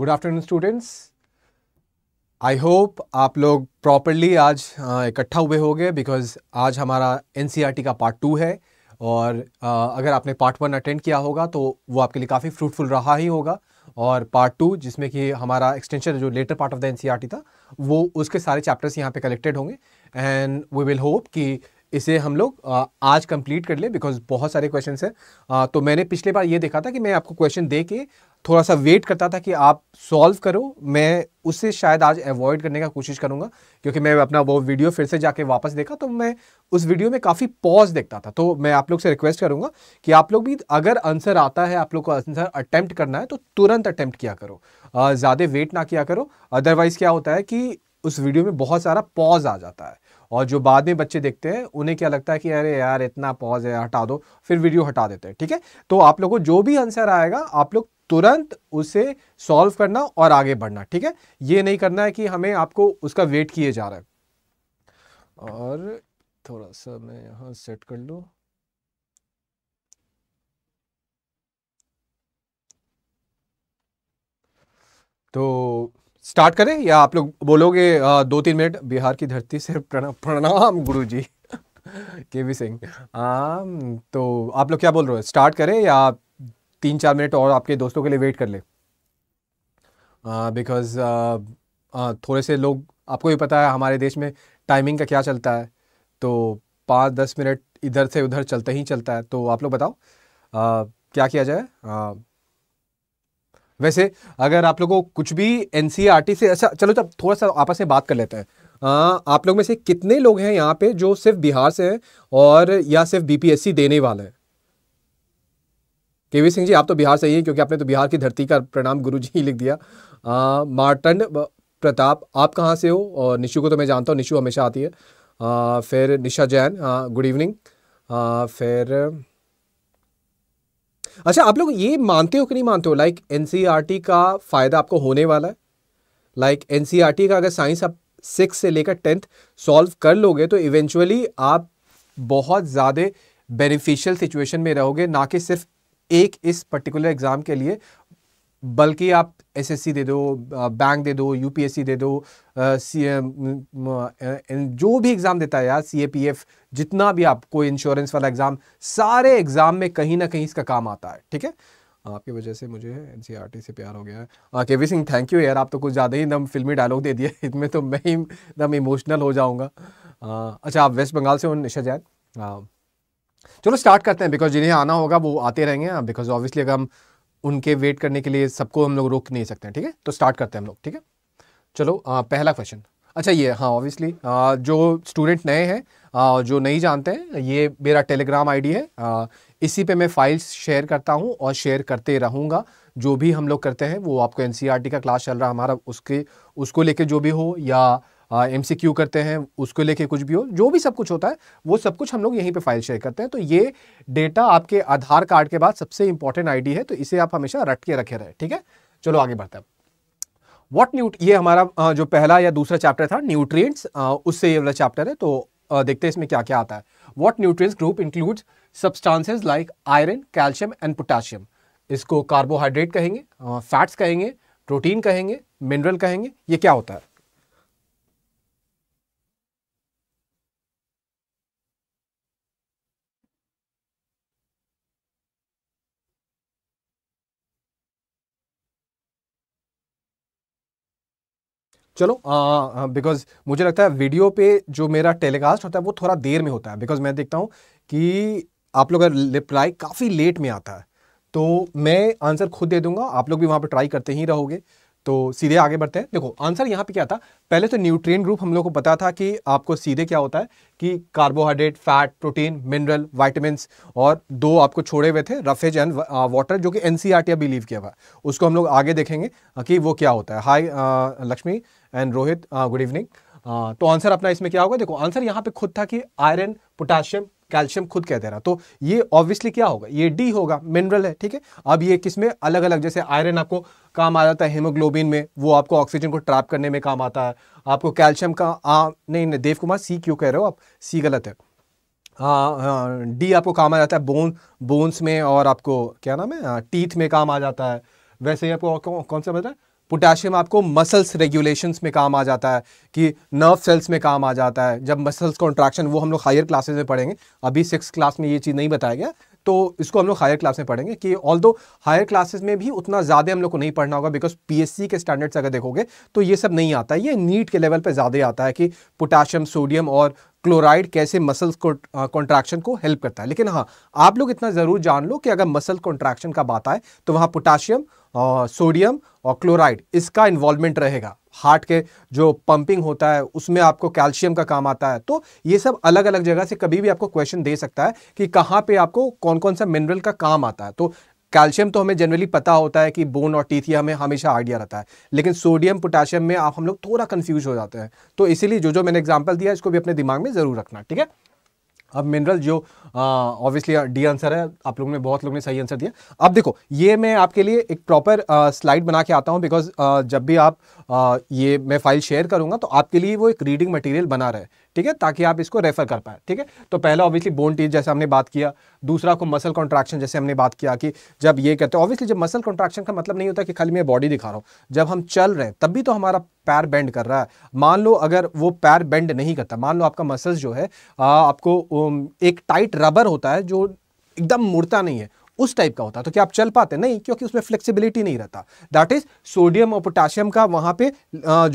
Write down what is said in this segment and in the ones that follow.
Good afternoon students I hope आप लोग properly आज इकट्ठा हुए होंगे बिकॉज आज हमारा एन e का पार्ट टू है और आ, अगर आपने पार्ट वन अटेंड किया होगा तो वो आपके लिए काफ़ी फ्रूटफुल रहा ही होगा और पार्ट टू जिसमें कि हमारा एक्सटेंशन जो लेटर पार्ट ऑफ द एन था वो उसके सारे चैप्टर्स यहाँ पे कलेक्टेड होंगे एंड वी विल होप कि इसे हम लोग आज कंप्लीट कर ले बिकॉज बहुत सारे क्वेश्चन हैं तो मैंने पिछले बार ये देखा था कि मैं आपको क्वेश्चन दे के थोड़ा सा वेट करता था कि आप सॉल्व करो मैं उससे शायद आज अवॉइड करने का कोशिश करूँगा क्योंकि मैं अपना वो वीडियो फिर से जाके वापस देखा तो मैं उस वीडियो में काफ़ी पॉज देखता था तो मैं आप लोग से रिक्वेस्ट करूँगा कि आप लोग भी अगर आंसर आता है आप लोग को आंसर अटैम्प्ट करना है तो तुरंत अटैम्प्ट किया करो ज़्यादा वेट ना किया करो अदरवाइज़ क्या होता है कि उस वीडियो में बहुत सारा पॉज आ जाता है और जो बाद में बच्चे देखते हैं उन्हें क्या लगता है कि अरे यार इतना पॉज है हटा दो फिर वीडियो हटा देते हैं ठीक है तो आप लोग को जो भी आंसर आएगा आप लोग तुरंत उसे सॉल्व करना और आगे बढ़ना ठीक है ये नहीं करना है कि हमें आपको उसका वेट किए जा रहा है और थोड़ा सा मैं यहाँ सेट कर लू तो स्टार्ट करें या आप लोग बोलोगे दो तीन मिनट बिहार की धरती से प्रणाम प्रणाम गुरु जी के वी सिंह तो आप लोग क्या बोल रहे हो स्टार्ट करें या तीन चार मिनट और आपके दोस्तों के लिए वेट कर ले बिकॉज थोड़े से लोग आपको भी पता है हमारे देश में टाइमिंग का क्या चलता है तो पाँच दस मिनट इधर से उधर चलते ही चलता है तो आप लोग बताओ आ, क्या किया जाए आ, वैसे अगर आप लोगों को कुछ भी एन e से अच्छा चलो जब थोड़ा सा आपस में बात कर लेते हैं आ, आप लोग में से कितने लोग हैं यहाँ पे जो सिर्फ बिहार से हैं और या सिर्फ बीपीएससी देने वाले हैं केवी सिंह जी आप तो बिहार से ही हैं क्योंकि आपने तो बिहार की धरती का प्रणाम गुरु जी ही लिख दिया मार्टन प्रताप आप कहाँ से हो और निशु को तो मैं जानता हूँ निशु हमेशा आती है आ, फिर निशा जैन गुड इवनिंग आ, फिर अच्छा आप लोग ये मानते हो कि नहीं मानते हो लाइक एनसीईआरटी e का फ़ायदा आपको होने वाला है लाइक एनसीईआरटी e का अगर साइंस आप सिक्स से लेकर टेंथ सॉल्व कर लोगे तो इवेंचुअली आप बहुत ज़्यादा बेनिफिशियल सिचुएशन में रहोगे ना कि सिर्फ एक इस पर्टिकुलर एग्ज़ाम के लिए बल्कि आप एसएससी दे दो बैंक दे दो यूपीएससी दे दो सी जो भी एग्ज़ाम देता है यार एफ जितना भी आप कोई इंश्योरेंस वाला एग्ज़ाम सारे एग्ज़ाम में कहीं ना कहीं इसका काम आता है ठीक है आपकी वजह से मुझे एन e से प्यार हो गया है केवी सिंह थैंक यू यार आप तो कुछ ज़्यादा ही दम फिल्मी डायलॉग दे दिए इसमें तो मैं ही दम इमोशनल हो जाऊँगा अच्छा आप वेस्ट बंगाल से हो निशा जैन चलो स्टार्ट करते हैं बिकॉज जिन्हें आना होगा वो आते रहेंगे बिकॉज ऑब्वियसली अगर हम उनके वेट करने के लिए सबको हम लोग रोक नहीं सकते हैं ठीक है तो स्टार्ट करते हैं हम लोग ठीक है चलो आ, पहला क्वेश्चन अच्छा ये हाँ ऑब्वियसली जो स्टूडेंट नए हैं जो नहीं जानते हैं ये मेरा टेलीग्राम आईडी है आ, इसी पे मैं फाइल्स शेयर करता हूँ और शेयर करते रहूँगा जो भी हम लोग करते हैं वो आपको एन e का क्लास चल रहा है हमारा उसके उसको लेके जो भी हो या एम करते हैं उसको लेके कुछ भी हो जो भी सब कुछ होता है वो सब कुछ हम लोग यहीं पे फाइल शेयर करते हैं तो ये डेटा आपके आधार कार्ड के बाद सबसे इंपॉर्टेंट आईडी है तो इसे आप हमेशा रट के रखे रहे ठीक है चलो आगे बढ़ते हैं वॉट न्यूट ये हमारा जो पहला या दूसरा चैप्टर था न्यूट्रियट्स उससे ये वाला चैप्टर है तो देखते हैं इसमें क्या क्या आता है what nutrient group includes substances like iron calcium and potassium इसको कार्बोहाइड्रेट कहेंगे फैट्स कहेंगे प्रोटीन कहेंगे मिनरल कहेंगे ये क्या होता है चलो बिकॉज मुझे लगता है वीडियो पे जो मेरा टेलीकास्ट होता है वो थोड़ा देर में होता है बिकॉज मैं देखता हूँ कि आप लोग का रिप्लाई काफ़ी लेट में आता है तो मैं आंसर खुद दे दूंगा आप लोग भी वहाँ पर ट्राई करते ही रहोगे तो सीधे आगे बढ़ते हैं देखो आंसर यहाँ पे क्या था पहले तो न्यूट्रिएंट ग्रुप हम लोग को पता था कि आपको सीधे क्या होता है कि carbohydrate fat protein mineral vitamin और दो आपको छोड़े हुए थे रफेज एंड वाटर जो कि एन बिलीव किया हुआ उसको हम लोग आगे देखेंगे कि वो क्या होता है hi Lakshmi and Rohit good evening तो आंसर अपना इसमें क्या होगा देखो आंसर यहाँ पे खुद था कि आयरन पोटाशियम कैल्शियम खुद कह दे रहा तो ये ऑब्वियसली क्या होगा ये डी होगा मिनरल है ठीक है अब ये किसमें अलग अलग जैसे आयरन आपको काम आ जाता है हेमोग्लोबिन में वो आपको ऑक्सीजन को ट्रैप करने में काम आता है आपको कैल्शियम का आ नहीं नहीं देव कुमार सी क्यों कह रहे हो आप सी गलत है हाँ डी आपको काम आ जाता है बोन बोन्स में और आपको क्या नाम है टीथ में काम आ जाता है वैसे ही आपको कौन सा बताया पोटाशियम आपको मसल्स रेगुलेशंस में काम आ जाता है कि नर्व सेल्स में काम आ जाता है जब मसल्स कॉन्ट्रैक्शन वो हम लोग हायर क्लासेज में पढ़ेंगे अभी सिक्स क्लास में ये चीज़ नहीं बताया गया तो इसको हम लोग हायर क्लास में पढ़ेंगे कि ऑल दो हायर क्लासेस में भी उतना ज़्यादा हम लोग को नहीं पढ़ना होगा बिकॉज पी के स्टैंडर्ड्स अगर देखोगे तो ये सब नहीं आता है ये नीट के लेवल पर ज़्यादा आता है कि पोटाशियम सोडियम और क्लोराइड कैसे मसल्स को कॉन्ट्रैक्शन को हेल्प करता है लेकिन हाँ आप लोग इतना ज़रूर जान लो कि अगर मसल कॉन्ट्रैक्शन का बात आए तो वहाँ पोटाशियम सोडियम और क्लोराइड इसका इन्वॉल्वमेंट रहेगा हार्ट के जो पंपिंग होता है उसमें आपको कैल्शियम का काम आता है तो ये सब अलग अलग जगह से कभी भी आपको क्वेश्चन दे सकता है कि कहाँ पे आपको कौन कौन सा मिनरल का काम आता है तो कैल्शियम तो हमें जनरली पता होता है कि बोन और टीथ ये हमें हमेशा आइडिया रहता है लेकिन सोडियम पोटेशियम में आप हम लोग थोड़ा कन्फ्यूज हो जाते हैं तो इसीलिए जो जो मैंने एग्जाम्पल दिया इसको भी अपने दिमाग में ज़रूर रखना ठीक है अब मिनरल जो ऑब्वियसली डी आंसर है आप लोगों ने बहुत लोगों ने सही आंसर दिया अब देखो ये मैं आपके लिए एक प्रॉपर स्लाइड बना के आता हूँ बिकॉज जब भी आप आ, ये मैं फाइल शेयर करूँगा तो आपके लिए वो एक रीडिंग मटेरियल बना रहे ठीक है ताकि आप इसको रेफर कर पाए ठीक है तो पहला ऑब्वियसली बोन टीज जैसे हमने बात किया दूसरा को मसल कॉन्ट्रैक्शन जैसे हमने बात किया कि जब ये कहते हैं ऑब्वियसली जब मसल कॉन्ट्रैक्शन का मतलब नहीं होता कि खाली मैं बॉडी दिखा रहा हूँ जब हम चल रहे हैं तब भी तो हमारा पैर बेंड कर रहा है मान लो अगर वो पैर बेंड नहीं करता मान लो आपका मसल जो है आपको एक टाइट रबर होता है जो एकदम मुड़ता नहीं है उस टाइप का होता तो क्या आप चल पाते नहीं क्योंकि उसमें फ्लेक्सिबिलिटी नहीं रहता दैट इज सोडियम और पोटेशियम का वहां पे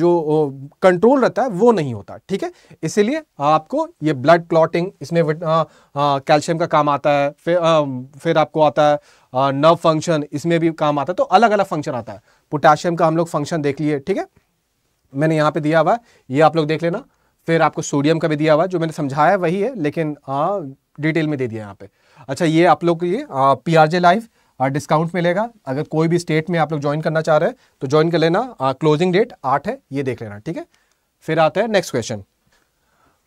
जो कंट्रोल रहता है वो नहीं होता ठीक है इसीलिए आपको ये ब्लड क्लॉटिंग इसमें कैल्शियम का काम आता है फिर आ, फिर आपको आता है नर्व फंक्शन इसमें भी काम आता है तो अलग अलग फंक्शन आता है पोटेशियम का हम लोग फंक्शन देख लिए ठीक है मैंने यहाँ पे दिया हुआ है ये आप लोग देख लेना फिर आपको सोडियम का भी दिया हुआ है जो मैंने समझाया वही है लेकिन डिटेल में दे दिया यहाँ पे अच्छा ये आप लोग ये P R J live discount मिलेगा अगर कोई भी स्टेट में आप लोग ज्वाइन करना चाह रहे हैं तो ज्वाइन कर लेना आ, क्लोजिंग डेट आठ है ये देख लेना ठीक है फिर आता है नेक्स्ट क्वेश्चन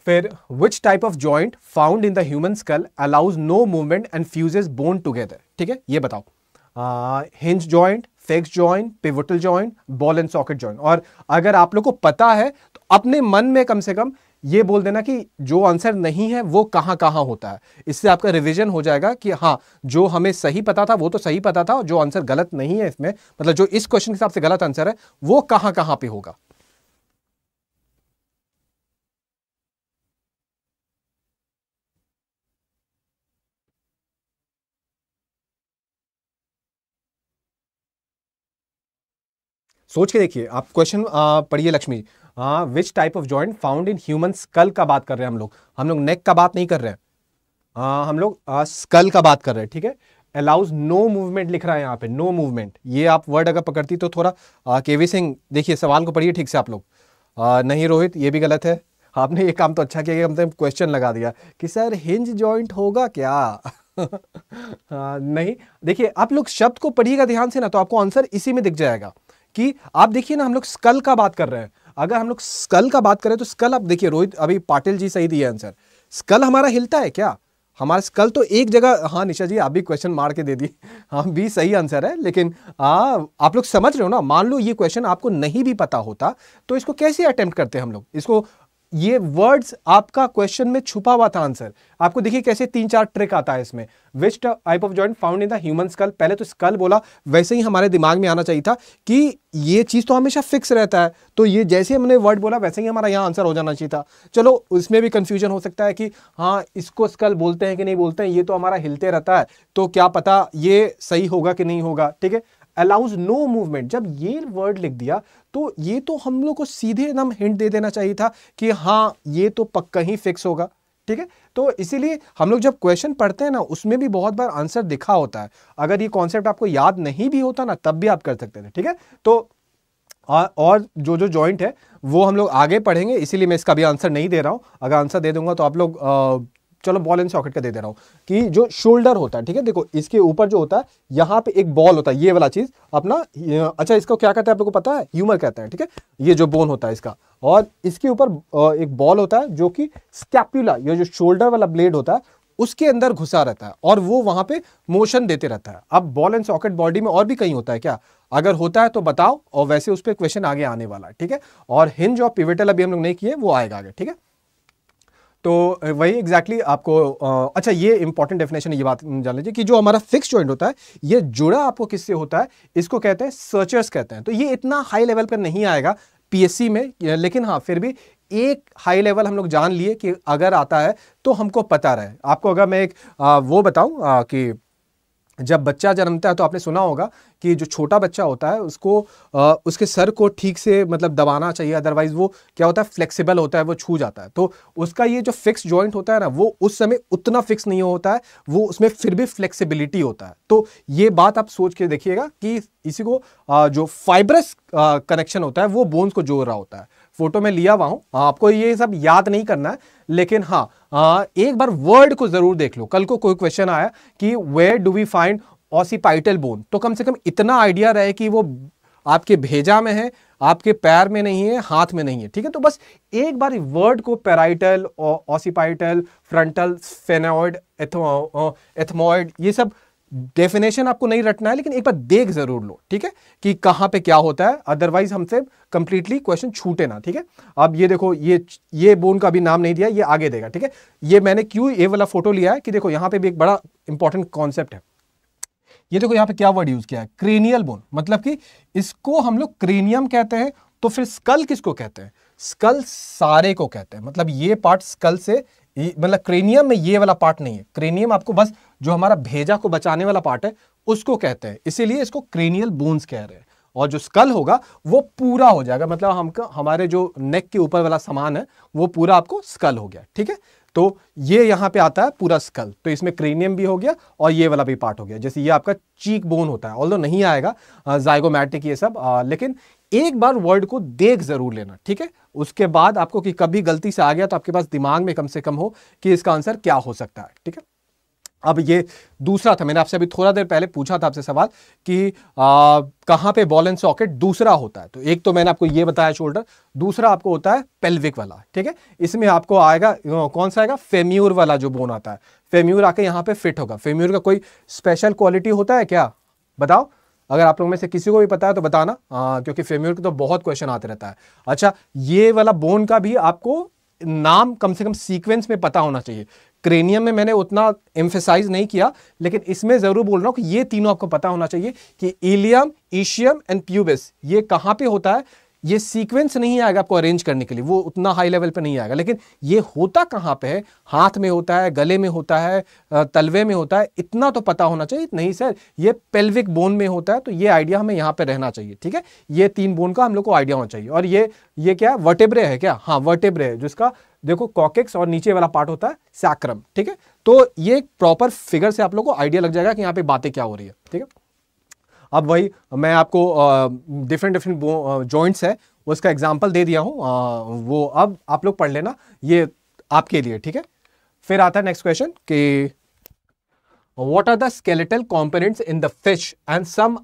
फिर which type of joint found in the human skull allows no movement and fuses bone together ठीक है ये बताओ hinge joint fixed joint pivotal joint ball and socket joint और अगर आप लोग को पता है तो अपने मन में कम से कम ये बोल देना कि जो आंसर नहीं है वो कहाँ कहाँ होता है इससे आपका रिविजन हो जाएगा कि हाँ जो हमें सही पता था वो तो सही पता था जो आंसर गलत नहीं है इसमें मतलब जो इस क्वेश्चन के हिसाब से गलत आंसर है वो कहाँ कहाँ पे होगा सोच के देखिए आप क्वेश्चन पढ़िए लक्ष्मी जी हाँ which type of joint found in human skull का बात कर रहे हैं हम लोग हम लोग नेक का बात नहीं कर रहे हैं आ, हाँ, हम लोग स्कल हाँ, का बात कर रहे हैं ठीक है अलाउज नो मूवमेंट लिख रहा है यहाँ पे नो मूवमेंट ये आप वर्ड अगर पकड़ती तो थोड़ा के वी सिंह देखिए सवाल को पढ़िए ठीक से आप लोग हाँ, नहीं रोहित ये भी गलत है आपने ये काम तो अच्छा किया कि हमने क्वेश्चन लगा दिया कि सर हिंज जॉइंट होगा क्या आ, नहीं देखिए आप लोग शब्द को पढ़िएगा ध्यान से ना तो आपको आंसर इसी में दिख जाएगा कि आप देखिए ना हम लोग स्कल का बात कर रहे हैं अगर हम लोग स्कल का बात करें तो स्कल आप देखिए रोहित अभी पाटिल जी सही दिए आंसर स्कल हमारा हिलता है क्या हमारा स्कल तो एक जगह हाँ निशा जी आप भी क्वेश्चन मार के दे दिए हाँ भी सही आंसर है लेकिन आ, आप लोग समझ रहे हो ना मान लो ये क्वेश्चन आपको नहीं भी पता होता तो इसको कैसे अटेम्प्ट करते हैं हम लोग इसको ये वर्ड्स आपका क्वेश्चन में छुपा हुआ था आंसर आपको देखिए कैसे तीन चार ट्रिक आता है इसमें which type of joint found in the human skull पहले तो स्कल बोला वैसे ही हमारे दिमाग में आना चाहिए था कि ये चीज़ तो हमेशा फिक्स रहता है तो ये जैसे हमने वर्ड बोला वैसे ही हमारा यहाँ आंसर हो जाना चाहिए था चलो उसमें भी कंफ्यूजन हो सकता है कि हाँ इसको स्कल बोलते हैं कि नहीं बोलते हैं ये तो हमारा हिलते रहता है तो क्या पता ये सही होगा कि नहीं होगा ठीक है अलाउज नो मूवमेंट जब ये वर्ड लिख दिया तो ये तो हम लोग को सीधे नाम हिंट दे देना चाहिए था कि हाँ ये तो पक्का ही फिक्स होगा ठीक है तो इसीलिए हम लोग जब क्वेश्चन पढ़ते हैं ना उसमें भी बहुत बार आंसर दिखा होता है अगर ये कॉन्सेप्ट आपको याद नहीं भी होता ना तब भी आप कर सकते थे ठीक है तो और जो जो जॉइंट है वो हम लोग आगे पढ़ेंगे इसीलिए मैं इसका भी आंसर नहीं दे रहा हूँ अगर आंसर दे दूंगा तो आप लोग चलो बॉल एंड सॉकेट का दे दे रहा हूँ कि जो शोल्डर होता है ठीक है देखो इसके ऊपर जो होता है यहाँ पे एक बॉल होता है ये वाला चीज़ अपना अच्छा इसको क्या कहते हैं आप लोग को पता है ह्यूमर कहते हैं ठीक है थीके? ये जो बोन होता है इसका और इसके ऊपर एक बॉल होता है जो कि स्कैप्यूला ये जो शोल्डर वाला ब्लेड होता है उसके अंदर घुसा रहता है और वो वहां पे मोशन देते रहता है अब बॉल एंड सॉकेट बॉडी में और भी कहीं होता है क्या अगर होता है तो बताओ और वैसे उस पर क्वेश्चन आगे आने वाला है ठीक है और हिंज और पिवेटल अभी हम लोग नहीं किए वो आएगा आगे ठीक है तो वही एग्जैक्टली exactly आपको अच्छा ये इंपॉर्टेंट डेफिनेशन ये बात जान लीजिए कि जो हमारा फिक्स ज्वाइंट होता है ये जुड़ा आपको किससे होता है इसको कहते हैं सर्चर्स कहते हैं तो ये इतना हाई लेवल पर नहीं आएगा पीएससी में लेकिन हाँ फिर भी एक हाई लेवल हम लोग जान लिए कि अगर आता है तो हमको पता रहे आपको अगर मैं एक आ, वो बताऊँ कि जब बच्चा जन्मता है तो आपने सुना होगा कि जो छोटा बच्चा होता है उसको आ, उसके सर को ठीक से मतलब दबाना चाहिए अदरवाइज वो क्या होता है फ्लेक्सिबल होता है वो छू जाता है तो उसका ये जो फिक्स जॉइंट होता है ना वो उस समय उतना फिक्स नहीं होता है वो उसमें फिर भी फ्लेक्सिबिलिटी होता है तो ये बात आप सोच के देखिएगा कि इसी को आ, जो फाइब्रस कनेक्शन होता है वो बोन्स को जोड़ रहा होता है फोटो में लिया हुआ हूं हाँ, आपको ये सब याद नहीं करना है लेकिन हाँ आ, एक बार वर्ड को जरूर देख लो कल को कोई क्वेश्चन आया कि where do we find occipital bone तो कम से कम इतना आइडिया रहे कि वो आपके भेजा में है आपके पैर में नहीं है हाथ में नहीं है ठीक है तो बस एक बार वर्ड को parietal occipital frontal sphenoid ethmoid ये सब डेफिनेशन आपको नहीं रटना है लेकिन एक बार देख जरूर लो ठीक है कि कहां पे क्या होता है अदरवाइज हमसे कंप्लीटली क्वेश्चन छूटे ना ठीक है अब ये देखो ये ये बोन का अभी नाम नहीं दिया ये आगे देगा ठीक है ये मैंने क्यों ये वाला फोटो लिया है कि देखो यहां पे भी एक बड़ा इंपॉर्टेंट कॉन्सेप्ट है ये देखो यहां पर क्या वर्ड यूज किया है क्रेनियल बोन मतलब कि इसको हम लोग क्रेनियम कहते हैं तो फिर स्कल किसको कहते हैं स्कल सारे को कहते हैं मतलब ये पार्ट स्कल से मतलब क्रेनियम में ये वाला पार्ट नहीं है क्रेनियम आपको बस जो हमारा भेजा को बचाने वाला पार्ट है उसको कहते हैं इसीलिए इसको क्रेनियल बोन्स कह रहे हैं और जो स्कल होगा वो पूरा हो जाएगा मतलब हम हमारे जो नेक के ऊपर वाला सामान है वो पूरा आपको स्कल हो गया ठीक है तो ये यहाँ पे आता है पूरा स्कल तो इसमें क्रेनियम भी हो गया और ये वाला भी पार्ट हो गया जैसे ये आपका चीक बोन होता है ऑल नहीं आएगा जाइगोमैटिक ये सब आ, लेकिन एक बार वर्ड को देख जरूर लेना ठीक है उसके बाद आपको कि कभी गलती से आ गया तो आपके पास दिमाग में कम से कम हो कि इसका आंसर क्या हो सकता है ठीक है अब ये दूसरा था मैंने आपसे अभी थोड़ा देर पहले पूछा था आपसे सवाल कि कहाँ पे बॉल एंड सॉकेट दूसरा होता है तो एक तो मैंने आपको ये बताया शोल्डर दूसरा आपको होता है पेल्विक वाला ठीक है इसमें आपको आएगा कौन सा आएगा फेम्यूर वाला जो बोन आता है फेम्यूर आके यहाँ पे फिट होगा फेम्यूर का कोई स्पेशल क्वालिटी होता है क्या बताओ अगर आप लोग में से किसी को भी पता है तो बताना आ, हाँ, क्योंकि फेम्योर के तो बहुत क्वेश्चन आते रहता है अच्छा ये वाला बोन का भी आपको नाम कम से कम सीक्वेंस में पता होना चाहिए क्रेनियम में मैंने उतना एम्फेसाइज नहीं किया लेकिन इसमें ज़रूर बोल रहा हूँ कि ये तीनों आपको पता होना चाहिए कि इलियम ईशियम एंड प्यूबिस ये कहाँ पे होता है ये सीक्वेंस नहीं आएगा आपको अरेंज करने के लिए वो उतना हाई लेवल पे नहीं आएगा लेकिन ये होता कहाँ पे है हाथ में होता है गले में होता है तलवे में होता है इतना तो पता होना चाहिए नहीं सर ये पेल्विक बोन में होता है तो ये आइडिया हमें यहाँ पे रहना चाहिए ठीक है ये तीन बोन का हम लोग को आइडिया होना चाहिए और ये ये क्या है वर्टेब्रे है क्या हाँ वर्टेब्रे है जिसका देखो कॉकेक्स और नीचे वाला पार्ट होता है सैक्रम ठीक है तो ये प्रॉपर फिगर से आप लोग को आइडिया लग जाएगा कि यहाँ पे बातें क्या हो रही है ठीक है अब वही मैं आपको डिफरेंट डिफरेंट जॉइंट्स है उसका एग्जाम्पल दे दिया हूँ वो अब आप लोग पढ़ लेना ये आपके लिए ठीक है फिर आता है नेक्स्ट क्वेश्चन कि what are the skeletal components in the fish and some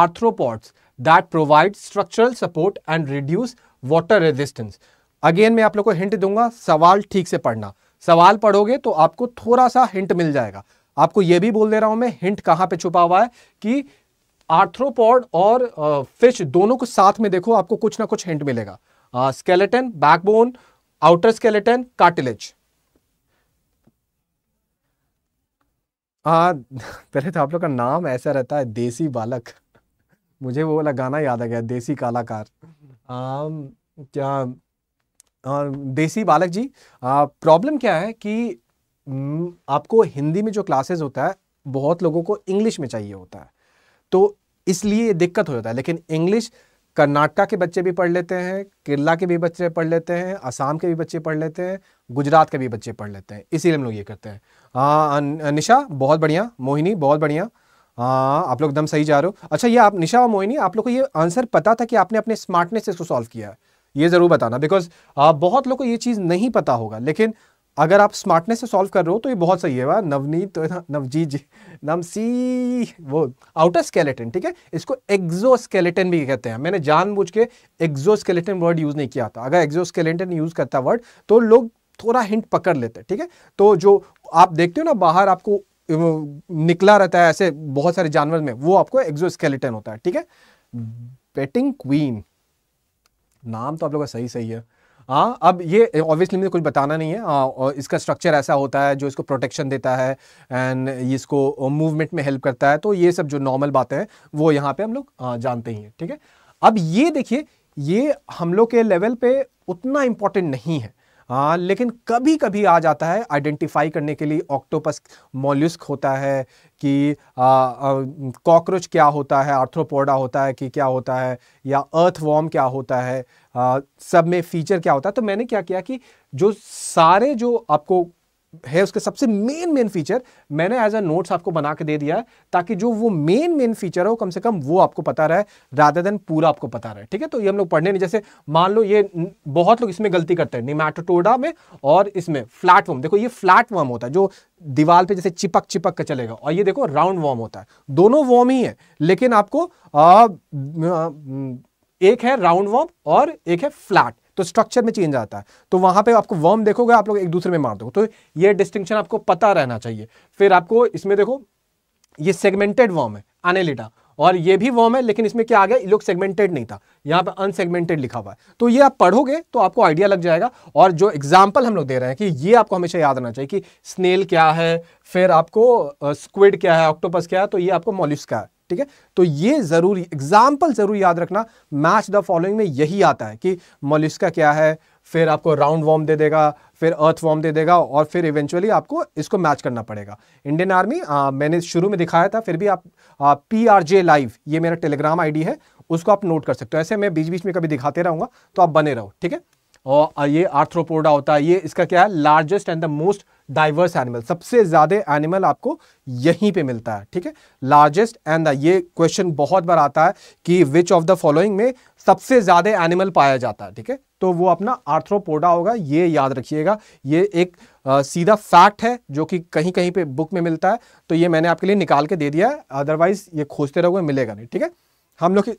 arthropods that provide structural support and reduce water resistance again मैं आप लोग को हिंट दूंगा सवाल ठीक से पढ़ना सवाल पढ़ोगे तो आपको थोड़ा सा हिंट मिल जाएगा आपको यह भी बोल दे रहा हूं मैं हिंट कहां पे छुपा हुआ है कि आर्थ्रोपॉड और फिश दोनों को साथ में देखो आपको कुछ ना कुछ हिंट मिलेगा skeleton backbone outer skeleton cartilage पहले तो आप लोग का नाम ऐसा रहता है देसी बालक मुझे वो वाला गाना याद आ गया देसी कलाकार क्या आ, देसी बालक जी प्रॉब्लम क्या है कि आपको हिंदी में जो क्लासेस होता है बहुत लोगों को इंग्लिश में चाहिए होता है तो इसलिए दिक्कत हो जाता है लेकिन इंग्लिश कर्नाटका के बच्चे भी पढ़ लेते हैं केरला के भी बच्चे पढ़ लेते हैं असम के भी बच्चे पढ़ लेते हैं गुजरात के भी बच्चे पढ़ लेते हैं इसीलिए हम लोग ये करते हैं हाँ निशा बहुत बढ़िया मोहिनी बहुत बढ़िया हाँ आप लोग एकदम सही जा रहे हो अच्छा ये आप निशा और मोहिनी आप लोग को ये आंसर पता था कि आपने अपने स्मार्टनेस से इसको सॉल्व किया है ये ज़रूर बताना बिकॉज हाँ, बहुत लोग को ये चीज़ नहीं पता होगा लेकिन अगर आप स्मार्टनेस से सॉल्व कर रहे हो तो ये बहुत सही है नवनीत तो नवजीत जी नम सी वो आउटर स्केलेटन ठीक है इसको एक्जो स्केलेटन भी कहते हैं मैंने जानबूझ के एक्जो स्केलेटन वर्ड यूज़ नहीं किया था अगर एक्जो स्केलेटन यूज़ करता वर्ड तो लोग थोड़ा हिंट पकड़ लेते हैं ठीक है तो जो आप देखते हो ना बाहर आपको निकला रहता है ऐसे बहुत सारे जानवर में वो आपको एक्जो स्केलेटन होता है ठीक है बेटिंग क्वीन नाम तो आप लोग का सही सही है हाँ अब ये ऑब्वियसली मुझे कुछ बताना नहीं है आ, हाँ, और इसका स्ट्रक्चर ऐसा होता है जो इसको प्रोटेक्शन देता है एंड इसको मूवमेंट में हेल्प करता है तो ये सब जो नॉर्मल बातें हैं वो यहाँ पे हम लोग हाँ, जानते ही हैं ठीक है अब ये देखिए ये हम लोग के लेवल पे उतना इम्पोर्टेंट नहीं है हाँ लेकिन कभी कभी आ जाता है आइडेंटिफाई करने के लिए ऑक्टोपस मोल्यूस्क होता है कि कॉकरोच क्या होता है आर्थ्रोपोडा होता है कि क्या होता है या अर्थ वॉर्म क्या होता है आ, सब में फीचर क्या होता है तो मैंने क्या किया कि जो सारे जो आपको है उसके सबसे मेन मेन फीचर मैंने एज अ नोट्स आपको बना के दे दिया है ताकि जो वो मेन मेन फीचर हो कम से कम वो आपको पता रहे रादर देन पूरा आपको पता रहे ठीक है तो ये हम लोग पढ़ने नहीं जैसे मान लो ये बहुत लोग इसमें गलती करते हैं निमाटोटोडा में और इसमें फ्लैट फ्लैटवर्म देखो ये फ्लैट फ्लैटवर्म होता है जो दीवार पे जैसे चिपक चिपक कर चलेगा और ये देखो राउंड वॉर्म होता है दोनों वॉर्म ही है लेकिन आपको आ, आ, आ, एक है राउंड वर्म और एक है फ्लैट तो स्ट्रक्चर में चेंज आता है तो वहां पे आपको वर्म देखोगे आप लोग एक दूसरे में मार दोगे तो ये डिस्टिंक्शन आपको पता रहना चाहिए फिर आपको इसमें देखो ये सेगमेंटेड वर्म है एनेलिटा और ये भी वर्म है लेकिन इसमें क्या आ गया ये लोग सेगमेंटेड नहीं था यहाँ पे अनसेगमेंटेड लिखा हुआ है तो ये आप पढ़ोगे तो आपको आइडिया लग जाएगा और जो एग्जाम्पल हम लोग दे रहे हैं कि ये आपको हमेशा याद रहना चाहिए कि स्नेल क्या है फिर आपको स्क्विड क्या है ऑक्टोपस क्या है तो ये आपको मॉलिस का है ठीक है तो ये ज़रूरी एग्जाम्पल ज़रूर याद रखना मैच द फॉलोइंग में यही आता है कि मोलिस्का क्या है फिर आपको राउंड वॉर्म दे देगा फिर अर्थ वॉर्म दे देगा और फिर इवेंचुअली आपको इसको मैच करना पड़ेगा इंडियन आर्मी आ, मैंने शुरू में दिखाया था फिर भी आप पी आर जे लाइव ये मेरा टेलीग्राम आईडी है उसको आप नोट कर सकते हो ऐसे मैं बीच बीच में कभी दिखाते रहूंगा तो आप बने रहो ठीक है और ये आर्थ्रोपोडा होता है ये इसका क्या है largest and the most diverse animal सबसे ज़्यादा एनिमल आपको यहीं पे मिलता है ठीक है लार्जेस्ट एंड द ये क्वेश्चन बहुत बार आता है कि विच ऑफ द फॉलोइंग में सबसे ज़्यादा एनिमल पाया जाता है ठीक है तो वो अपना आर्थ्रोपोडा होगा ये याद रखिएगा ये एक आ, सीधा फैक्ट है जो कि कहीं कहीं पे बुक में मिलता है तो ये मैंने आपके लिए निकाल के दे दिया है अदरवाइज़ ये खोजते रहोगे मिलेगा नहीं ठीक है हम लोग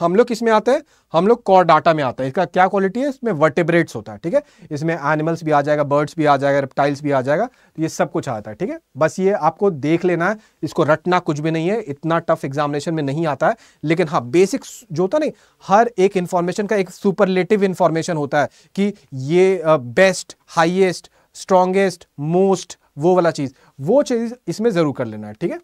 हम लोग किसमें आते हैं हम लोग कॉर डाटा में आते हैं इसका क्या क्वालिटी है इसमें वर्टेब्रेट्स होता है ठीक है इसमें एनिमल्स भी आ जाएगा बर्ड्स भी आ जाएगा रेप्टाइल्स भी आ जाएगा तो ये सब कुछ आता है ठीक है बस ये आपको देख लेना है इसको रटना कुछ भी नहीं है इतना टफ एग्जामिनेशन में नहीं आता है लेकिन हाँ बेसिक जो होता नहीं हर एक इंफॉर्मेशन का एक सुपरलेटिव इंफॉर्मेशन होता है कि ये बेस्ट हाइएस्ट स्ट्रांगेस्ट मोस्ट वो वाला चीज़ वो चीज़ इसमें ज़रूर कर लेना है ठीक है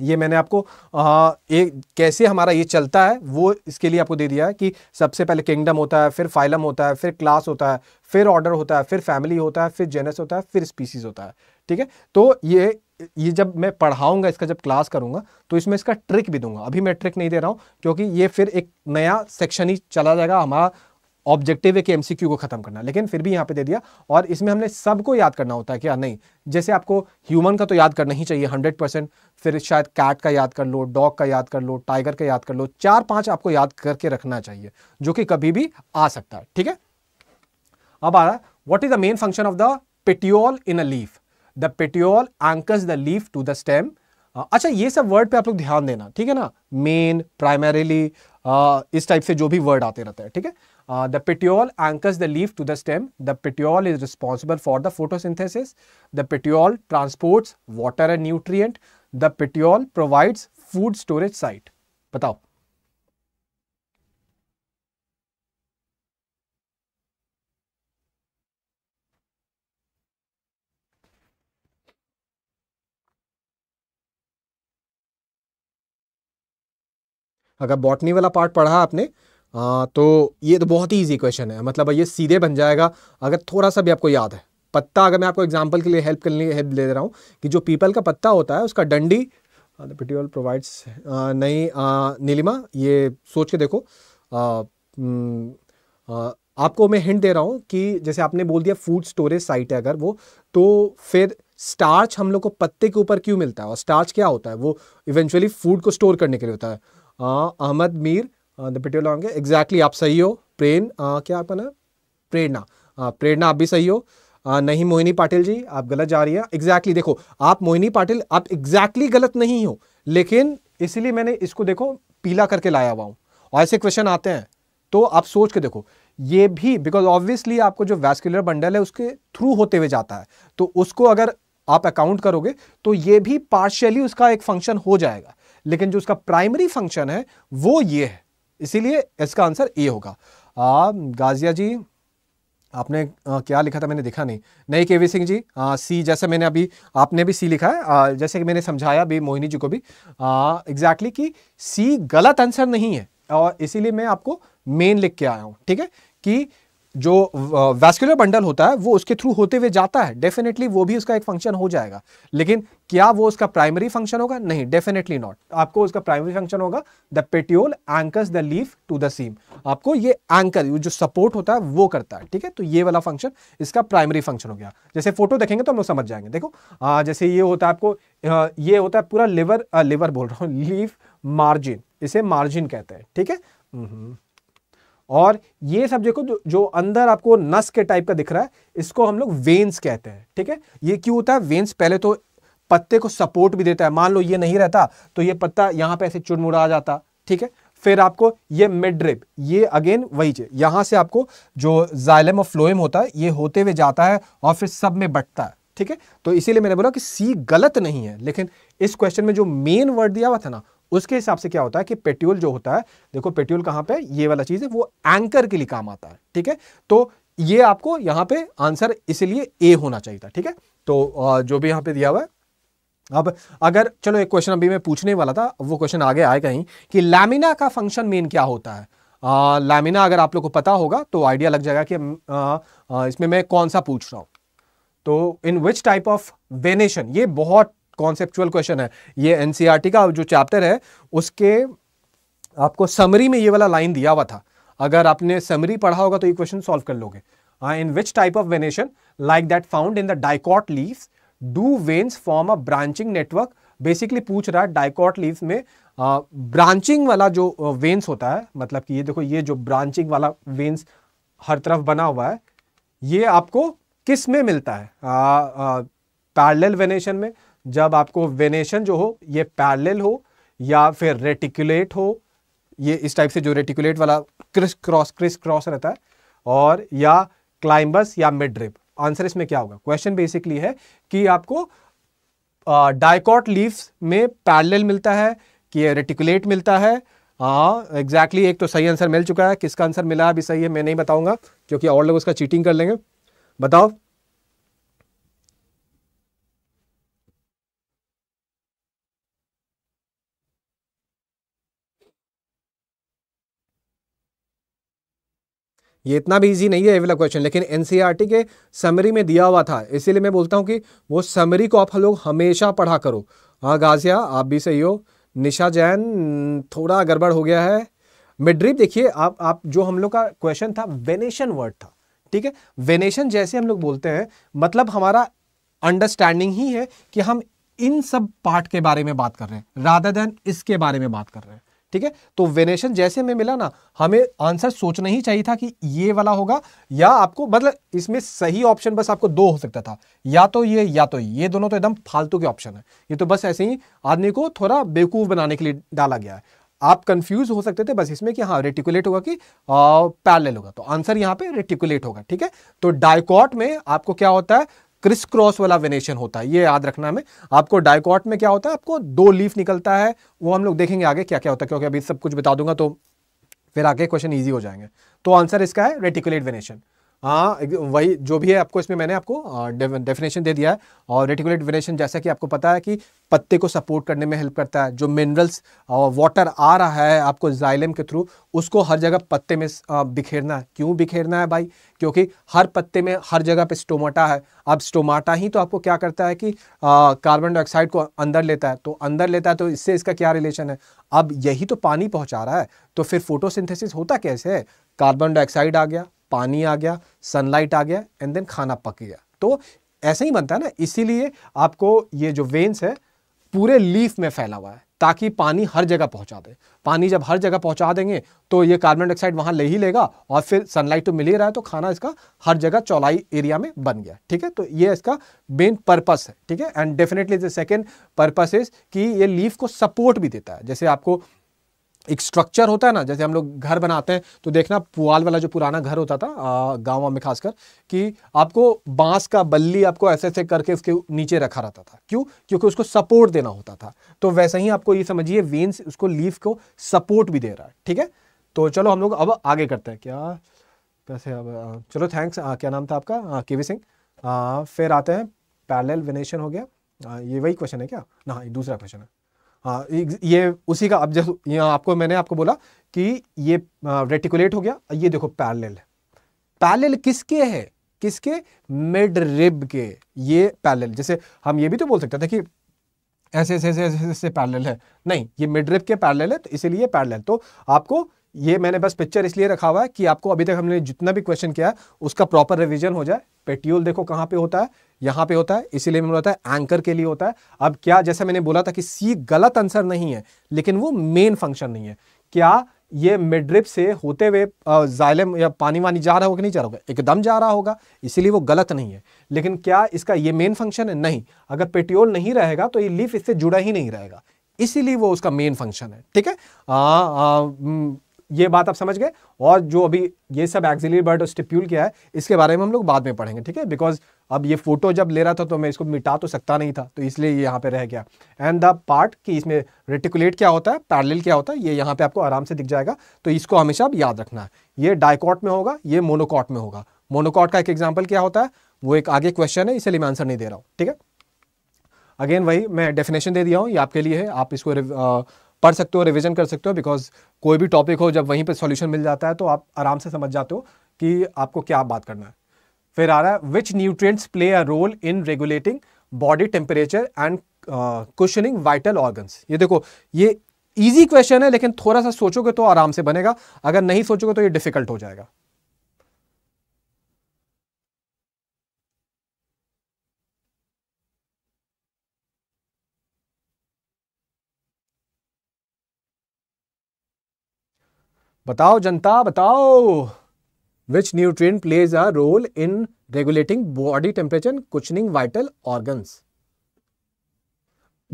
ये मैंने आपको आ, एक कैसे हमारा ये चलता है वो इसके लिए आपको दे दिया है कि सबसे पहले किंगडम होता है फिर फाइलम होता है फिर क्लास होता है फिर ऑर्डर होता है फिर फैमिली होता है फिर जेनस होता है फिर स्पीसीज होता है ठीक है तो ये ये जब मैं पढ़ाऊंगा इसका जब क्लास करूंगा तो इसमें इसका ट्रिक भी दूंगा अभी मैं ट्रिक नहीं दे रहा हूँ क्योंकि ये फिर एक नया सेक्शन ही चला जाएगा हमारा ऑब्जेक्टिव है कि एमसीक्यू को खत्म करना लेकिन फिर भी यहाँ पे दे दिया और इसमें हमने सबको याद करना होता है क्या हाँ, नहीं जैसे आपको ह्यूमन का तो याद करना ही चाहिए हंड्रेड परसेंट फिर शायद कैट का याद कर लो डॉग का याद कर लो टाइगर का याद कर लो चार पांच आपको याद करके रखना चाहिए जो कि कभी भी आ सकता है ठीक है अब आ रहा है what is the main function of the petiole in a leaf the petiole anchors the leaf to the stem अच्छा ये सब वर्ड पे आप लोग ध्यान देना ठीक है ना मेन प्राइमरीली इस टाइप से जो भी वर्ड आते रहते हैं ठीक है Uh, the petiole anchors the leaf to the stem. The petiole is responsible for the photosynthesis. The petiole transports water and nutrient. The petiole provides food storage site. बताओ अगर बॉटनी वाला पार्ट पढ़ा आपने आ, हाँ, तो ये तो बहुत ही ईजी क्वेश्चन है मतलब ये सीधे बन जाएगा अगर थोड़ा सा भी आपको याद है पत्ता अगर मैं आपको एग्जाम्पल के लिए हेल्प लिए हेल्प ले दे रहा हूँ कि जो पीपल का पत्ता होता है उसका डंडी द uh, प्रोवाइड्स uh, नहीं uh, नीलिमा ये सोच के देखो आ, आ, mm, आपको मैं हिंट दे रहा हूँ कि जैसे आपने बोल दिया फूड स्टोरेज साइट है अगर वो तो फिर स्टार्च हम लोग को पत्ते के ऊपर क्यों मिलता है और स्टार्च क्या होता है वो इवेंचुअली फूड को स्टोर करने के लिए होता है अहमद मीर दुपट्टे होंगे एग्जैक्टली आप सही हो प्रेन आ, uh, क्या आपका नाम प्रेरणा प्रेरणा uh, आप भी सही हो आ, uh, नहीं मोहिनी पाटिल जी आप गलत जा रही हैं एग्जैक्टली देखो आप मोहिनी पाटिल आप एग्जैक्टली गलत नहीं हो लेकिन इसीलिए मैंने इसको देखो पीला करके लाया हुआ हूँ और ऐसे क्वेश्चन आते हैं तो आप सोच के देखो ये भी बिकॉज ऑब्वियसली आपको जो वैस्कुलर बंडल है उसके थ्रू होते हुए जाता है तो उसको अगर आप अकाउंट करोगे तो ये भी पार्शियली उसका एक फंक्शन हो जाएगा लेकिन जो उसका प्राइमरी फंक्शन है वो ये है इसीलिए इसका आंसर ए होगा आ, गाजिया जी आपने आ, क्या लिखा था मैंने देखा नहीं नहीं के वी सिंह जी आ, सी जैसे मैंने अभी आपने भी सी लिखा है आ, जैसे कि मैंने समझाया अभी मोहिनी जी को भी एग्जैक्टली कि सी गलत आंसर नहीं है और इसीलिए मैं आपको मेन लिख के आया हूँ ठीक है कि जो वैस्कुलर बंडल होता है वो उसके थ्रू होते हुए जाता है डेफिनेटली वो भी उसका एक फंक्शन हो जाएगा लेकिन क्या वो उसका प्राइमरी फंक्शन होगा नहीं डेफिनेटली नॉट आपको उसका प्राइमरी फंक्शन होगा the petiole anchors the leaf to the seam आपको ये एंकर जो सपोर्ट होता है वो करता है ठीक है तो ये वाला फंक्शन इसका प्राइमरी फंक्शन हो गया जैसे फोटो देखेंगे तो हम लोग समझ जाएंगे देखो आ, जैसे ये होता है आपको ये होता है पूरा लिवर लिवर बोल रहा हूँ लीफ मार्जिन इसे मार्जिन कहते हैं ठीक है हम्म, हम्म। और ये सब देखो जो, जो अंदर आपको नस के टाइप का दिख रहा है इसको हम लोग वेन्स कहते हैं ठीक है ये क्यों होता है वेन्स पहले तो पत्ते को सपोर्ट भी देता है मान लो ये नहीं रहता तो ये पत्ता यहाँ पे ऐसे चुनमुड़ा जाता ठीक है फिर आपको ये मिड रिप ये अगेन वही चीज यहाँ से आपको जो जाइलम और फ्लोएम होता है ये होते हुए जाता है और फिर सब में बटता है ठीक है तो इसीलिए मैंने बोला कि सी गलत नहीं है लेकिन इस क्वेश्चन में जो मेन वर्ड दिया हुआ था ना उसके हिसाब से क्या होता है कि पेट्यूल जो होता है देखो पेट्यूल कहां पे ये वाला चीज़ है वो एंकर के लिए काम आता है ठीक है तो ये आपको यहां पे आंसर इसलिए ए होना चाहिए था ठीक है तो जो भी यहां पे दिया हुआ है अब अगर चलो एक क्वेश्चन अभी मैं पूछने वाला था वो क्वेश्चन आगे आए कहीं कि लैमिना का फंक्शन मेन क्या होता है आ, लैमिना अगर आप लोग को पता होगा तो आइडिया लग जाएगा कि आ, आ, इसमें मैं कौन सा पूछ रहा हूं तो in which type of venation ये बहुत कॉन्सेप्चुअल क्वेश्चन है ये एनसीईआरटी e का जो चैप्टर है उसके आपको समरी में ये वाला लाइन दिया हुआ था अगर आपने समरी पढ़ा होगा तो ये क्वेश्चन सॉल्व कर लोगे in which type of venation like that found in the dicot leave do veins form a branching network basically पूछ रहा है डाइकॉट लीव में ब्रांचिंग uh, वाला जो वेन्स uh, होता है मतलब कि ये देखो ये जो ब्रांचिंग वाला वेन्स हर तरफ बना हुआ है ये आपको किस में मिलता है पैरल uh, वेनेशन uh, में जब आपको वेनेशन जो हो ये पैरेलल हो या फिर रेटिकुलेट हो ये इस टाइप से जो रेटिकुलेट वाला क्रिस क्रॉस क्रिस क्रॉस रहता है और या क्लाइंबस या मिड रिप आंसर इसमें क्या होगा क्वेश्चन बेसिकली है कि आपको डायकॉट लीव्स में पैरेलल मिलता है कि ये रेटिकुलेट मिलता है हाँ एग्जैक्टली exactly, एक तो सही आंसर मिल चुका है किसका आंसर मिला अभी सही है मैं नहीं बताऊंगा क्योंकि और लोग उसका चीटिंग कर लेंगे बताओ ये इतना भी ईजी नहीं है ये क्वेश्चन लेकिन एन e के समरी में दिया हुआ था इसीलिए मैं बोलता हूँ कि वो समरी को आप लोग हमेशा पढ़ा करो हाँ गाजिया आप भी सही हो निशा जैन थोड़ा गड़बड़ हो गया है मिड्रीप देखिए आप आप जो हम लोग का क्वेश्चन था वेनेशन वर्ड था ठीक है वेनेशन जैसे हम लोग बोलते हैं मतलब हमारा अंडरस्टैंडिंग ही है कि हम इन सब पार्ट के बारे में बात कर रहे हैं राधा दैन इसके बारे में बात कर रहे हैं ठीक है तो वेनेशन जैसे हमें मिला ना हमें आंसर सोचना ही चाहिए था कि ये वाला होगा या आपको मतलब इसमें सही ऑप्शन बस आपको दो हो सकता था या तो ये या तो ये दोनों तो एकदम फालतू के ऑप्शन है ये तो बस ऐसे ही आदमी को थोड़ा बेवकूफ़ बनाने के लिए डाला गया है आप कंफ्यूज हो सकते थे बस इसमें कि हाँ रेटिकुलेट होगा कि पैरल होगा तो आंसर यहाँ पे रेटिकुलेट होगा ठीक है तो डायकॉट में आपको क्या होता है क्रिस क्रॉस वाला वेनेशन होता है ये याद रखना हमें आपको डायकॉट में क्या होता है आपको दो लीफ निकलता है वो हम लोग देखेंगे आगे क्या क्या होता है क्योंकि अभी सब कुछ बता दूंगा तो फिर आगे क्वेश्चन ईजी हो जाएंगे तो आंसर इसका है रेटिकुलेट वेनेशन हाँ वही जो भी है आपको इसमें मैंने आपको डेफिनेशन दे दिया है और रेटिकुलेट वेनेशन जैसा कि आपको पता है कि पत्ते को सपोर्ट करने में हेल्प करता है जो मिनरल्स और वाटर आ रहा है आपको जाइलम के थ्रू उसको हर जगह पत्ते में बिखेरना है क्यों बिखेरना है भाई क्योंकि हर पत्ते में हर जगह पे स्टोमाटा है अब स्टोमाटा ही तो आपको क्या करता है कि कार्बन डाइऑक्साइड को अंदर लेता है तो अंदर लेता है तो इससे इसका क्या रिलेशन है अब यही तो पानी पहुँचा रहा है तो फिर फोटोसिंथेसिस होता कैसे है कार्बन डाइऑक्साइड आ गया पानी आ गया सनलाइट आ गया एंड देन खाना पक गया तो ऐसे ही बनता है ना इसीलिए आपको ये जो वेन्स है पूरे लीफ में फैला हुआ है ताकि पानी हर जगह पहुंचा दे पानी जब हर जगह पहुंचा देंगे तो ये कार्बन डाइऑक्साइड वहां ले ही लेगा और फिर सनलाइट तो मिल ही रहा है तो खाना इसका हर जगह चौलाई एरिया में बन गया ठीक है तो ये इसका मेन पर्पस है ठीक है and definitely the second purpose is कि ये लीफ को सपोर्ट भी देता है जैसे आपको एक स्ट्रक्चर होता है ना जैसे हम लोग घर बनाते हैं तो देखना पुआल वाला जो पुराना घर होता था गाँव में खासकर कि आपको बांस का बल्ली आपको ऐसे ऐसे करके उसके नीचे रखा रहता था क्यों क्योंकि उसको सपोर्ट देना होता था तो वैसे ही आपको ये समझिए वेन्स उसको लीफ को सपोर्ट भी दे रहा है ठीक है तो चलो हम लोग अब आगे करते हैं क्या कैसे अब चलो थैंक्स क्या नाम था आपका के सिंह फिर आते हैं पैरल विनेशन हो गया आ, ये वही क्वेश्चन है क्या ना दूसरा क्वेश्चन है हाँ ये उसी का अब जैसे आपको मैंने आपको बोला कि ये रेटिकुलेट हो गया ये देखो पैरेलल है पैरेलल किसके है किसके मिड रिब के ये पैरेलल जैसे हम ये भी तो बोल सकते थे कि ऐसे ऐसे ऐसे ऐसे पैरेलल है नहीं ये मिड रिब के पैरेलल है तो इसीलिए पैरेलल तो आपको ये मैंने बस पिक्चर इसलिए रखा हुआ है कि आपको अभी तक हमने जितना भी क्वेश्चन किया है उसका प्रॉपर रिविजन हो जाए पेटियोल देखो कहाँ पे होता है यहाँ पे होता है इसीलिए मैंने बोला था एंकर के लिए होता है अब क्या जैसे मैंने बोला था कि सी गलत आंसर नहीं है लेकिन वो मेन फंक्शन नहीं है क्या ये मिड्रिप से होते हुए जायलम या पानी वानी जा रहा होगा कि नहीं जा रहा होगा एकदम जा रहा होगा इसीलिए वो गलत नहीं है लेकिन क्या इसका ये मेन फंक्शन है नहीं अगर पेट्योल नहीं रहेगा तो ये लीफ इससे जुड़ा ही नहीं रहेगा इसीलिए वो उसका मेन फंक्शन है ठीक है ये बात आप समझ गए और जो अभी ये सब एक्सिलरी बर्ड स्टिप्यूल किया है इसके बारे में हम लोग बाद में पढ़ेंगे ठीक है बिकॉज अब ये फोटो जब ले रहा था तो मैं इसको मिटा तो सकता नहीं था तो इसलिए ये यहाँ पे रह गया एंड द पार्ट कि इसमें रेटिकुलेट क्या होता है पैरल क्या होता है ये यहाँ पे आपको आराम से दिख जाएगा तो इसको हमेशा आप याद रखना है ये डायकॉट में होगा ये मोनोकॉट में होगा मोनोकॉट का एक एग्जाम्पल क्या होता है वो एक आगे क्वेश्चन है इसलिए मैं आंसर नहीं दे रहा हूँ ठीक है अगेन वही मैं डेफिनेशन दे दिया हूँ ये आपके लिए है आप इसको पढ़ सकते हो रिविजन कर सकते हो बिकॉज कोई भी टॉपिक हो जब वहीं पर सोल्यूशन मिल जाता है तो आप आराम से समझ जाते हो कि आपको क्या बात करना है फिर आ रहा है which nutrients play a role in regulating body temperature and cushioning vital organs ये देखो ये इजी क्वेश्चन है लेकिन थोड़ा सा सोचोगे तो आराम से बनेगा अगर नहीं सोचोगे तो ये डिफिकल्ट हो जाएगा बताओ जनता बताओ which nutrient plays a role in regulating body temperature cushioning vital organs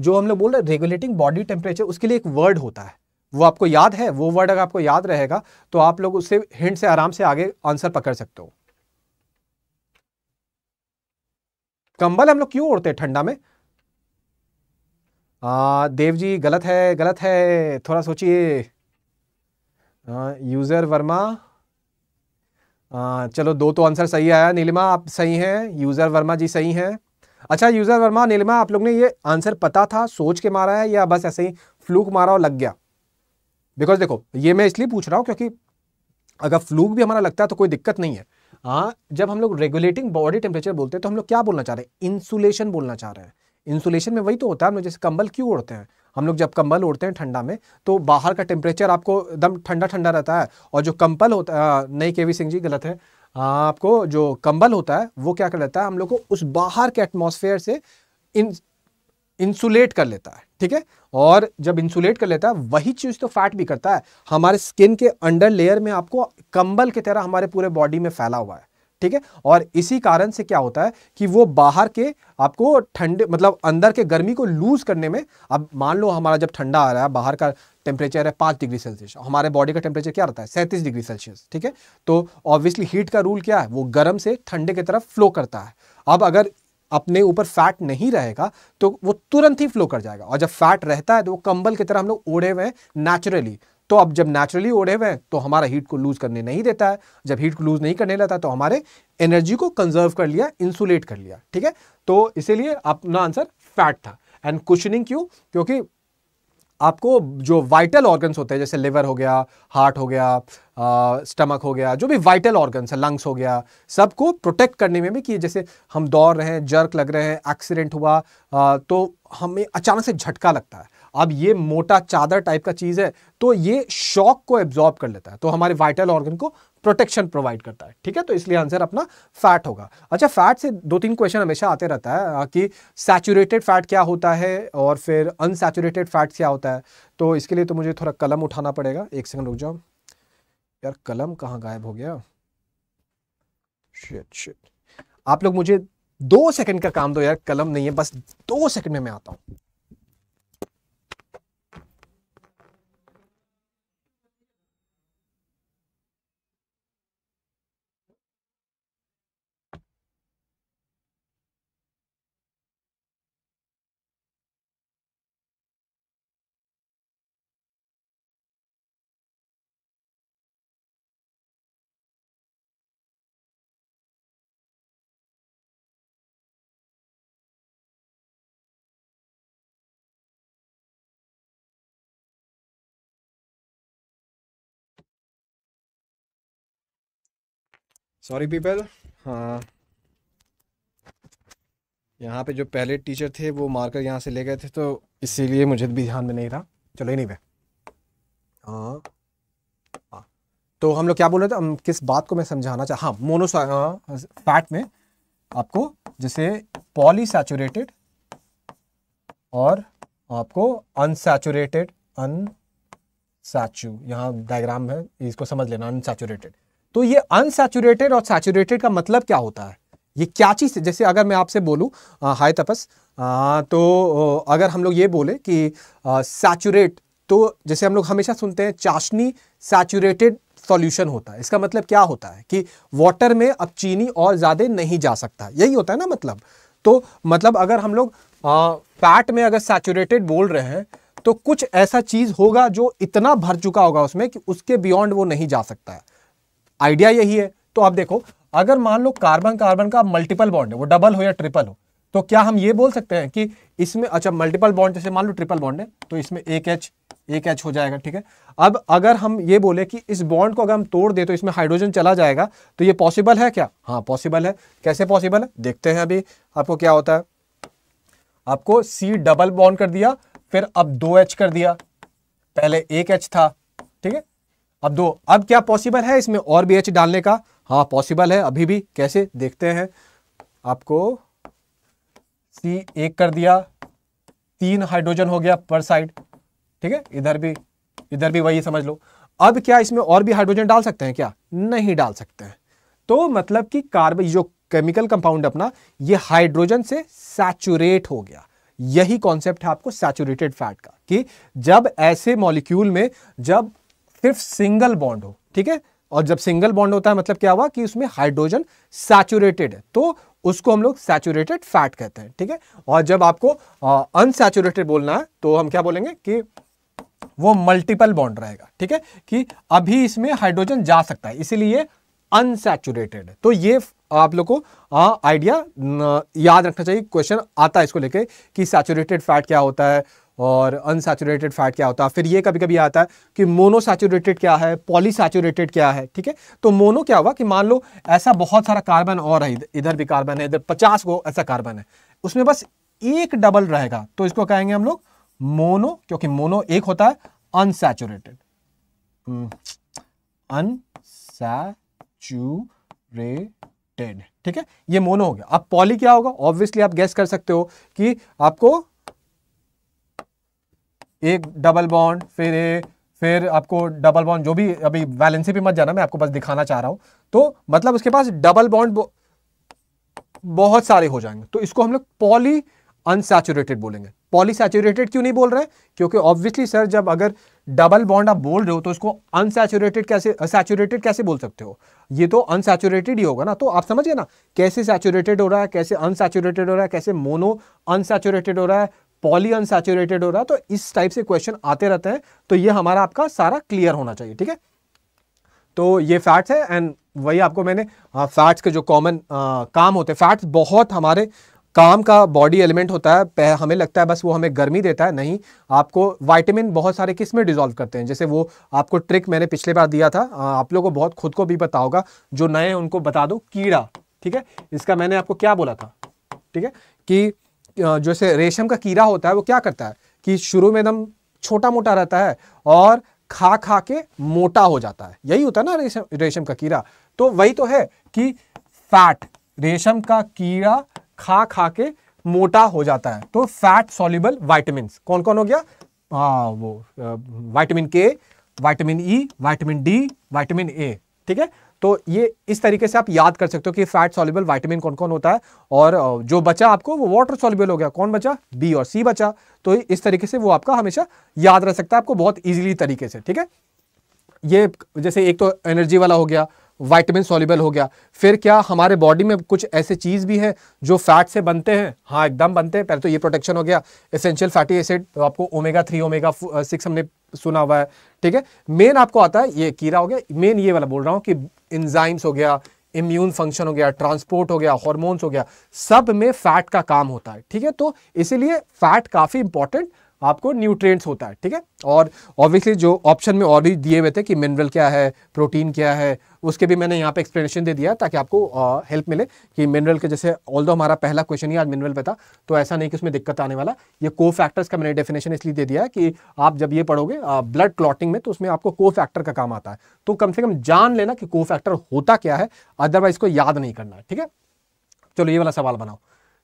जो हम लोग बोल रहे रेगुलेटिंग बॉडी टेम्परेचर उसके लिए एक वर्ड होता है वो आपको याद है वो वर्ड अगर आपको याद रहेगा तो आप लोग उससे हिंट से आराम से आगे आंसर पकड़ सकते हो कंबल हम लोग क्यों ओढ़ते हैं ठंडा में आ, देव जी गलत है गलत है थोड़ा सोचिए यूज़र वर्मा आ, चलो दो तो आंसर सही आया नीलिमा आप सही हैं यूज़र वर्मा जी सही हैं अच्छा यूज़र वर्मा नीलिमा आप लोग ने ये आंसर पता था सोच के मारा है या बस ऐसे ही फ्लूक मारा और लग गया बिकॉज देखो ये मैं इसलिए पूछ रहा हूँ क्योंकि अगर फ्लूक भी हमारा लगता है तो कोई दिक्कत नहीं है हाँ जब हम लोग रेगुलेटिंग बॉडी टेम्परेचर बोलते हैं तो हम लोग क्या बोलना चाह रहे हैं इंसुलेशन बोलना चाह रहे हैं इंसुलेशन में वही तो होता है हम लोग जैसे कंबल क्यों ओढ़ते हैं हम लोग जब कंबल ओढ़ते हैं ठंडा में तो बाहर का टेम्परेचर आपको एकदम ठंडा ठंडा रहता है और जो कंबल होता है नहीं के सिंह जी गलत है आपको जो कंबल होता है वो क्या कर लेता है हम लोग को उस बाहर के एटमोसफेयर से इंसुलेट कर लेता है ठीक है और जब इंसुलेट कर लेता है वही चीज़ तो फैट भी करता है हमारे स्किन के अंडर लेयर में आपको कंबल की तरह हमारे पूरे बॉडी में फैला हुआ है ठीक है और इसी कारण से क्या होता है कि वो बाहर के आपको ठंडे मतलब अंदर के गर्मी को लूज करने में अब मान लो हमारा जब ठंडा आ रहा है बाहर का टेम्परेचर है पाँच डिग्री सेल्सियस हमारे बॉडी का टेम्परेचर क्या रहता है सैंतीस डिग्री सेल्सियस ठीक है तो ऑब्वियसली हीट का रूल क्या है वो गर्म से ठंडे की तरफ फ्लो करता है अब अगर अपने ऊपर फैट नहीं रहेगा तो वो तुरंत ही फ्लो कर जाएगा और जब फैट रहता है तो वो कंबल की तरह हम लोग ओढ़े हुए हैं नेचुरली तो अब जब नेचुरली ओढ़े हुए हैं तो हमारा हीट को लूज़ करने नहीं देता है जब हीट को लूज़ नहीं करने लगता तो हमारे एनर्जी को कंजर्व कर लिया इंसुलेट कर लिया ठीक है तो इसीलिए अपना आंसर फैट था एंड क्वेश्चनिंग क्यों क्योंकि आपको जो वाइटल ऑर्गन्स होते हैं जैसे लिवर हो गया हार्ट हो गया स्टमक हो गया जो भी वाइटल ऑर्गन्स है लंग्स हो गया सबको प्रोटेक्ट करने में भी कि जैसे हम दौड़ रहे हैं जर्क लग रहे हैं एक्सीडेंट हुआ आ, तो हमें अचानक से झटका लगता है अब ये मोटा चादर टाइप का चीज़ है तो ये शॉक को एब्जॉर्ब कर लेता है तो हमारे वाइटल ऑर्गन को प्रोटेक्शन प्रोवाइड करता है ठीक है तो इसलिए आंसर अपना फैट होगा अच्छा फैट से दो तीन क्वेश्चन हमेशा आते रहता है कि सैचुरेटेड फैट क्या होता है और फिर अनसेचुरेटेड फैट क्या होता है तो इसके लिए तो मुझे थोड़ा कलम उठाना पड़ेगा एक सेकंड रुक जाओ यार कलम कहाँ गायब हो गया शिट शिट आप लोग मुझे दो सेकंड का काम दो यार कलम नहीं है बस दो सेकंड में मैं आता हूं सॉरी पीपल हाँ यहाँ पे जो पहले टीचर थे वो मार्कर यहाँ से ले गए थे तो इसीलिए मुझे भी ध्यान में नहीं रहा चलो ही नहीं भाई हाँ तो हम लोग क्या बोल रहे थे हम किस बात को मैं समझाना चाह हाँ मोनो फैट हाँ, में आपको जैसे सैचुरेटेड और आपको अन सैचू यहाँ डायग्राम है इसको समझ लेना अनसेचुरेटेड तो ये अनसेचुरेटेड और सैचुरेटेड का मतलब क्या होता है ये क्या चीज़ जैसे अगर मैं आपसे बोलूँ हाय तपस आ, तो अगर हम लोग ये बोले कि सैचुरेट तो जैसे हम लोग हमेशा सुनते हैं चाशनी सैचुरेटेड सॉल्यूशन होता है इसका मतलब क्या होता है कि वाटर में अब चीनी और ज़्यादा नहीं जा सकता यही होता है ना मतलब तो मतलब अगर हम लोग पैट में अगर सैचुरेटेड बोल रहे हैं तो कुछ ऐसा चीज़ होगा जो इतना भर चुका होगा उसमें कि उसके बियॉन्ड वो नहीं जा सकता है आइडिया यही है तो आप देखो अगर मान लो कार्बन कार्बन का मल्टीपल बॉन्ड है वो डबल हो या ट्रिपल हो तो क्या हम ये बोल सकते हैं कि इसमें अच्छा मल्टीपल बॉन्ड जैसे मान लो ट्रिपल बॉन्ड है तो इसमें एक एच एक एच हो जाएगा ठीक है अब अगर हम ये बोले कि इस बॉन्ड को अगर हम तोड़ दे तो इसमें हाइड्रोजन चला जाएगा तो ये पॉसिबल है क्या हाँ पॉसिबल है कैसे पॉसिबल है देखते हैं अभी आपको क्या होता है आपको सी डबल बॉन्ड कर दिया फिर अब दो एच कर दिया पहले एक एच था ठीक है अब दो अब क्या पॉसिबल है इसमें और बी एच डालने का हाँ पॉसिबल है अभी भी कैसे देखते हैं आपको सी एक कर दिया तीन हाइड्रोजन हो गया पर साइड ठीक है इधर भी इधर भी वही समझ लो अब क्या इसमें और भी हाइड्रोजन डाल सकते हैं क्या नहीं डाल सकते हैं तो मतलब कि कार्बन जो केमिकल कंपाउंड अपना ये हाइड्रोजन से सैचुरेट हो गया यही कॉन्सेप्ट है आपको सैचुरेटेड फैट का कि जब ऐसे मॉलिक्यूल में जब सिर्फ सिंगल बॉन्ड हो ठीक है और जब सिंगल बॉन्ड होता है मतलब क्या हुआ कि उसमें हाइड्रोजन सैचुरेटेड है तो उसको हम लोग सैचुरेटेड फैट कहते हैं ठीक है और जब आपको अनसेचुरेटेड बोलना है तो हम क्या बोलेंगे कि वो मल्टीपल बॉन्ड रहेगा ठीक है कि अभी इसमें हाइड्रोजन जा सकता है इसीलिए अनसेचुरेटेड तो ये आप लोग को आइडिया याद रखना चाहिए क्वेश्चन आता है इसको लेके कि सैचुरेटेड फैट क्या होता है और अनसेचुरेटेड फैट क्या होता है फिर ये कभी कभी आता है कि मोनो सैचुरेटेड क्या है पॉली सैचुरेटेड क्या है ठीक है तो मोनो क्या हुआ कि मान लो ऐसा बहुत सारा कार्बन और है इधर भी कार्बन है इधर पचास गो ऐसा कार्बन है उसमें बस एक डबल रहेगा तो इसको कहेंगे हम लोग मोनो क्योंकि मोनो एक होता है अनसेचुरेटेड अनसेचुरेटेड हम्म, ठीक है ये मोनो हो गया अब पॉली क्या होगा ऑब्वियसली आप गैस कर सकते हो कि आपको एक डबल बॉन्ड फिर ए फिर आपको डबल बॉन्ड जो भी अभी वैलेंसी पे मत जाना मैं आपको बस दिखाना चाह रहा हूं तो मतलब उसके पास डबल बॉन्ड बहुत सारे हो जाएंगे तो इसको हम लोग पॉली अनसैचुरेटेड बोलेंगे पॉली सैचुरेटेड क्यों नहीं बोल रहे क्योंकि ऑब्वियसली सर जब अगर डबल बॉन्ड आप बोल रहे हो तो इसको अनसैचुरेटेड कैसे सैचुरेटेड कैसे बोल सकते हो ये तो अनसैचुरेटेड ही होगा ना तो आप समझिए ना कैसे सैचुरेटेड हो रहा है कैसे अनसैचुरेटेड हो रहा है कैसे मोनो अनसैचुरेटेड हो रहा है पॉली अनसेचुरेटेड हो रहा है तो इस टाइप से क्वेश्चन आते रहते हैं तो ये हमारा आपका सारा क्लियर होना चाहिए ठीक है तो ये फैट्स है एंड वही आपको मैंने फैट्स हाँ, के जो कॉमन काम होते हैं फैट्स बहुत हमारे काम का बॉडी एलिमेंट होता है हमें लगता है बस वो हमें गर्मी देता है नहीं आपको वाइटामिन बहुत सारे किस में डिजोल्व करते हैं जैसे वो आपको ट्रिक मैंने पिछले बार दिया था आप लोगों को बहुत खुद को भी बताओगा होगा जो नए उनको बता दो कीड़ा ठीक है इसका मैंने आपको क्या बोला था ठीक है कि जो से रेशम का कीड़ा होता है वो क्या करता है कि शुरू में एकदम छोटा मोटा रहता है और खा खा के मोटा हो जाता है यही होता है ना रेशम रेशम का कीड़ा तो वही तो है कि फैट रेशम का कीड़ा खा खा के मोटा हो जाता है तो फैट सॉल्यूबल वाइटमिन कौन कौन हो गया आ, वो vitamin K vitamin E vitamin D vitamin A ठीक है तो ये इस तरीके से आप याद कर सकते हो कि फैट सॉल्युबल वाइटामिन कौन कौन होता है और जो बचा आपको वो वाटर सॉल्युबल हो गया कौन बचा बी और सी बचा तो इस तरीके से वो आपका हमेशा याद रह सकता है आपको बहुत ईजिली तरीके से ठीक है ये जैसे एक तो एनर्जी वाला हो गया वाइटमिन सॉल्यूबल हो गया फिर क्या हमारे बॉडी में कुछ ऐसे चीज़ भी है जो फैट से बनते हैं हाँ एकदम बनते हैं पहले तो ये प्रोटेक्शन हो गया एसेंशियल फैटी एसिड तो आपको ओमेगा थ्री ओमेगा सिक्स हमने सुना हुआ है ठीक है मेन आपको आता है ये कीड़ा हो गया मेन ये वाला बोल रहा हूँ कि इंजाइम्स हो गया इम्यून फंक्शन हो गया ट्रांसपोर्ट हो गया हॉर्मोन्स हो गया सब में फैट का काम होता है ठीक है तो इसीलिए फैट काफ़ी इंपॉर्टेंट आपको न्यूट्रिएंट्स होता है ठीक है और ऑब्वियसली जो ऑप्शन में और भी दिए हुए थे कि मिनरल क्या है प्रोटीन क्या है उसके भी मैंने यहाँ पे एक्सप्लेनेशन दे दिया ताकि आपको हेल्प मिले कि मिनरल के जैसे ऑल हमारा पहला क्वेश्चन ही आज मिनरल पे था तो ऐसा नहीं कि उसमें दिक्कत आने वाला ये को फैक्टर्स का मैंने डेफिनेशन इसलिए दे दिया है कि आप जब ये पढ़ोगे ब्लड क्लॉटिंग में तो उसमें आपको को फैक्टर का काम आता है तो कम से कम जान लेना कि को फैक्टर होता क्या है अदरवाइज को याद नहीं करना है ठीक है चलो ये वाला सवाल बनाओ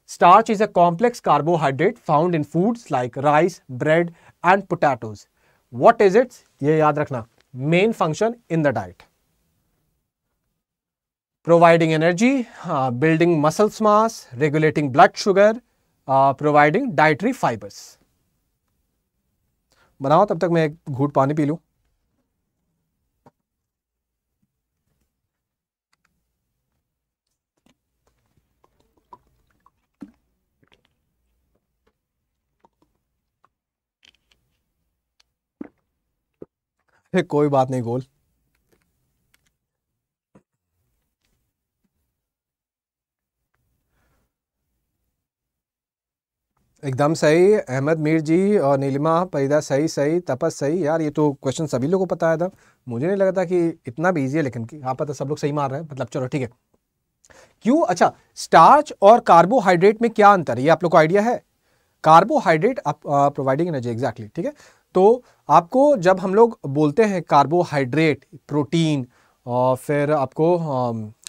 Starch is a complex carbohydrate found in foods like rice, bread and potatoes. What is its, ये याद रखना, main function in the diet? Providing energy, uh, building muscles mass, regulating blood sugar, uh, providing dietary fibers. बनाओ तब तक मैं एक घूट पानी पी लूँ फिर कोई बात नहीं गोल एकदम सही अहमद मीर जी और नीलिमा परिदा सही सही तपस सही यार ये तो क्वेश्चन सभी लोगों को पता है था मुझे नहीं लगा था कि इतना भी ईजी है लेकिन कि हाँ पता सब लोग सही मार रहे हैं मतलब चलो ठीक है क्यों अच्छा स्टार्च और कार्बोहाइड्रेट में क्या अंतर है ये आप लोग को आइडिया है कार्बोहाइड्रेट प्रोवाइडिंग एनर्जी एग्जैक्टली ठीक है तो आपको जब हम लोग बोलते हैं कार्बोहाइड्रेट प्रोटीन और फिर आपको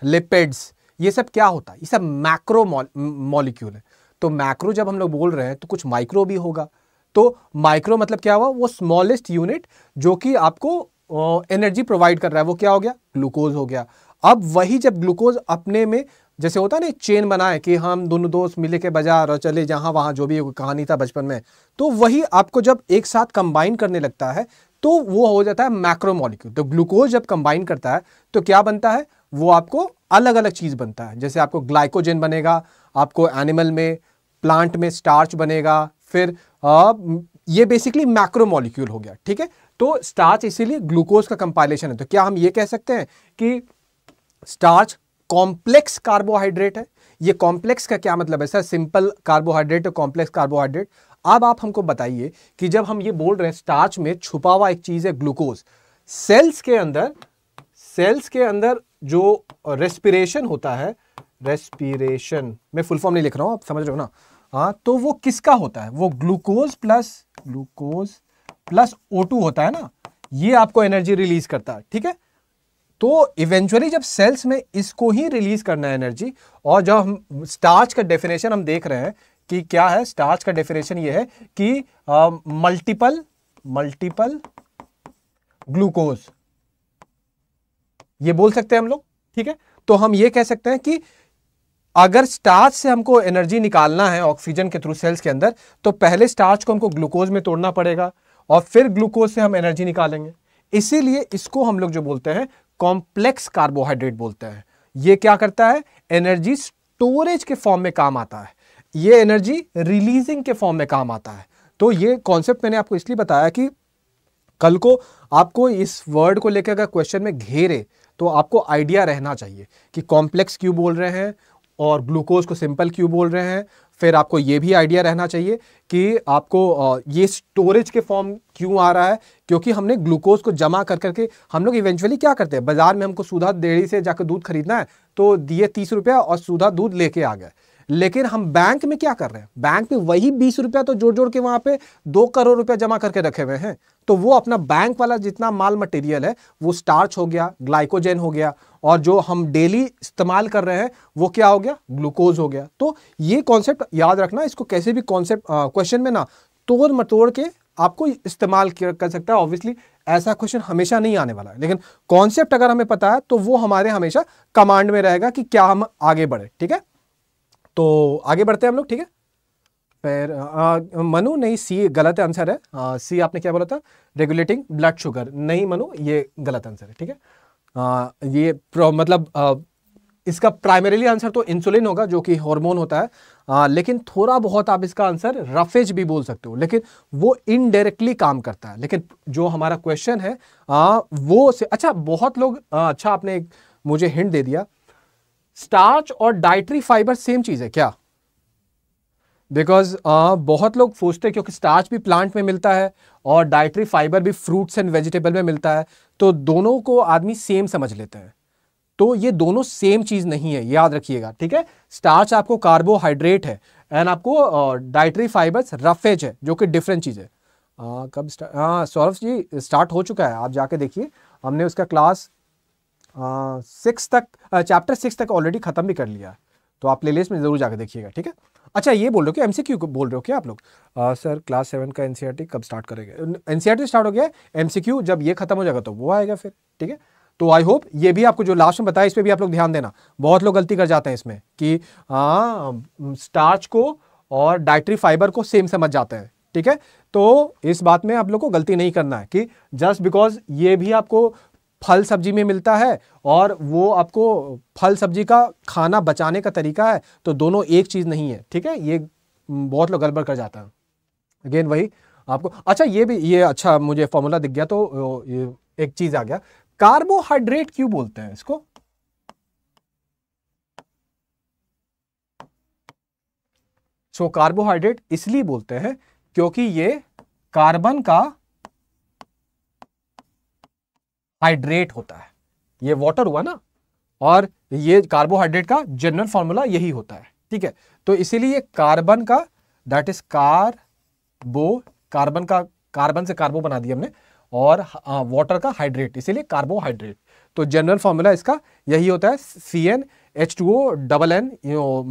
लिपिड्स ये सब क्या होता है ये सब मैक्रो मॉलिक्यूल है तो मैक्रो जब हम लोग बोल रहे हैं तो कुछ माइक्रो भी होगा तो माइक्रो मतलब क्या हुआ वो स्मॉलेस्ट यूनिट जो कि आपको एनर्जी प्रोवाइड कर रहा है वो क्या हो गया ग्लूकोज हो गया अब वही जब ग्लूकोज अपने में जैसे होता नहीं चेन बनाए कि हम दोनों दोस्त मिले के बाजार और चले जहाँ वहाँ जो भी कहानी था बचपन में तो वही आपको जब एक साथ कंबाइन करने लगता है तो वो हो जाता है मैक्रोमोलिक्यूल तो ग्लूकोज जब कंबाइन करता है तो क्या बनता है वो आपको अलग अलग चीज़ बनता है जैसे आपको ग्लाइकोजन बनेगा आपको एनिमल में प्लांट में स्टार्च बनेगा फिर आ, ये बेसिकली मैक्रोमोलिक्यूल हो गया ठीक है तो स्टार्च इसीलिए ग्लूकोज का कंपाइलेशन है तो क्या हम ये कह सकते हैं कि स्टार्च कॉम्प्लेक्स कार्बोहाइड्रेट है ये कॉम्प्लेक्स का क्या मतलब है सर सिंपल कार्बोहाइड्रेट और कॉम्प्लेक्स कार्बोहाइड्रेट अब आप हमको बताइए कि जब हम ये बोल रहे हैं स्टार्च में छुपा हुआ एक चीज़ है ग्लूकोज सेल्स के अंदर सेल्स के अंदर जो रेस्पिरेशन होता है रेस्पिरेशन मैं फुल फॉर्म नहीं लिख रहा हूं आप समझ रहे हो ना हाँ तो वो किसका होता है वो glucose plus glucose plus O होता है ना ये आपको एनर्जी रिलीज करता है ठीक है तो इवेंचुअली जब सेल्स में इसको ही रिलीज करना है एनर्जी और जब हम स्टार्च का डेफिनेशन हम देख रहे हैं कि क्या है स्टार्च का डेफिनेशन ये है कि मल्टीपल मल्टीपल ग्लूकोज ये बोल सकते हैं हम लोग ठीक है तो हम ये कह सकते हैं कि अगर स्टार्च से हमको एनर्जी निकालना है ऑक्सीजन के थ्रू सेल्स के अंदर तो पहले स्टार्च को हमको ग्लूकोज में तोड़ना पड़ेगा और फिर ग्लूकोज से हम एनर्जी निकालेंगे इसीलिए इसको हम लोग जो बोलते हैं कॉम्प्लेक्स कार्बोहाइड्रेट बोलते हैं ये क्या करता है एनर्जी स्टोरेज के फॉर्म में काम आता है ये एनर्जी रिलीजिंग के फॉर्म में काम आता है तो ये कॉन्सेप्ट मैंने आपको इसलिए बताया कि कल को आपको इस वर्ड को लेकर अगर क्वेश्चन में घेरे तो आपको आइडिया रहना चाहिए कि कॉम्प्लेक्स क्यों बोल रहे हैं और ग्लूकोज को सिंपल क्यों बोल रहे हैं फिर आपको ये भी आइडिया रहना चाहिए कि आपको ये स्टोरेज के फॉर्म क्यों आ रहा है क्योंकि हमने ग्लूकोज को जमा कर करके हम लोग इवेंचुअली क्या करते हैं बाजार में हमको सुधा डेयरी से जाकर दूध खरीदना है तो दिए तीस रुपया और सुधा दूध लेके आ गए लेकिन हम बैंक में क्या कर रहे हैं बैंक में वही बीस रुपया तो जोड़ जोड़ के वहां पे दो करोड़ रुपया जमा करके रखे हुए हैं तो वो अपना बैंक वाला जितना माल मटेरियल है वो स्टार्च हो गया ग्लाइकोजेन हो गया और जो हम डेली इस्तेमाल कर रहे हैं वो क्या हो गया ग्लूकोज हो गया तो ये कॉन्सेप्ट याद रखना इसको कैसे भी कॉन्सेप्ट क्वेश्चन में ना तोड़ मतोड़ के आपको इस्तेमाल कर सकता है ऑब्वियसली ऐसा क्वेश्चन हमेशा नहीं आने वाला है लेकिन कॉन्सेप्ट अगर हमें पता है तो वो हमारे हमेशा कमांड में रहेगा कि क्या हम आगे बढ़े ठीक है तो आगे बढ़ते हैं हम लोग ठीक है फिर मनु नहीं सी गलत आंसर है आ, सी आपने क्या बोला था रेगुलेटिंग ब्लड शुगर नहीं मनु ये गलत आंसर है ठीक है ये प्रो, मतलब आ, इसका प्राइमरीली आंसर तो इंसुलिन होगा जो कि हार्मोन होता है आ, लेकिन थोड़ा बहुत आप इसका आंसर रफेज भी बोल सकते हो लेकिन वो इनडायरेक्टली काम करता है लेकिन जो हमारा क्वेश्चन है आ, वो से अच्छा बहुत लोग आ, अच्छा आपने एक मुझे हिंट दे दिया स्टार्च और डाइट्री फाइबर सेम चीज़ है क्या बिकॉज uh, बहुत लोग सोचते हैं क्योंकि स्टार्च भी प्लांट में मिलता है और डाइट्री फाइबर भी फ्रूट्स एंड वेजिटेबल में मिलता है तो दोनों को आदमी सेम समझ लेते हैं तो ये दोनों सेम चीज़ नहीं है याद रखिएगा ठीक है स्टार्च आपको कार्बोहाइड्रेट है एंड आपको uh, डाइट्री फाइबर्स रफेज है जो कि डिफरेंट चीज़ है आ, uh, कब हाँ सौरभ जी स्टार्ट हो चुका है आप जाके देखिए हमने उसका क्लास सिक्स तक चैप्टर सिक्स तक ऑलरेडी ख़त्म भी कर लिया तो आप प्लेलिस्ट में ज़रूर जाकर देखिएगा ठीक है अच्छा ये बोल रहे हो कि एमसीक्यू क्यू बोल रहे हो क्या आप लोग सर क्लास सेवन का एनसीईआरटी e कब स्टार्ट करेंगे एनसीईआरटी e स्टार्ट हो गया एमसीक्यू जब ये खत्म हो जाएगा तो वो आएगा फिर ठीक है तो आई होप ये भी आपको जो लास्ट में बताया इस पर भी आप लोग ध्यान देना बहुत लोग गलती कर जाते हैं इसमें कि आ, स्टार्च को और डाइट्री फाइबर को सेम समझ जाते हैं ठीक है तो इस बात में आप लोग को गलती नहीं करना है कि जस्ट बिकॉज ये भी आपको फल सब्जी में मिलता है और वो आपको फल सब्जी का खाना बचाने का तरीका है तो दोनों एक चीज़ नहीं है ठीक है ये बहुत लोग गड़बड़ कर जाता है अगेन वही आपको अच्छा ये भी ये अच्छा मुझे फॉर्मूला दिख गया तो ये एक चीज़ आ गया कार्बोहाइड्रेट क्यों बोलते हैं इसको सो कार्बोहाइड्रेट इसलिए बोलते हैं क्योंकि ये कार्बन का हाइड्रेट होता है ये वाटर हुआ ना और ये कार्बोहाइड्रेट का जनरल फॉर्मूला यही होता है ठीक है तो इसीलिए कार्बन का दैट इज बो कार्बन का कार्बन से कार्बो बना दिया हमने और वाटर हाँ, का हाइड्रेट इसीलिए कार्बोहाइड्रेट तो जनरल फॉर्मूला इसका यही होता है C N H two O double N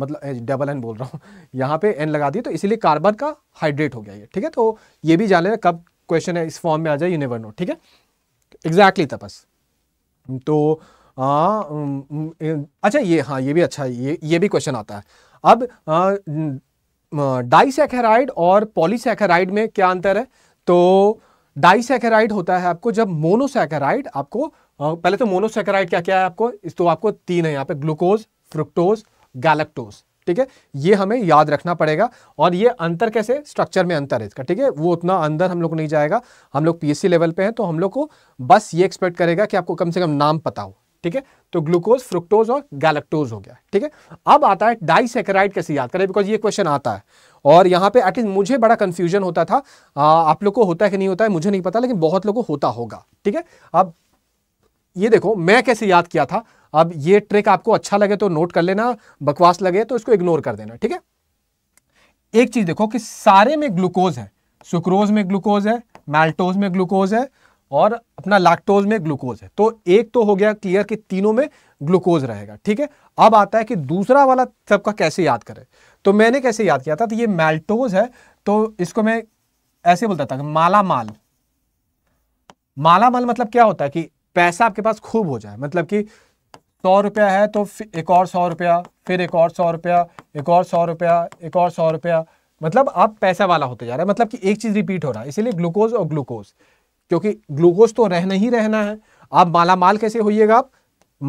मतलब डबल एन बोल रहा हूँ यहाँ पे एन लगा दिए तो इसीलिए कार्बन का हाइड्रेट हो गया ये ठीक है तो ये भी जान लेना कब क्वेश्चन है इस फॉर्म में आ जाए यू ठीक है एग्जैक्टली exactly, तपस तो आ, अच्छा ये हाँ ये भी अच्छा ये ये भी क्वेश्चन आता है अब डाइसैकेराइड और पॉलीसैकेराइड में क्या अंतर है तो डाइसैकेराइड होता है आपको जब मोनोसेकेराइड आपको आ, पहले तो मोनोसैकेराइड क्या क्या है आपको इस तो आपको तीन है यहाँ पे ग्लूकोज फ्रुक्टोज गैलेक्टोज ठीक है ये हमें याद रखना पड़ेगा और ये अंतर कैसे स्ट्रक्चर में अंतर है इसका ठीक है वो उतना अंदर हम लोग नहीं जाएगा हम लोग पीएससी लेवल पे हैं तो हम लोग को बस ये एक्सपेक्ट करेगा कि आपको कम से कम नाम पता हो ठीक है तो ग्लूकोज फ्रुक्टोज और गैलेक्टोज हो गया ठीक है अब आता है डाइसेकेराइड कैसे याद करें बिकॉज ये क्वेश्चन आता है और यहाँ पे एटलीस्ट मुझे बड़ा कन्फ्यूजन होता था आप लोग को होता है कि नहीं होता है मुझे नहीं पता लेकिन बहुत लोग को होता होगा ठीक है अब ये देखो मैं कैसे याद किया था अब ये ट्रिक आपको अच्छा लगे तो नोट कर लेना बकवास लगे तो इसको इग्नोर कर देना ठीक है एक चीज देखो कि सारे में ग्लूकोज है सुक्रोज में ग्लूकोज है मैल्टोज में ग्लूकोज है और अपना लैक्टोज में ग्लूकोज है तो एक तो हो गया क्लियर कि तीनों में ग्लूकोज रहेगा ठीक है अब आता है कि दूसरा वाला सबका कैसे याद करें तो मैंने कैसे याद किया था तो ये मैल्टोज है तो इसको मैं ऐसे बोलता था माला माल माला माल मतलब क्या होता है कि पैसा आपके पास खूब हो जाए मतलब कि सौ रुपया है तो एक और सौ रुपया फिर एक और सौ रुपया एक और सौ रुपया एक और सौ रुपया मतलब आप पैसा वाला होते जा रहे हैं मतलब कि एक चीज़ रिपीट हो रहा है इसीलिए ग्लूकोज और ग्लूकोज क्योंकि ग्लूकोज तो रहना ही रहना है आप माला माल कैसे होइएगा आप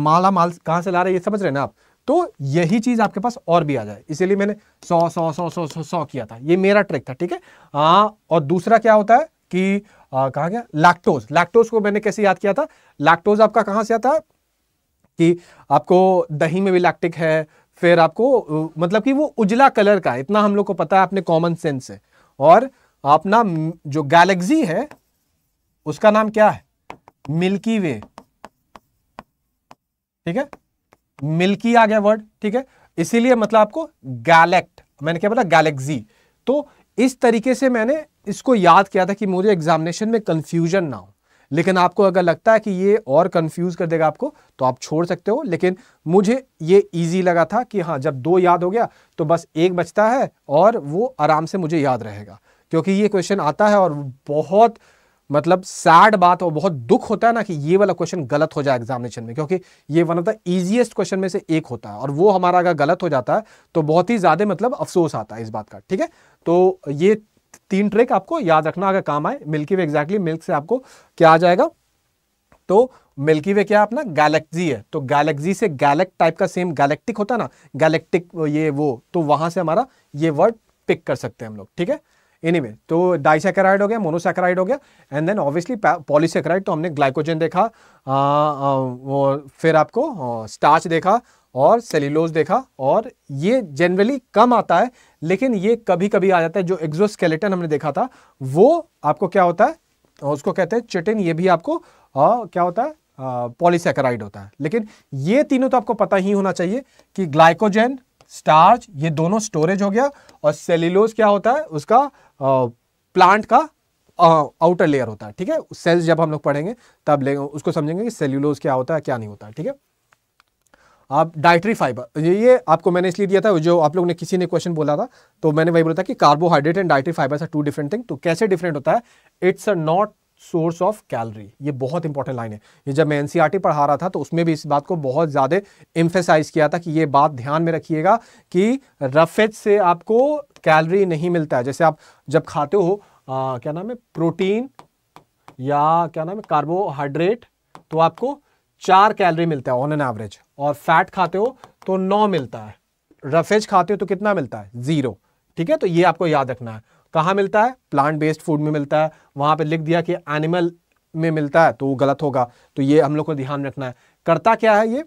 माला माल कहाँ से ला रहे हैं ये समझ रहे हैं ना आप तो यही चीज़ आपके पास और भी आ जाए इसीलिए मैंने सौ सौ सौ सौ सौ सौ किया था ये मेरा ट्रिक था ठीक है हाँ और दूसरा क्या होता है कि कहा गया लैक्टोज लैक्टोज को मैंने कैसे याद किया था लैक्टोज आपका कहाँ से आता है कि आपको दही में भी लैक्टिक है फिर आपको मतलब कि वो उजला कलर का इतना हम लोग को पता है अपने कॉमन सेंस से और अपना जो गैलेक्सी है उसका नाम क्या है मिल्की वे ठीक है मिल्की आ गया वर्ड ठीक है इसीलिए मतलब आपको गैलेक्ट मैंने क्या बोला गैलेक्सी तो इस तरीके से मैंने इसको याद किया था कि मुझे एग्जामिनेशन में कंफ्यूजन ना हो लेकिन आपको अगर लगता है कि ये और कंफ्यूज कर देगा आपको तो आप छोड़ सकते हो लेकिन मुझे ये इजी लगा था कि हाँ जब दो याद हो गया तो बस एक बचता है और वो आराम से मुझे याद रहेगा क्योंकि ये क्वेश्चन आता है और बहुत मतलब सैड बात और बहुत दुख होता है ना कि ये वाला क्वेश्चन गलत हो जाए एग्जामिनेशन में क्योंकि ये one of the easiest question में से एक होता है और वो हमारा अगर गलत हो जाता है तो बहुत ही ज़्यादा मतलब अफसोस आता है इस बात का ठीक है तो ये तीन ट्रिक आपको याद रखना अगर काम आए मिल्की वे एग्जैक्टली मिल्क से आपको क्या आ जाएगा तो मिल्की वे क्या अपना गैलेक्सी है तो गैलेक्सी से गैलेक्ट टाइप का सेम गैलेक्टिक होता ना गैलेक्टिक ये वो तो वहां से हमारा ये वर्ड पिक कर सकते हैं हम लोग ठीक है एनी anyway, तो डाइसेकेराइड हो गया मोनोसेकेराइड हो गया एंड देन ऑब्वियसली पॉलीसेकेराइड तो हमने ग्लाइकोजन देखा आ, आ, वो फिर आपको स्टार्च देखा और सेल्यूलोज देखा और ये जनरली कम आता है लेकिन ये कभी कभी आ जाता है जो एग्जोस्केलेटन हमने देखा था वो आपको क्या होता है उसको कहते हैं चिटिन ये भी आपको आ, क्या होता है पॉलीसेकराइड होता है लेकिन ये तीनों तो आपको पता ही होना चाहिए कि ग्लाइकोजन स्टार्च ये दोनों स्टोरेज हो गया और सेल्यूलोज क्या होता है उसका आ, प्लांट का आउटर लेयर होता है ठीक है सेल्स जब हम लोग पढ़ेंगे तब लेंगे उसको समझेंगे कि सेल्यूलोज क्या होता है क्या नहीं होता है ठीक है आप डाइटरी फाइबर ये आपको मैंने इसलिए दिया था जो आप लोग ने किसी ने क्वेश्चन बोला था तो मैंने वही बोला था कि carbohydrate and dietary fibre are two different thing तो कैसे डिफरेंट होता है it's a not source of calorie ये बहुत इंपॉर्टेंट लाइन है ये जब मैं एनसीआरटी e पढ़ा रहा था तो उसमें भी इस बात को बहुत ज़्यादा इंफेसाइज किया था कि ये बात ध्यान में रखिएगा कि रफेज से आपको कैलरी नहीं मिलता है जैसे आप जब खाते हो आ, क्या नाम है प्रोटीन या क्या नाम है कार्बोहाइड्रेट तो आपको चार कैलोरी मिलता है ऑन एन एवरेज और फैट खाते हो तो नौ मिलता है रफेज खाते हो तो कितना मिलता है ज़ीरो ठीक है तो ये आपको याद रखना है कहाँ मिलता है प्लांट बेस्ड फूड में मिलता है वहाँ पे लिख दिया कि एनिमल में मिलता है तो वो गलत होगा तो ये हम लोग को ध्यान रखना है करता क्या है ये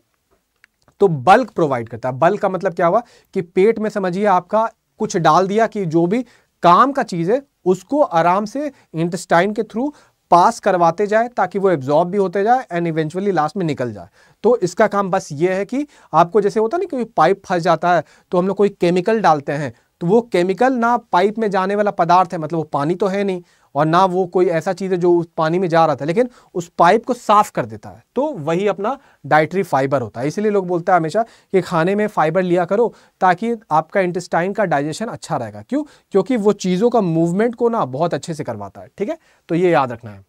तो बल्क प्रोवाइड करता है बल्क का मतलब क्या हुआ कि पेट में समझिए आपका कुछ डाल दिया कि जो भी काम का चीज़ है उसको आराम से इंटेस्टाइन के थ्रू पास करवाते जाए ताकि वो एब्जॉर्ब भी होते जाए एंड इवेंचुअली लास्ट में निकल जाए तो इसका काम बस ये है कि आपको जैसे होता है ना कि पाइप फंस जाता है तो हम लोग कोई केमिकल डालते हैं तो वो केमिकल ना पाइप में जाने वाला पदार्थ है मतलब वो पानी तो है नहीं और ना वो कोई ऐसा चीज़ है जो उस पानी में जा रहा था लेकिन उस पाइप को साफ कर देता है तो वही अपना डाइटरी फाइबर होता है इसलिए लोग बोलते हैं हमेशा कि खाने में फाइबर लिया करो ताकि आपका इंटेस्टाइन का डाइजेशन अच्छा रहेगा क्यों क्योंकि वो चीज़ों का मूवमेंट को ना बहुत अच्छे से करवाता है ठीक है तो ये याद रखना है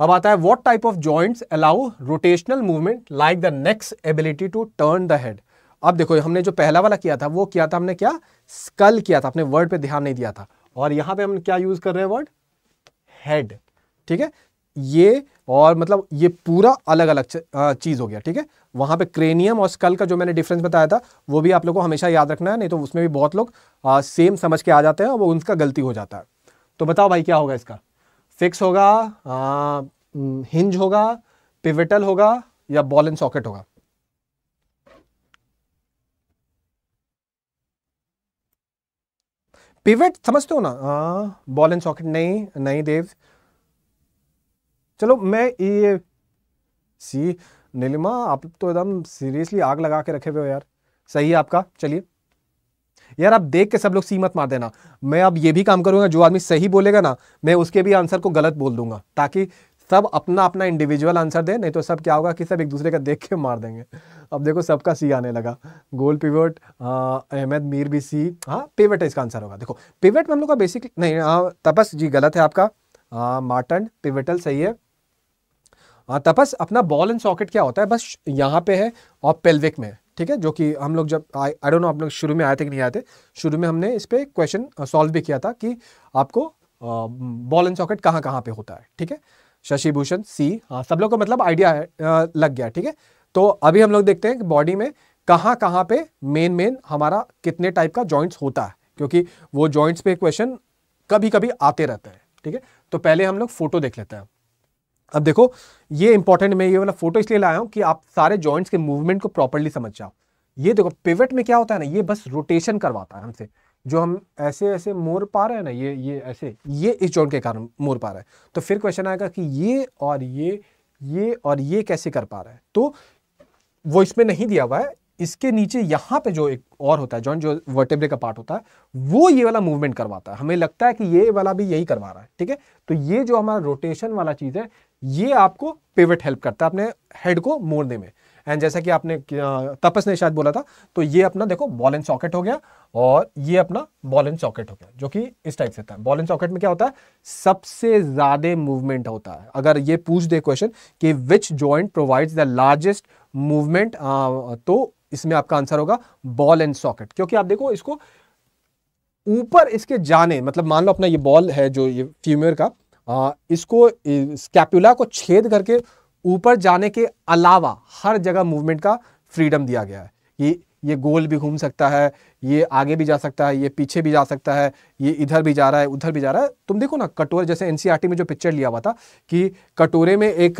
अब आता है what type of joints allow rotational movement like the neck's ability to turn the head अब देखो हमने जो पहला वाला किया था वो किया था हमने क्या स्कल किया था अपने वर्ड पे ध्यान नहीं दिया था और यहाँ पे हम क्या यूज़ कर रहे हैं वर्ड हेड ठीक है ये और मतलब ये पूरा अलग अलग चीज़ हो गया ठीक है वहाँ पे क्रेनियम और स्कल का जो मैंने डिफरेंस बताया था वो भी आप लोग को हमेशा याद रखना है नहीं तो उसमें भी बहुत लोग आ, सेम समझ के आ जाते हैं और वो उनका गलती हो जाता है तो बताओ भाई क्या होगा इसका फिक्स होगा आ, हिंज हम्म, होगा पिविटल होगा या बॉल एंड सॉकेट होगा पिवट समझते हो ना बॉल एंड सॉकेट नहीं नहीं देव चलो मैं ये सी नीलिमा आप तो एकदम सीरियसली आग लगा के रखे हुए हो यार सही है आपका चलिए यार आप देख के सब लोग सीमत मार देना मैं अब ये भी काम करूंगा जो आदमी सही बोलेगा ना मैं उसके भी आंसर को गलत बोल दूंगा ताकि सब अपना अपना इंडिविजुअल आंसर दें नहीं तो सब क्या होगा कि सब एक दूसरे का देख के मार देंगे अब देखो सबका सी आने लगा गोल पिवट अहमद मीर भी सी हाँ पिवट इसका आंसर होगा देखो पिवट हम लोग का बेसिकली नहीं आ, तपस जी गलत है आपका आ, मार्टन पिवटल सही है आ, तपस अपना बॉल एंड सॉकेट क्या होता है बस यहाँ पे है और पेल्विक में ठीक है जो कि हम लोग जब आई डोंट नो आप लोग शुरू में आए थे कि नहीं आए थे शुरू में हमने इस पर क्वेश्चन सॉल्व भी किया था कि आपको बॉल एंड सॉकेट कहाँ कहाँ पे होता है ठीक है शशि भूषण सी हाँ सब लोग को मतलब आइडिया है लग गया ठीक है तो अभी हम लोग देखते हैं कि बॉडी में कहाँ कहाँ पे मेन मेन हमारा कितने टाइप का जॉइंट्स होता है क्योंकि वो जॉइंट्स पे क्वेश्चन कभी कभी आते रहते हैं ठीक है तो पहले हम लोग फोटो देख लेते हैं अब देखो ये इंपॉर्टेंट मैं ये वाला फोटो इसलिए लाया हूँ कि आप सारे जॉइंट्स के मूवमेंट को प्रॉपरली समझ जाओ ये देखो पिवट में क्या होता है ना ये बस रोटेशन करवाता है हमसे जो हम ऐसे ऐसे मोर पा रहे हैं ना ये ये ऐसे ये इस जोड़ के कारण मोर पा रहा है तो फिर क्वेश्चन आएगा कि ये और ये ये और ये कैसे कर पा रहा है तो वो इसमें नहीं दिया हुआ है इसके नीचे यहाँ पे जो एक और होता है जॉइंट जो वर्टेब्रे का पार्ट होता है वो ये वाला मूवमेंट करवाता है हमें लगता है कि ये वाला भी यही करवा रहा है ठीक है तो ये जो हमारा रोटेशन वाला चीज़ है ये आपको पेवेट हेल्प करता है अपने हेड को मोड़ने में एंड जैसा कि आपने तपस ने शायद बोला था तो ये अपना देखो बॉल एंड सॉकेट हो गया और ये अपना बॉल एंड सॉकेट हो गया जो कि इस टाइप से होता है बॉल एंड सॉकेट में क्या होता है सबसे ज्यादा मूवमेंट होता है अगर ये पूछ दे क्वेश्चन कि which joint provides the largest movement तो इसमें आपका आंसर होगा बॉल एंड सॉकेट क्योंकि आप देखो इसको ऊपर इसके जाने मतलब मान लो अपना ये बॉल है जो ये फ्यूमियर का आ, इसको स्कैप्यूला को छेद करके ऊपर जाने के अलावा हर जगह मूवमेंट का फ्रीडम दिया गया है ये ये गोल भी घूम सकता है ये आगे भी जा सकता है ये पीछे भी जा सकता है ये इधर भी जा रहा है उधर भी जा रहा है तुम देखो ना कटोरे जैसे एन e में जो पिक्चर लिया हुआ था कि कटोरे में एक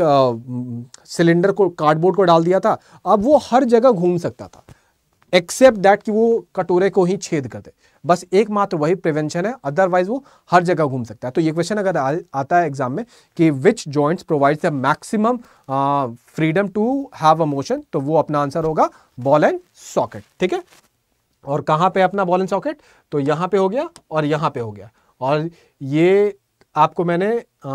सिलेंडर को कार्डबोर्ड को डाल दिया था अब वो हर जगह घूम सकता था एक्सेप्ट दैट कि वो कटोरे को ही छेद कर दे बस एकमात्र वही प्रिवेंशन है अदरवाइज वो हर जगह घूम सकता है तो ये क्वेश्चन अगर आ, आता है एग्जाम में कि which joints provides the maximum freedom to have a motion तो वो अपना आंसर होगा बॉल एंड सॉकेट ठीक है और कहाँ पे अपना बॉल एंड सॉकेट तो यहाँ पे हो गया और यहाँ पे हो गया और ये आपको मैंने आ,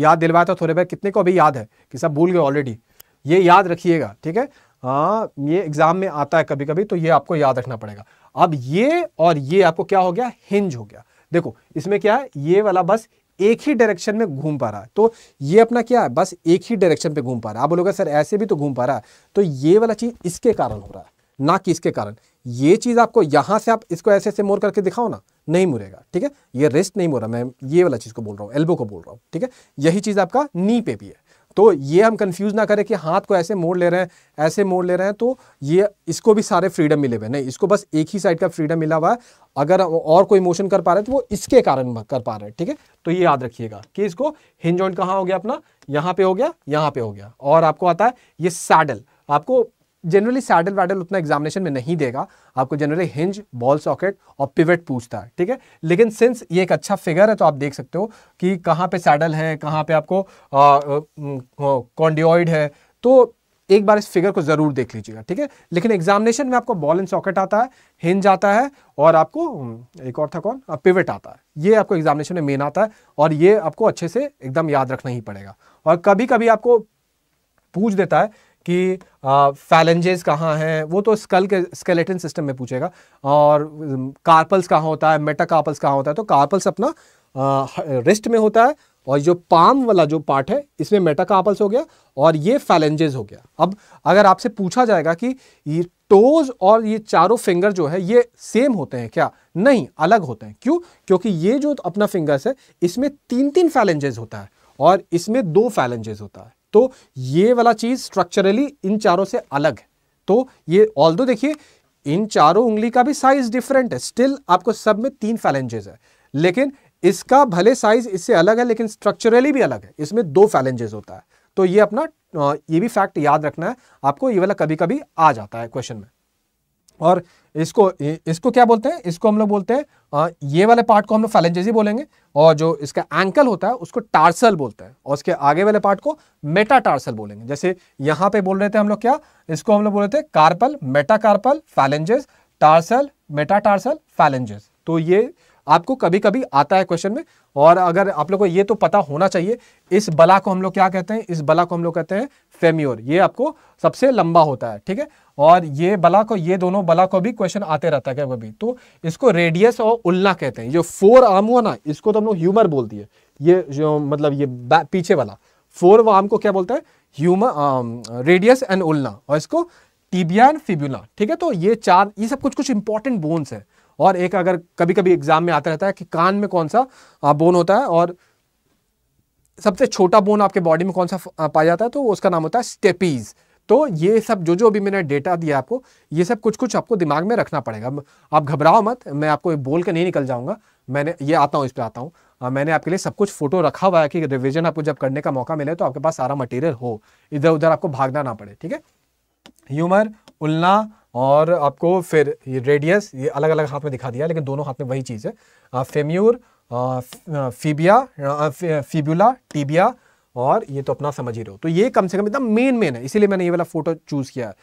याद दिलवाया था थोड़े भाई कितने को अभी याद है कि सब भूल गए ऑलरेडी ये याद रखिएगा ठीक है हाँ ये एग्ज़ाम में आता है कभी कभी तो ये आपको याद रखना पड़ेगा अब ये और ये आपको क्या हो गया हिंज हो गया देखो इसमें क्या है ये वाला बस एक ही डायरेक्शन में घूम पा रहा है तो ये अपना क्या है बस एक ही डायरेक्शन पे घूम पा रहा है आप बोलोगे सर ऐसे भी तो घूम पा रहा है तो ये वाला चीज़ इसके कारण हो रहा है ना कि इसके कारण ये चीज़ आपको यहां से आप इसको ऐसे ऐसे मोर करके दिखाओ ना नहीं मुरेगा ठीक है ये रेस्ट नहीं मोरा रहा मैं ये वाला चीज़ को बोल रहा हूँ एल्बो को बोल रहा हूँ ठीक है यही चीज़ आपका नी पे भी है तो ये हम कंफ्यूज ना करें कि हाथ को ऐसे मोड़ ले रहे हैं ऐसे मोड़ ले रहे हैं तो ये इसको भी सारे फ्रीडम मिले हुए नहीं इसको बस एक ही साइड का फ्रीडम मिला हुआ है अगर और कोई मोशन कर पा रहे हैं तो वो इसके कारण कर पा रहे हैं ठीक है तो ये याद रखिएगा कि इसको हिंज कहाँ हो गया अपना यहाँ पे हो गया यहाँ पे हो गया और आपको आता है ये सैडल आपको जनरली सैडल वैडल उतना एग्जामिनेशन में नहीं देगा आपको जनरली हिंज बॉल सॉकेट और पिवट पूछता है ठीक है लेकिन सिंस ये एक अच्छा फिगर है तो आप देख सकते हो कि कहाँ पे सैडल है कहाँ पे आपको कॉन्डियोइड है तो एक बार इस फिगर को ज़रूर देख लीजिएगा ठीक है लेकिन एग्जामिनेशन में आपको बॉल एंड सॉकेट आता है हिंज आता है और आपको एक और था कौन पिवट आता है ये आपको एग्जामिनेशन में मेन आता है और ये आपको अच्छे से एकदम याद रखना ही पड़ेगा और कभी कभी आपको पूछ देता है कि फैलेंजेस कहाँ हैं वो तो स्कल के स्केलेटन सिस्टम में पूछेगा और कार्पल्स कहाँ होता है मेटाकार्पल्स कहाँ होता है तो कार्पल्स अपना रिस्ट में होता है और जो पाम वाला जो पार्ट है इसमें मेटाकार्पल्स हो गया और ये फैलेंजेस हो गया अब अगर आपसे पूछा जाएगा कि ये टोज और ये चारों फिंगर जो है ये सेम होते हैं क्या नहीं अलग होते हैं क्यों क्योंकि ये जो अपना फिंगर्स है इसमें तीन तीन फैलेंजेस होता है और इसमें दो फैलेंजेस होता है तो ये वाला चीज़ स्ट्रक्चरली इन चारों से अलग है तो ये ऑल दो देखिए इन चारों उंगली का भी साइज डिफरेंट है स्टिल आपको सब में तीन फैलेंजेस है लेकिन इसका भले साइज इससे अलग है लेकिन स्ट्रक्चरली भी अलग है इसमें दो फैलेंजेस होता है तो ये अपना ये भी फैक्ट याद रखना है आपको ये वाला कभी कभी आ जाता है क्वेश्चन में और इसको इसको क्या बोलते हैं इसको हम लोग बोलते हैं ये वाले पार्ट को हम लोग फैलेंजेस ही बोलेंगे और जो इसका एंकल होता है उसको टार्सल बोलते हैं और उसके आगे वाले पार्ट को मेटा टार्सल बोलेंगे जैसे यहाँ पे बोल रहे थे हम लोग क्या इसको हम लोग बोल रहे थे carpal metacarpal phalanges tarsal metatarsal phalanges तो ये आपको कभी कभी आता है क्वेश्चन में और अगर आप लोग को ये तो पता होना चाहिए इस बला को हम लोग क्या कहते हैं इस बला को हम लोग कहते हैं फेम्योर ये आपको सबसे लंबा होता है ठीक है और ये बला को ये दोनों बला को भी क्वेश्चन आते रहता है कभी तो इसको रेडियस और उल्ला कहते हैं जो फोर आर्म हुआ ना इसको तो हम लोग ह्यूमर बोलती है ये जो मतलब ये पीछे वाला फोर आर्म को क्या बोलता है ह्यूमर रेडियस एंड उल्ला और इसको टीबिया एंड फिब्यूला ठीक है तो ये चार ये सब कुछ कुछ इंपॉर्टेंट बोन्स है और एक अगर कभी कभी एग्जाम में आता रहता है कि कान में कौन सा बोन होता है और सबसे छोटा बोन आपके बॉडी में कौन सा पाया जाता है तो उसका नाम होता है स्टेपीज़ तो ये सब जो जो अभी मैंने डेटा दिया आपको ये सब कुछ कुछ आपको दिमाग में रखना पड़ेगा आप घबराओ मत मैं आपको बोल के नहीं निकल जाऊंगा मैंने ये आता हूँ इस पर आता हूँ मैंने आपके लिए सब कुछ फोटो रखा हुआ है कि रिविजन आपको जब करने का मौका मिले तो आपके पास सारा मटेरियल हो इधर उधर आपको भागना ना पड़े ठीक है ह्यूमर उलना और आपको फिर ये रेडियस ये अलग अलग हाथ में दिखा दिया लेकिन दोनों हाथ में वही चीज़ है फेम्यूर फीबिया फीब्यूला टीबिया और ये तो अपना समझ ही रहो तो ये कम से कम एकदम मेन मेन है इसीलिए मैंने ये वाला फ़ोटो चूज़ किया है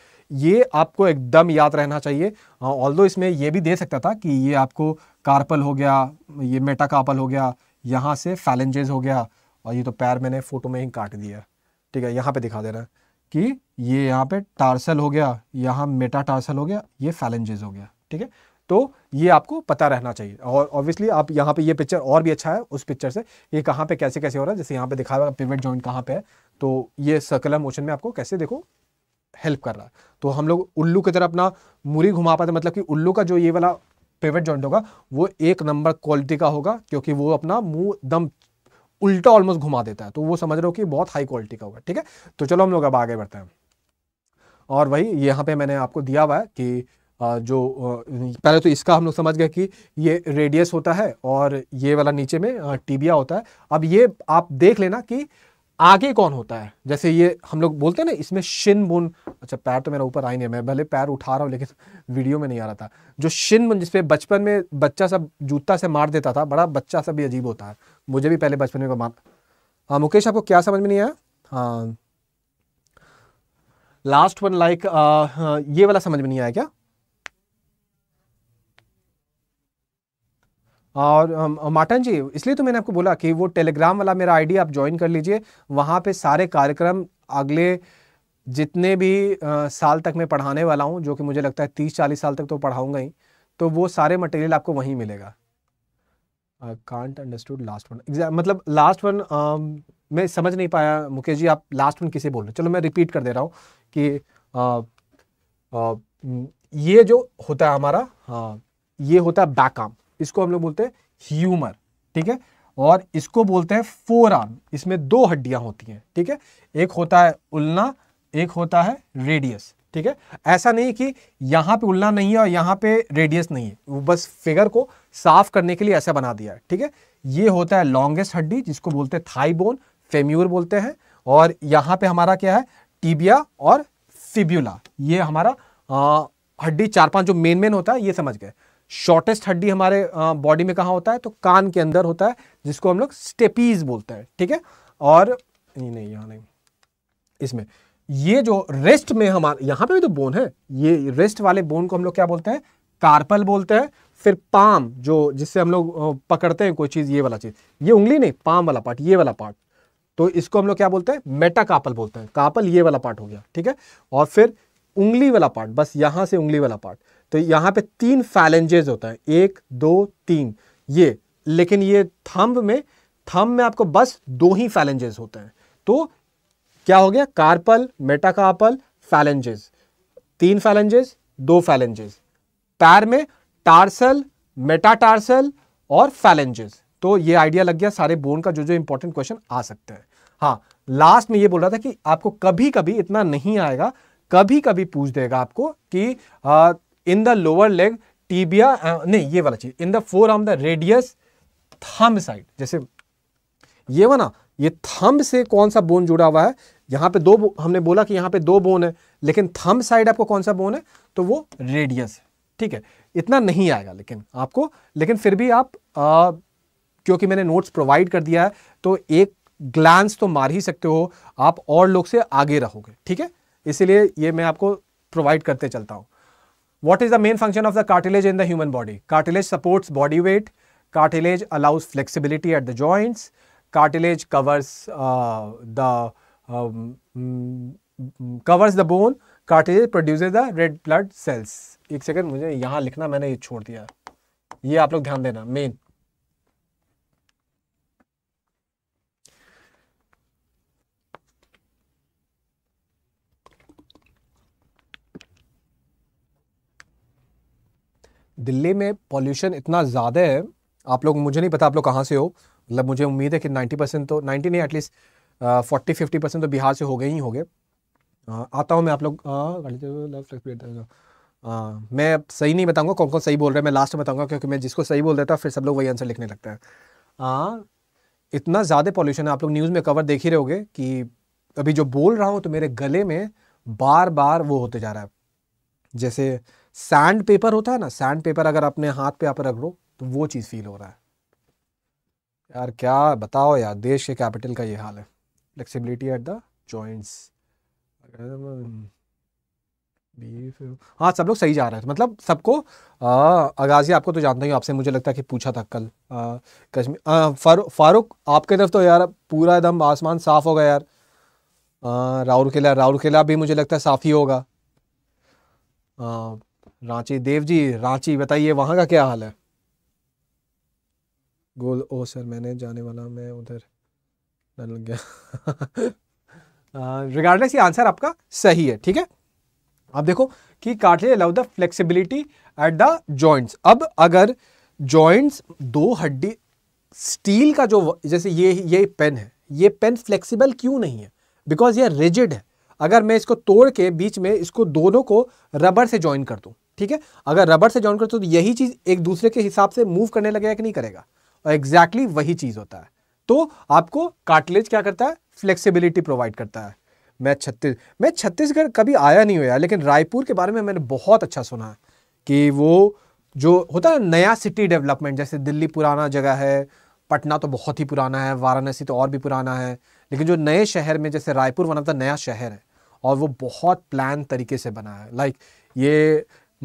ये आपको एकदम याद रहना चाहिए ऑल दो इसमें यह भी दे सकता था कि ये आपको कार्पल हो गया ये मेटा कार्पल हो गया यहाँ से फैलेंजेज हो गया और ये तो पैर मैंने फ़ोटो में ही काट दिया ठीक है यहाँ पे दिखा दे रहा है कि ये यहाँ पे टार्सल हो गया यहाँ मेटा टार्सल हो गया ये फैलेंजेस हो गया ठीक है तो ये आपको पता रहना चाहिए और ऑब्वियसली आप यहाँ पे ये पिक्चर और भी अच्छा है उस पिक्चर से ये कहाँ पे कैसे कैसे हो रहा है जैसे यहाँ पे दिखा हुआ पिवट जॉइंट कहाँ पे है तो ये सर्कुलर मोशन में आपको कैसे देखो हेल्प कर रहा है तो हम लोग उल्लू की तरह अपना मुरी घुमा पाते मतलब कि उल्लू का जो ये वाला पेवेट जॉइंट होगा वो एक नंबर क्वालिटी का होगा क्योंकि वो अपना मुंह दम उल्टा ऑलमोस्ट घुमा देता है तो वो समझ रहे हो कि बहुत हाई क्वालिटी का होगा ठीक है तो चलो हम लोग अब आगे बढ़ते हैं और वही यहाँ पे मैंने आपको दिया हुआ है कि जो पहले तो इसका हम लोग समझ गए कि ये रेडियस होता है और ये वाला नीचे में टीबिया होता है अब ये आप देख लेना कि आगे कौन होता है जैसे ये हम लोग बोलते हैं ना इसमें शिन बोन अच्छा पैर तो मेरा ऊपर आ ही नहीं मैं भले पैर उठा रहा हूँ लेकिन वीडियो में नहीं आ रहा था जो शिन बोन जिसपे बचपन में बच्चा सब जूता से मार देता था बड़ा बच्चा सा भी अजीब होता है मुझे भी पहले बचपन में मार हाँ मुकेश आपको क्या समझ में नहीं आया हाँ लास्ट वन लाइक ये वाला समझ में नहीं आया क्या और um, uh, माटन जी इसलिए तो मैंने आपको बोला कि वो टेलीग्राम वाला मेरा आईडी आप ज्वाइन कर लीजिए वहाँ पे सारे कार्यक्रम अगले जितने भी आ, uh, साल तक मैं पढ़ाने वाला हूँ जो कि मुझे लगता है तीस चालीस साल तक तो पढ़ाऊंगा ही तो वो सारे मटेरियल आपको वहीं मिलेगा कांट अंडरस्टूड लास्ट वन मतलब लास्ट वन मैं समझ नहीं पाया मुकेश जी आप लास्ट में किसे बोल रहे चलो मैं रिपीट कर दे रहा हूँ कि आ, आ, ये जो होता है हमारा आ, ये होता है बैक आर्म इसको हम लोग बोलते हैं ह्यूमर ठीक है और इसको बोलते हैं फोर आर्म इसमें दो हड्डियां होती हैं ठीक है एक होता है उल्ना एक होता है रेडियस ठीक है ऐसा नहीं कि यहाँ पे उल्ना नहीं है और यहाँ पे रेडियस नहीं है वो बस फिगर को साफ करने के लिए ऐसा बना दिया है ठीक है ये होता है लॉन्गेस्ट हड्डी जिसको बोलते हैं थाई बोन फेम्यूर बोलते हैं और यहाँ पे हमारा क्या है टीबिया और फिब्यूला ये हमारा हड्डी चार पांच जो मेन मेन होता है ये समझ गए शॉर्टेस्ट हड्डी हमारे बॉडी में कहाँ होता है तो कान के अंदर होता है जिसको हम लोग स्टेपीज बोलते हैं ठीक है और नहीं नहीं यहाँ नहीं इसमें ये जो रेस्ट में हमारे यहाँ पे भी तो बोन है ये रेस्ट वाले बोन को हम लोग क्या बोलते हैं कार्पल बोलते हैं फिर पाम जो जिससे हम लोग पकड़ते हैं कोई चीज़ ये वाला चीज़ ये उंगली नहीं पाम वाला पार्ट ये वाला पार्ट तो इसको हम लोग क्या बोलते हैं मेटा कापल बोलते हैं कापल ये वाला पार्ट हो गया ठीक है और फिर उंगली वाला पार्ट बस यहां से उंगली वाला पार्ट तो यहां पे तीन फैलेंजेस होता है एक दो तीन ये लेकिन ये थंब में थंब में आपको बस दो ही फैलेंजेस होते हैं तो क्या हो गया कार्पल कापल फैलेंजेस तीन फैलेंजेस दो फैलेंजेस पैर में टार्सल मेटाटार्सल और फैलेंजेस तो ये आइडिया लग गया सारे बोन का जो जो इंपॉर्टेंट क्वेश्चन आ सकते हैं हाँ लास्ट में ये बोल रहा था कि आपको कभी कभी इतना नहीं आएगा कभी कभी पूछ देगा आपको कि in the lower leg tibia नहीं ये वाला चीज in the forearm the radius thumb side जैसे ये वा ना ये थम से कौन सा बोन जुड़ा हुआ है यहां पे दो हमने बोला कि यहां पे दो बोन है लेकिन थम साइड आपको कौन सा बोन है तो वो रेडियस है ठीक है इतना नहीं आएगा लेकिन आपको लेकिन फिर भी आप आ, क्योंकि मैंने नोट्स प्रोवाइड कर दिया है तो एक ग्लांस तो मार ही सकते हो आप और लोग से आगे रहोगे ठीक है इसीलिए ये मैं आपको प्रोवाइड करते चलता हूँ what is the main function of the cartilage in the human body cartilage supports body weight cartilage allows flexibility at the joints cartilage covers the covers the bone cartilage produce the red blood cells एक second मुझे यहाँ लिखना मैंने ये छोड़ दिया ये आप लोग ध्यान देना मेन दिल्ली में पॉल्यूशन इतना ज़्यादा है आप लोग मुझे नहीं पता आप लोग कहाँ से हो मतलब मुझे उम्मीद है कि 90 परसेंट तो 90 नहीं एटलीस्ट फोर्टी फिफ्टी परसेंट तो बिहार से हो गए ही हो गए आता हूँ मैं आप लोग हाँ मैं सही नहीं बताऊँगा कौन कौन सही बोल रहा है मैं लास्ट में बताऊँगा क्योंकि मैं जिसको सही बोल देता फिर सब लोग वही आंसर लिखने लगता है हाँ इतना ज़्यादा पॉल्यूशन है आप लोग न्यूज़ में कवर देख ही रहोगे कि अभी जो बोल रहा हूँ तो मेरे गले में बार बार वो होते जा रहा है जैसे सैंड पेपर होता है ना सैंड पेपर अगर अपने हाथ पे आप रख लो तो वो चीज़ फील हो रहा है यार क्या बताओ यार देश के कैपिटल का ये हाल है फ्लेक्सिबिलिटी एट द जॉइंट्स हाँ सब लोग सही जा रहे हैं मतलब सबको अगाजी आपको तो जानता ही आपसे मुझे लगता है कि पूछा था कल कश्मीर फारूक आपके तरफ तो यार पूरा एकदम आसमान साफ होगा यार राहुल किला राहुल किला भी मुझे लगता है साफ ही होगा रांची देव जी रांची बताइए वहां का क्या हाल है गोल ओ सर मैंने जाने वाला मैं उधर डर लग गया रिगार्डलेस ये आंसर आपका सही है ठीक है अब देखो कि cartilage allow the flexibility at the joints अब अगर जॉइंट्स दो हड्डी स्टील का जो जैसे ये ये पेन है ये पेन फ्लेक्सिबल क्यों नहीं है बिकॉज ये रिजिड है अगर मैं इसको तोड़ के बीच में इसको दोनों को रबर से ज्वाइन कर दूँ ठीक है अगर रबर से जॉइन करते हो तो यही चीज़ एक दूसरे के हिसाब से मूव करने लगेगा कि नहीं करेगा और एग्जैक्टली exactly वही चीज़ होता है तो आपको कार्टिलेज क्या करता है फ्लेक्सिबिलिटी प्रोवाइड करता है मैं छत्तीस मैं छत्तीसगढ़ कभी आया नहीं हुआ लेकिन रायपुर के बारे में मैंने बहुत अच्छा सुना है कि वो जो होता है नया सिटी डेवलपमेंट जैसे दिल्ली पुराना जगह है पटना तो बहुत ही पुराना है वाराणसी तो और भी पुराना है लेकिन जो नए शहर में जैसे रायपुर वन ऑफ द नया शहर है और वो बहुत प्लान तरीके से बना है लाइक ये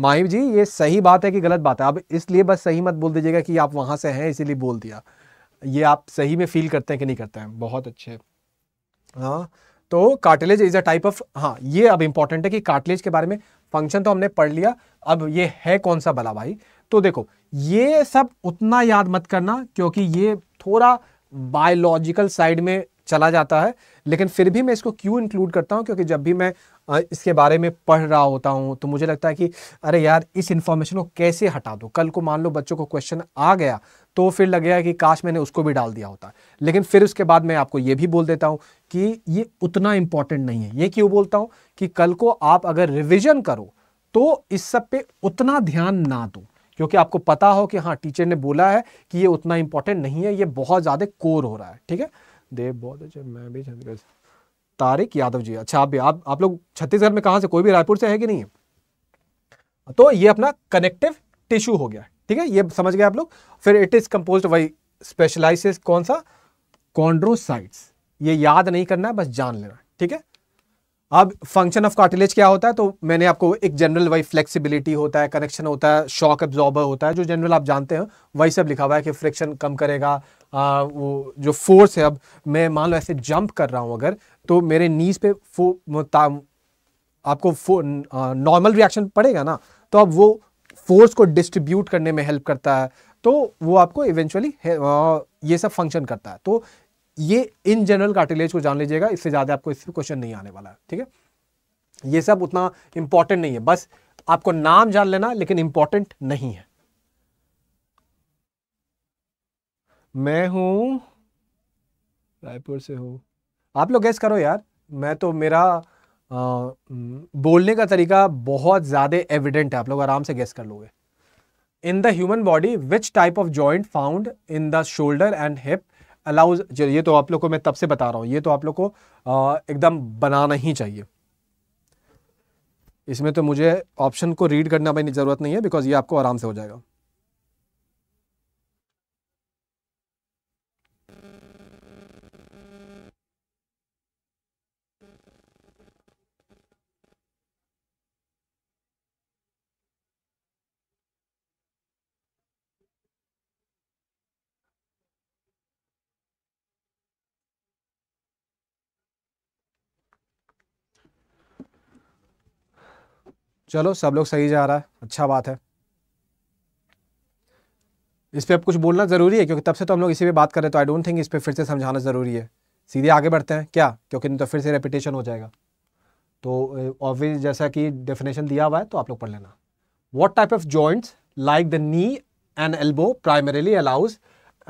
माहिब जी ये सही बात है कि गलत बात है अब इसलिए बस सही मत बोल दीजिएगा कि आप वहां से हैं इसीलिए बोल दिया ये आप सही में फील करते हैं कि नहीं करते हैं बहुत अच्छे हाँ तो cartilage is a type of हाँ ये अब इंपॉर्टेंट है कि कार्टिलेज के बारे में फंक्शन तो हमने पढ़ लिया अब ये है कौन सा भला भाई तो देखो ये सब उतना याद मत करना क्योंकि ये थोड़ा बायोलॉजिकल साइड में चला जाता है लेकिन फिर भी मैं इसको क्यों इंक्लूड करता हूँ क्योंकि जब भी मैं इसके बारे में पढ़ रहा होता हूँ तो मुझे लगता है कि अरे यार इस इन्फॉर्मेशन को कैसे हटा दो कल को मान लो बच्चों को क्वेश्चन आ गया तो फिर लग गया कि काश मैंने उसको भी डाल दिया होता लेकिन फिर उसके बाद मैं आपको ये भी बोल देता हूँ कि ये उतना इम्पॉर्टेंट नहीं है ये क्यों बोलता हूँ कि कल को आप अगर रिविजन करो तो इस सब पे उतना ध्यान ना दो क्योंकि आपको पता हो कि हाँ टीचर ने बोला है कि ये उतना इंपॉर्टेंट नहीं है ये बहुत ज़्यादा कोर हो रहा है ठीक है देव बहुत अच्छा मैं भी चंद्र तारिक यादव जी अच्छा आप भी आप आप लोग छत्तीसगढ़ में कहाँ से कोई भी रायपुर से है कि नहीं है तो ये अपना कनेक्टिव टिश्यू हो गया ठीक है ये समझ गए आप लोग फिर it is compose by specialize कौन सा कॉन्ड्रोसाइट्स ये याद नहीं करना है बस जान लेना ठीक है अब फंक्शन ऑफ कार्टिलेज क्या होता है तो मैंने आपको एक जनरल वही फ्लेक्सिबिलिटी होता है कनेक्शन होता है शॉक एब्जॉर्बर होता है जो जनरल आप जानते हैं वही सब लिखा हुआ है कि फ्रिक्शन कम करेगा आ, वो जो फोर्स है अब मैं मान लो ऐसे जंप कर रहा हूं अगर तो मेरे नीज पे फो आपको नॉर्मल रिएक्शन पड़ेगा ना तो अब वो फोर्स को डिस्ट्रीब्यूट करने में हेल्प करता है तो वो आपको इवेंचुअली ये सब फंक्शन करता है तो ये इन जनरल कार्टिलेज को जान लीजिएगा इससे ज़्यादा आपको इससे क्वेश्चन नहीं आने वाला है ठीक है ये सब उतना इंपॉर्टेंट नहीं है बस आपको नाम जान लेना लेकिन इंपॉर्टेंट नहीं है मैं हूं रायपुर से हूं आप लोग गैस करो यार मैं तो मेरा आ, बोलने का तरीका बहुत ज़्यादा एविडेंट है आप लोग आराम से गैस कर लोगे in the human body which type of joint found in the shoulder and hip allows ये तो आप लोग को मैं तब से बता रहा हूँ ये तो आप लोग को एकदम बनाना ही चाहिए इसमें तो मुझे ऑप्शन को रीड करना भी जरूरत नहीं है बिकॉज ये आपको आराम से हो जाएगा चलो सब लोग सही जा रहा है अच्छा बात है इस पर अब कुछ बोलना ज़रूरी है क्योंकि तब से तो हम लोग इसी पे बात कर रहे तो आई डोंट थिंक इस पर फिर से समझाना ज़रूरी है सीधे आगे बढ़ते हैं क्या क्योंकि नहीं तो फिर से रेपिटेशन हो जाएगा तो ऑब्वियस जैसा कि डेफिनेशन दिया हुआ है तो आप लोग पढ़ लेना what type of joints like the knee and elbow primarily allows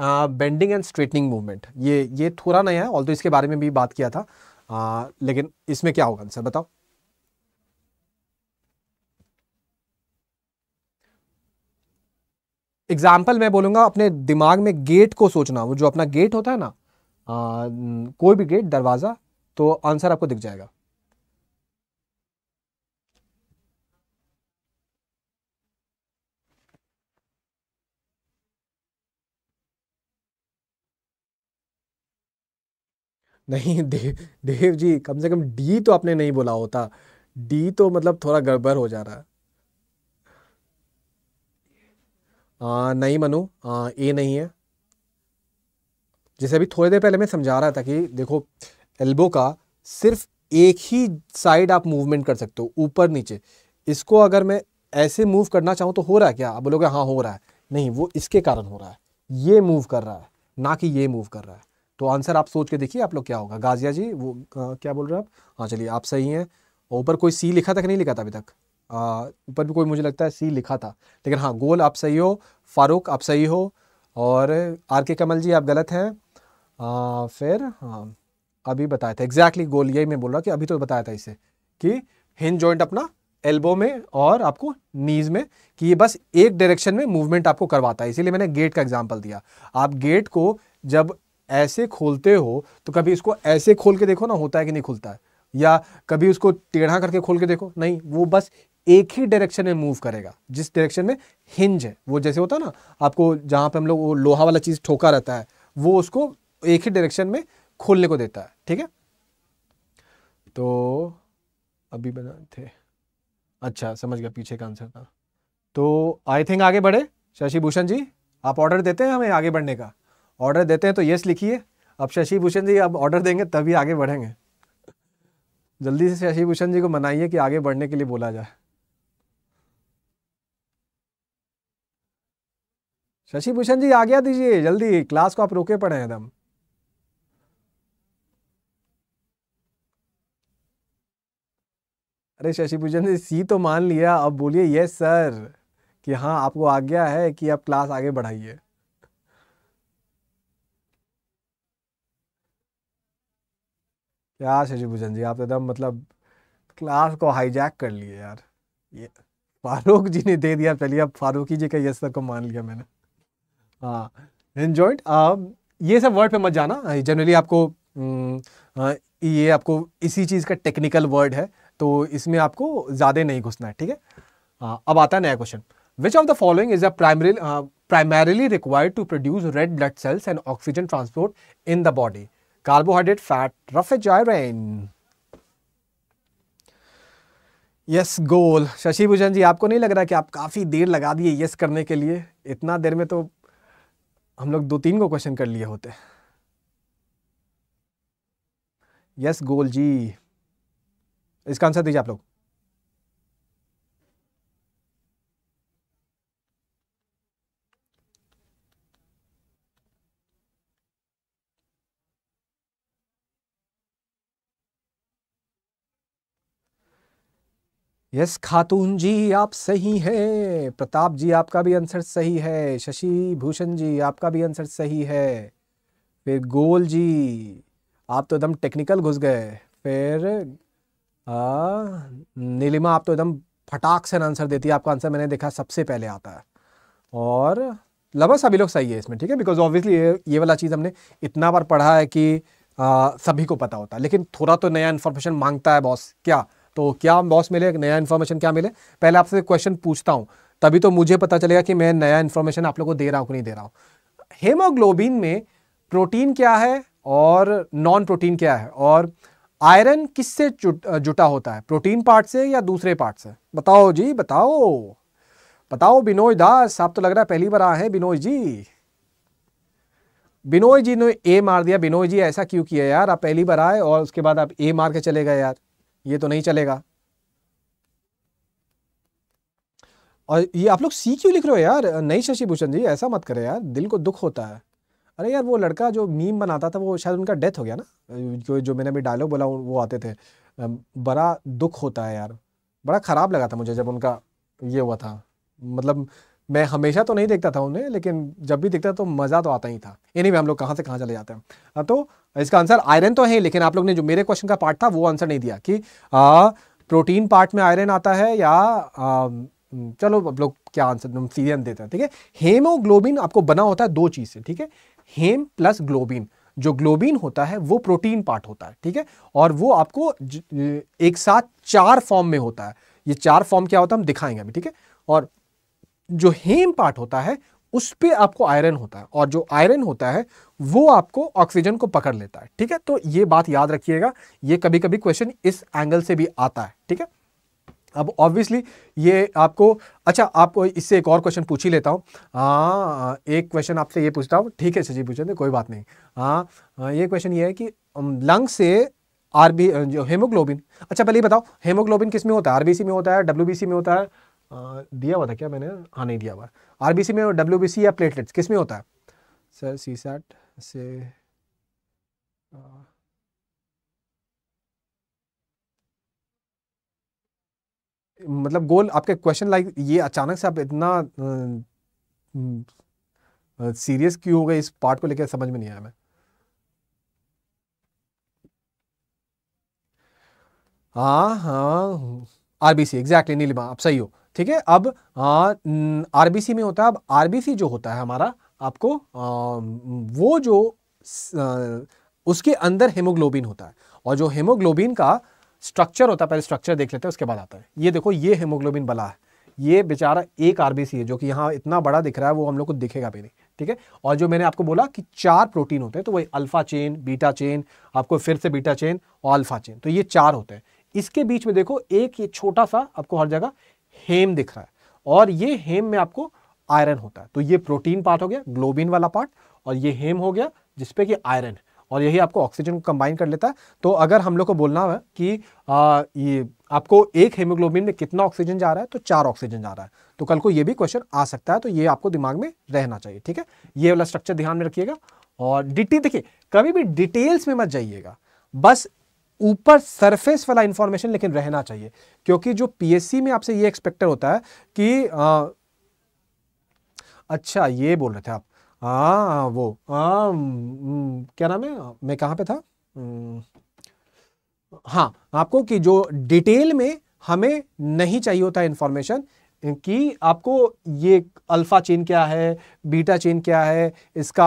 bending and straightening movement ये ये थोड़ा नया है ऑल तो इसके बारे में भी बात किया था आ, लेकिन इसमें क्या होगा आंसर बताओ एग्जाम्पल मैं बोलूंगा अपने दिमाग में गेट को सोचना वो जो अपना गेट होता है ना आ, कोई भी गेट दरवाज़ा तो आंसर आपको दिख जाएगा नहीं देव देव जी कम से कम डी तो आपने नहीं बोला होता डी तो मतलब थोड़ा गड़बड़ हो जा रहा है आ, नहीं मनु आ, ए नहीं है जैसे अभी थोड़ी देर पहले मैं समझा रहा था कि देखो एल्बो का सिर्फ एक ही साइड आप मूवमेंट कर सकते हो ऊपर नीचे इसको अगर मैं ऐसे मूव करना चाहूँ तो हो रहा है क्या आप बोलोगे हाँ हो रहा है नहीं वो इसके कारण हो रहा है ये मूव कर रहा है ना कि ये मूव कर रहा है तो आंसर आप सोच के देखिए आप लोग क्या होगा गाजिया जी वो आ, क्या बोल रहे हो आप हाँ चलिए आप सही हैं ऊपर कोई सी लिखा था कि नहीं लिखा था अभी तक ऊपर भी कोई मुझे लगता है सी लिखा था लेकिन हाँ गोल आप सही हो फारूक आप सही हो और आर के कमल जी आप गलत हैं आ, फिर हाँ अभी बताया था एग्जैक्टली गोल यही मैं बोल रहा कि अभी तो बताया था इसे कि हिंज जॉइंट अपना एल्बो में और आपको नीज में कि ये बस एक डायरेक्शन में मूवमेंट आपको करवाता है इसीलिए मैंने गेट का एग्जाम्पल दिया आप गेट को जब ऐसे खोलते हो तो कभी इसको ऐसे खोल के देखो ना होता है कि नहीं खुलता है या कभी उसको टेढ़ा करके खोल के देखो नहीं वो बस एक ही डायरेक्शन में मूव करेगा जिस डायरेक्शन में हिंज है वो जैसे होता है ना आपको जहाँ पे हम लोग वो लोहा वाला चीज़ ठोका रहता है वो उसको एक ही डायरेक्शन में खोलने को देता है ठीक है तो अभी बना थे अच्छा समझ गया पीछे का आंसर था तो आई थिंक आगे बढ़े शशि भूषण जी आप ऑर्डर देते हैं हमें आगे बढ़ने का ऑर्डर देते हैं तो यस लिखिए अब शशि भूषण जी अब ऑर्डर देंगे तभी आगे बढ़ेंगे जल्दी से शशि भूषण जी को मनाइए कि आगे बढ़ने के लिए बोला जाए शशि भूषण जी गया दीजिए जल्दी क्लास को आप रोके पड़े हैं एकदम अरे शशि भूषण जी सी तो मान लिया अब बोलिए यस सर कि हाँ आपको आज्ञा है कि आप क्लास आगे बढ़ाइए क्या शशि भूषण जी आप एकदम मतलब क्लास को हाईजैक कर लिए यार ये फारूक जी ने दे दिया पहले अब फारूकी जी का यस सर को मान लिया मैंने हाँ जॉइंट um, ये सब वर्ड पे मत जाना जनरली आपको um, uh, ये आपको इसी चीज़ का टेक्निकल वर्ड है तो इसमें आपको ज़्यादा नहीं घुसना है ठीक है हाँ, अब आता है नया question which of the following is a primary primarily required to produce red blood cells and oxygen transport in the body. Carbohydrate, fat, refrigerant. Yes गोल शशि भूषण जी आपको नहीं लग रहा कि आप काफ़ी देर लगा दिए यस करने के लिए इतना देर में तो हम लोग दो तीन को क्वेश्चन कर लिए होते यस गोल जी इसका आंसर दीजिए आप लोग यस खातून जी आप सही है प्रताप जी आपका भी आंसर सही है शशि भूषण जी आपका भी आंसर सही है फिर गोल जी आप तो एकदम टेक्निकल घुस गए फिर आ, नीलिमा आप तो एकदम फटाक से आंसर देती है आपका आंसर मैंने देखा सबसे पहले आता है और लवर सभी लोग सही है इसमें ठीक है बिकॉज ऑब्वियसली ये ये वाला चीज़ हमने इतना बार पढ़ा है कि आ, सभी को पता होता है लेकिन थोड़ा तो नया इन्फॉर्मेशन मांगता है बॉस क्या तो क्या लॉस मिले नया इन्फॉर्मेशन क्या मिले पहले आपसे क्वेश्चन पूछता हूँ तभी तो मुझे पता चलेगा कि मैं नया इन्फॉर्मेशन आप लोग को दे रहा हूँ कि नहीं दे रहा हूँ हेमोग्लोबिन में प्रोटीन क्या है और नॉन प्रोटीन क्या है और आयरन किससे जुटा होता है प्रोटीन पार्ट से या दूसरे पार्ट से बताओ जी बताओ बताओ बिनोय दास आप तो लग रहा है पहली बार आए हैं बिनोय जी बिनोय जी ने ए मार दिया बिनोय जी ऐसा क्यों किया यार आप पहली बार आए और उसके बाद आप ए मार के चले गए यार ये तो नहीं चलेगा और ये आप लोग सी क्यों लिख रहे हो यार नहीं शशि भूषण जी ऐसा मत करें यार दिल को दुख होता है अरे यार वो लड़का जो मीम बनाता था वो शायद उनका डेथ हो गया ना जो जो मैंने अभी डायलॉग बोला वो आते थे बड़ा दुख होता है यार बड़ा ख़राब लगा था मुझे जब उनका ये हुआ था मतलब मैं हमेशा तो नहीं देखता था उन्हें लेकिन जब भी देखता तो मज़ा तो आता ही था एनी anyway, हम लोग कहाँ से कहाँ चले जाते हैं तो इसका आंसर आयरन तो है लेकिन आप लोग ने जो मेरे क्वेश्चन का पार्ट था वो आंसर नहीं दिया कि आ, प्रोटीन पार्ट में आयरन आता है या आ, चलो आप लोग क्या आंसर सीरियन देते हैं ठीक है हेमोग्लोबिन आपको बना होता है दो चीज़ से ठीक है हेम प्लस ग्लोबिन जो ग्लोबिन होता है वो प्रोटीन पार्ट होता है ठीक है और वो आपको एक साथ चार फॉर्म में होता है ये चार फॉर्म क्या होता है हम दिखाएंगे अभी ठीक है और जो हेम पार्ट होता है उस पर आपको आयरन होता है और जो आयरन होता है वो आपको ऑक्सीजन को पकड़ लेता है ठीक है तो ये बात याद रखिएगा ये कभी कभी क्वेश्चन इस एंगल से भी आता है ठीक है अब ऑब्वियसली ये आपको अच्छा आप इससे एक और क्वेश्चन पूछ ही लेता हूँ हाँ एक क्वेश्चन आपसे ये पूछता हूँ ठीक है सर पूछे कोई बात नहीं हाँ ये क्वेश्चन ये है कि लंग से आरबी जो हेमोग्लोबिन अच्छा पहले बताओ हेमोग्लोबिन किस में होता है आरबीसी में होता है डब्ल्यूबीसी में होता है दिया हुआ था क्या मैंने हाँ नहीं दिया हुआ आरबीसी में डब्ल्यू या प्लेटलेट्स किस में होता है सर सी सैट से मतलब गोल आपके क्वेश्चन लाइक ये अचानक से आप इतना सीरियस क्यों हो गए इस पार्ट को लेकर समझ में नहीं आया मैं हाँ हाँ आरबीसी एग्जैक्टली नीलिमा आप सही हो ठीक है अब आरबीसी में होता है अब आरबीसी जो होता है हमारा आपको आ, वो जो आ, उसके अंदर हेमोग्लोबिन होता है और जो हेमोग्लोबिन का स्ट्रक्चर होता है पहले स्ट्रक्चर देख लेते हैं उसके बाद आता है ये देखो ये हेमोग्लोबिन बला है ये बेचारा एक आरबीसी है जो कि यहाँ इतना बड़ा दिख रहा है वो हम लोग को दिखेगा भी नहीं ठीक है और जो मैंने आपको बोला कि चार प्रोटीन होते हैं तो वही अल्फा चेन बीटा चेन आपको फिर से बीटा चेन और अल्फा चेन तो ये चार होते हैं इसके बीच में देखो एक ये छोटा सा आपको हर जगह हेम दिख रहा है और ये हेम में आपको आयरन होता है तो ये प्रोटीन पार्ट हो गया ग्लोबिन वाला पार्ट और ये हेम हो गया जिसपे कि आयरन और यही आपको ऑक्सीजन को कंबाइन कर लेता है तो अगर हम लोग को बोलना है कि आ, ये आपको एक हेमोग्लोबिन में कितना ऑक्सीजन जा रहा है तो चार ऑक्सीजन जा रहा है तो कल को ये भी क्वेश्चन आ सकता है तो ये आपको दिमाग में रहना चाहिए ठीक है ये वाला स्ट्रक्चर ध्यान में रखिएगा और डिटेल देखिए कभी भी डिटेल्स में मत जाइएगा बस ऊपर सरफेस वाला इंफॉर्मेशन लेकिन रहना चाहिए क्योंकि जो पीएससी में आपसे ये एक्सपेक्टर होता है कि आ, अच्छा ये बोल रहे थे आप आ, वो आ, न, क्या नाम है मैं कहां पे था हाँ आपको कि जो डिटेल में हमें नहीं चाहिए होता इंफॉर्मेशन कि आपको ये अल्फ़ा चेन क्या है बीटा चेन क्या है इसका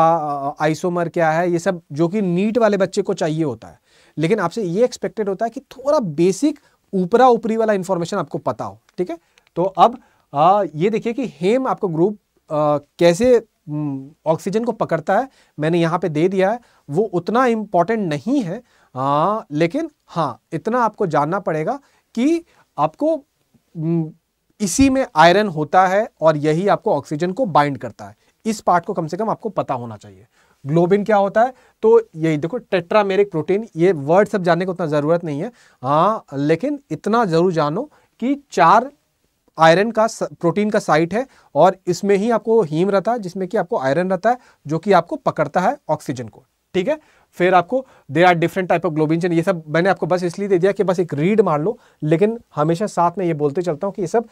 आइसोमर क्या है ये सब जो कि नीट वाले बच्चे को चाहिए होता है लेकिन आपसे ये एक्सपेक्टेड होता है कि थोड़ा बेसिक ऊपरा ऊपरी वाला इंफॉर्मेशन आपको पता हो ठीक है तो अब आ, ये देखिए कि हेम आपका ग्रुप कैसे ऑक्सीजन हम्म, को पकड़ता है मैंने यहाँ पे दे दिया है वो उतना इम्पॉर्टेंट नहीं है आ, लेकिन हाँ इतना आपको जानना पड़ेगा कि आपको हम्म, इसी में आयरन होता है और यही आपको ऑक्सीजन को बाइंड करता है इस पार्ट को कम से कम आपको पता होना चाहिए ग्लोबिन क्या होता है तो यही देखो टेट्रामेरिक प्रोटीन ये वर्ड सब जानने को उतना ज़रूरत नहीं है हाँ लेकिन इतना ज़रूर जानो कि चार आयरन का प्रोटीन का साइट है और इसमें ही आपको हीम रहता है जिसमें कि आपको आयरन रहता है जो कि आपको पकड़ता है ऑक्सीजन को ठीक है फिर आपको they are different type of globin ये सब मैंने आपको बस इसलिए दे दिया कि बस एक रीड मार लो लेकिन हमेशा साथ में ये बोलते चलता हूँ कि ये सब